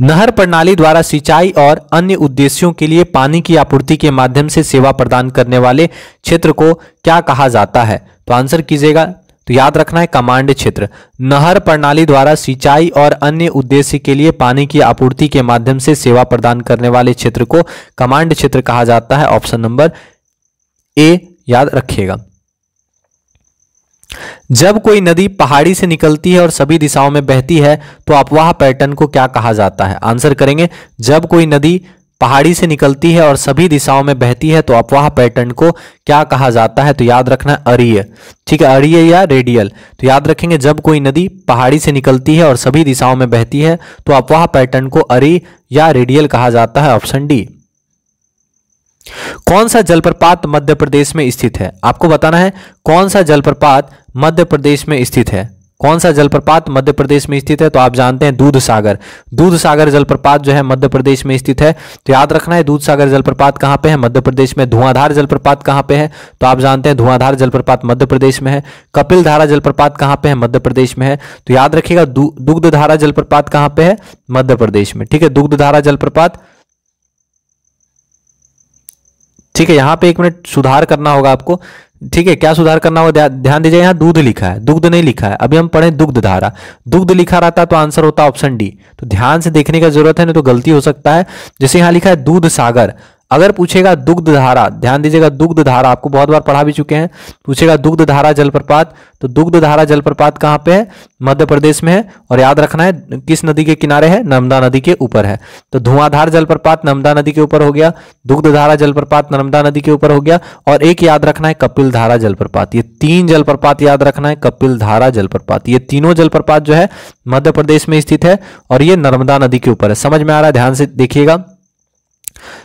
नहर प्रणाली द्वारा सिंचाई और अन्य उद्देश्यों के लिए पानी की आपूर्ति के माध्यम से सेवा प्रदान करने वाले क्षेत्र को क्या कहा जाता है तो आंसर कीजिएगा तो याद रखना है कमांड क्षेत्र नहर प्रणाली द्वारा सिंचाई और अन्य उद्देश्य के लिए पानी की आपूर्ति के माध्यम से सेवा प्रदान करने वाले क्षेत्र को कमांड क्षेत्र कहा जाता है ऑप्शन नंबर ए याद रखिएगा जब कोई नदी पहाड़ी से निकलती है और सभी दिशाओं में बहती है तो अपवाह पैटर्न को क्या कहा जाता है आंसर करेंगे जब कोई नदी पहाड़ी से निकलती है और सभी दिशाओं में बहती है तो अपवाह पैटर्न को क्या कहा जाता है तो याद रखना अरिय ठीक है अरिय या रेडियल तो याद रखेंगे जब कोई नदी पहाड़ी से निकलती है और सभी दिशाओं में बहती है तो अपवाह पैटर्न को अरी या रेडियल कहा जाता है ऑप्शन डी कौन सा जलप्रपात मध्य प्रदेश में स्थित है आपको बताना है कौन सा जलप्रपात मध्य प्रदेश में स्थित है कौन सा जलप्रपात मध्य प्रदेश में स्थित है तो आप जानते हैं दूध सागर दूध सागर जलप्रपात जो है मध्य प्रदेश में स्थित है तो याद रखना है दूध सागर जलप्रपात कहाँ पे है मध्य प्रदेश में धुआंधार जलप्रपात कहाँ पे है तो आप जानते हैं धुआंधार जलप्रपात मध्य प्रदेश में है कपिल धारा जलप्रपात कहाँ पे है मध्य प्रदेश में है तो याद रखिएगा दुग्ध धारा जलप्रपात कहाँ पे है मध्य प्रदेश में ठीक है दुग्ध धारा जलप्रपात ठीक है यहाँ पे एक मिनट सुधार करना होगा आपको ठीक है क्या सुधार करना होगा ध्यान दीजिए यहाँ दूध लिखा है दुग्ध नहीं लिखा है अभी हम पढ़े दुग्ध धारा दुग्ध लिखा रहता तो आंसर होता ऑप्शन डी तो ध्यान से देखने का जरूरत है नहीं तो गलती हो सकता है जैसे यहां लिखा है दूध सागर अगर पूछेगा दुग्ध धारा ध्यान दीजिएगा दुग्ध धारा आपको बहुत बार पढ़ा भी चुके हैं पूछेगा दुग्ध धारा जलप्रपात तो दुग्ध धारा जलप्रपात कहाँ पे है मध्य प्रदेश में है और याद रखना है किस नदी के किनारे है नर्मदा नदी के ऊपर है तो धुआंधार जलप्रपात नर्मदा नदी के ऊपर हो गया दुग्ध धारा जलप्रपात नर्मदा नदी के ऊपर हो गया और एक याद रखना है कपिल धारा जलप्रपात ये तीन जलप्रपात याद रखना है कपिल धारा जलप्रपात ये तीनों जलप्रपात जो है मध्य प्रदेश में स्थित है और ये नर्मदा नदी के ऊपर है समझ में आ रहा है ध्यान से देखिएगा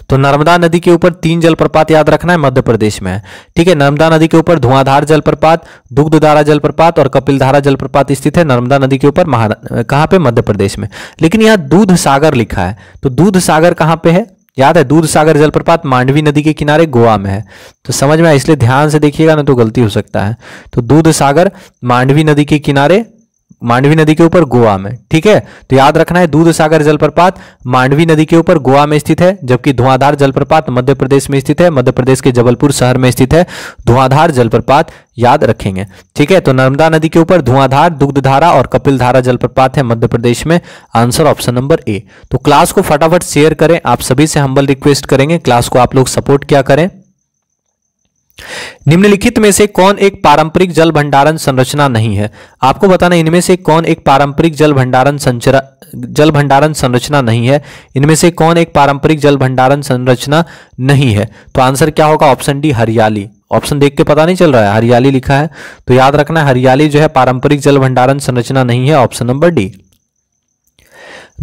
तो नर्मदा नदी के ऊपर तीन जलप्रपात याद रखना है मध्य प्रदेश में ठीक है नर्मदा नदी के ऊपर धुआंधार जलप्रपात दुग्धधारा जलप्रपात और कपिलधारा जलप्रपात स्थित है नर्मदा नदी के ऊपर कहां पे मध्य प्रदेश में लेकिन यहां दूध सागर लिखा है तो दूध सागर कहां पे है याद है दूध सागर जलप्रपात मांडवी नदी के किनारे गोवा में है तो समझ में आया इसलिए ध्यान से देखिएगा ना तो गलती हो सकता है तो दूध सागर मांडवी नदी के किनारे मांडवी नदी के ऊपर गोवा में ठीक है तो याद रखना है दूध सागर जलप्रपात मांडवी नदी के ऊपर गोवा में स्थित है जबकि धुआंधार जलप्रपात मध्य प्रदेश में स्थित है मध्य प्रदेश के जबलपुर शहर में स्थित है धुआंधार जलप्रपात याद रखेंगे ठीक है तो नर्मदा नदी के ऊपर धुआंधार दुग्धधारा और कपिलधारा जलप्रपात है मध्य प्रदेश में आंसर ऑप्शन नंबर ए तो क्लास को फटाफट शेयर करें आप सभी से हम्बल रिक्वेस्ट करेंगे क्लास को आप लोग सपोर्ट क्या करें निम्नलिखित में से कौन एक पारंपरिक जल भंडारण संरचना नहीं है आपको बताना इनमें से कौन एक पारंपरिक जल भंडारण संचरा जल भंडारण संरचना नहीं है इनमें से कौन एक पारंपरिक जल भंडारण संरचना नहीं है तो आंसर क्या होगा ऑप्शन डी हरियाली ऑप्शन देख के पता नहीं चल रहा है हरियाली लिखा है तो याद रखना हरियाली जो है पारंपरिक जल भंडारण संरचना नहीं है ऑप्शन नंबर डी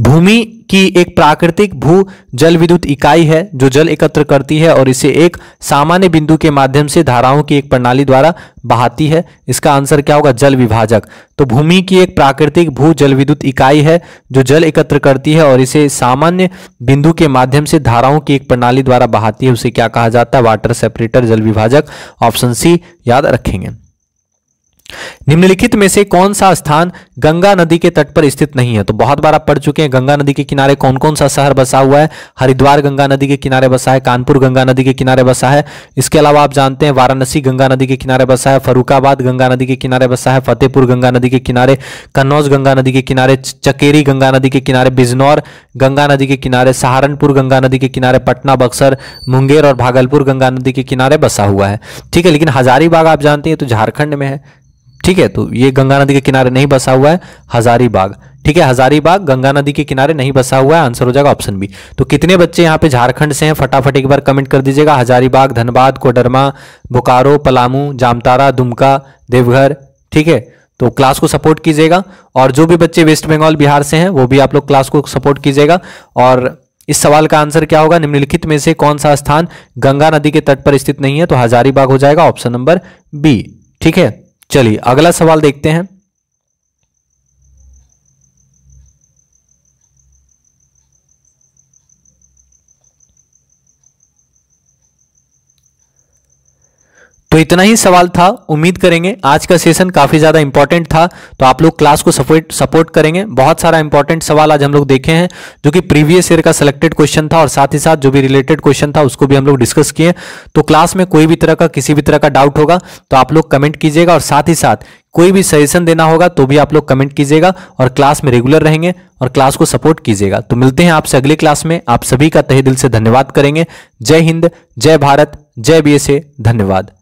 भूमि की एक प्राकृतिक भू जल विद्युत इकाई है जो जल एकत्र करती है और इसे एक सामान्य बिंदु के माध्यम से धाराओं की एक प्रणाली द्वारा बहाती है इसका आंसर क्या होगा जल विभाजक तो भूमि की एक प्राकृतिक भू जल विद्युत इकाई है जो जल एकत्र करती है और इसे सामान्य बिंदु के माध्यम से धाराओं की एक प्रणाली द्वारा बहाती है उसे क्या कहा जाता है वाटर सेपरेटर जल विभाजक ऑप्शन सी याद रखेंगे निम्नलिखित में से कौन सा स्थान गंगा नदी के तट पर स्थित नहीं है तो बहुत बार आप पढ़ चुके हैं गंगा नदी के किनारे कौन कौन सा शहर बसा हुआ है हरिद्वार गंगा नदी के किनारे बसा है कानपुर गंगा नदी के किनारे बसा है इसके अलावा आप जानते हैं वाराणसी गंगा नदी के किनारे बसा है फरुखाबाद गंगा नदी के किनारे बसा है फतेहपुर गंगा नदी के किनारे कन्नौज गंगा नदी के किनारे चकेरी गंगा नदी के किनारे बिजनौर गंगा नदी के किनारे सहारनपुर गंगा नदी के किनारे पटना बक्सर मुंगेर और भागलपुर गंगा नदी के किनारे बसा हुआ है ठीक है लेकिन हजारीबाग आप जानते हैं तो झारखंड में है ठीक है तो ये गंगा नदी के किनारे नहीं बसा हुआ है हजारीबाग ठीक है हजारीबाग गंगा नदी के किनारे नहीं बसा हुआ है आंसर हो जाएगा ऑप्शन बी तो कितने बच्चे यहाँ पे झारखंड से हैं फटाफट एक बार कमेंट कर दीजिएगा हजारीबाग धनबाद कोडरमा बोकारो पलामू जामतारा दुमका देवघर ठीक है तो क्लास को सपोर्ट कीजिएगा और जो भी बच्चे वेस्ट बंगाल बिहार से हैं वो भी आप लोग क्लास को सपोर्ट कीजिएगा और इस सवाल का आंसर क्या होगा निम्नलिखित में से कौन सा स्थान गंगा नदी के तट पर स्थित नहीं है तो हजारीबाग हो जाएगा ऑप्शन नंबर बी ठीक है चलिए अगला सवाल देखते हैं तो इतना ही सवाल था उम्मीद करेंगे आज का सेशन काफ़ी ज़्यादा इंपॉर्टेंट था तो आप लोग क्लास को सपोर्ट सपोर्ट करेंगे बहुत सारा इंपॉर्टेंट सवाल आज हम लोग देखे हैं जो कि प्रीवियस ईयर का सिलेक्टेड क्वेश्चन था और साथ ही साथ जो भी रिलेटेड क्वेश्चन था उसको भी हम लोग डिस्कस किए तो क्लास में कोई भी तरह का किसी भी तरह का डाउट होगा तो आप लोग कमेंट कीजिएगा और साथ ही साथ कोई भी सजेशन देना होगा तो भी आप लोग कमेंट कीजिएगा और क्लास में रेगुलर रहेंगे और क्लास को सपोर्ट कीजिएगा तो मिलते हैं आपसे अगले क्लास में आप सभी का तहे दिल से धन्यवाद करेंगे जय हिंद जय भारत जय बी धन्यवाद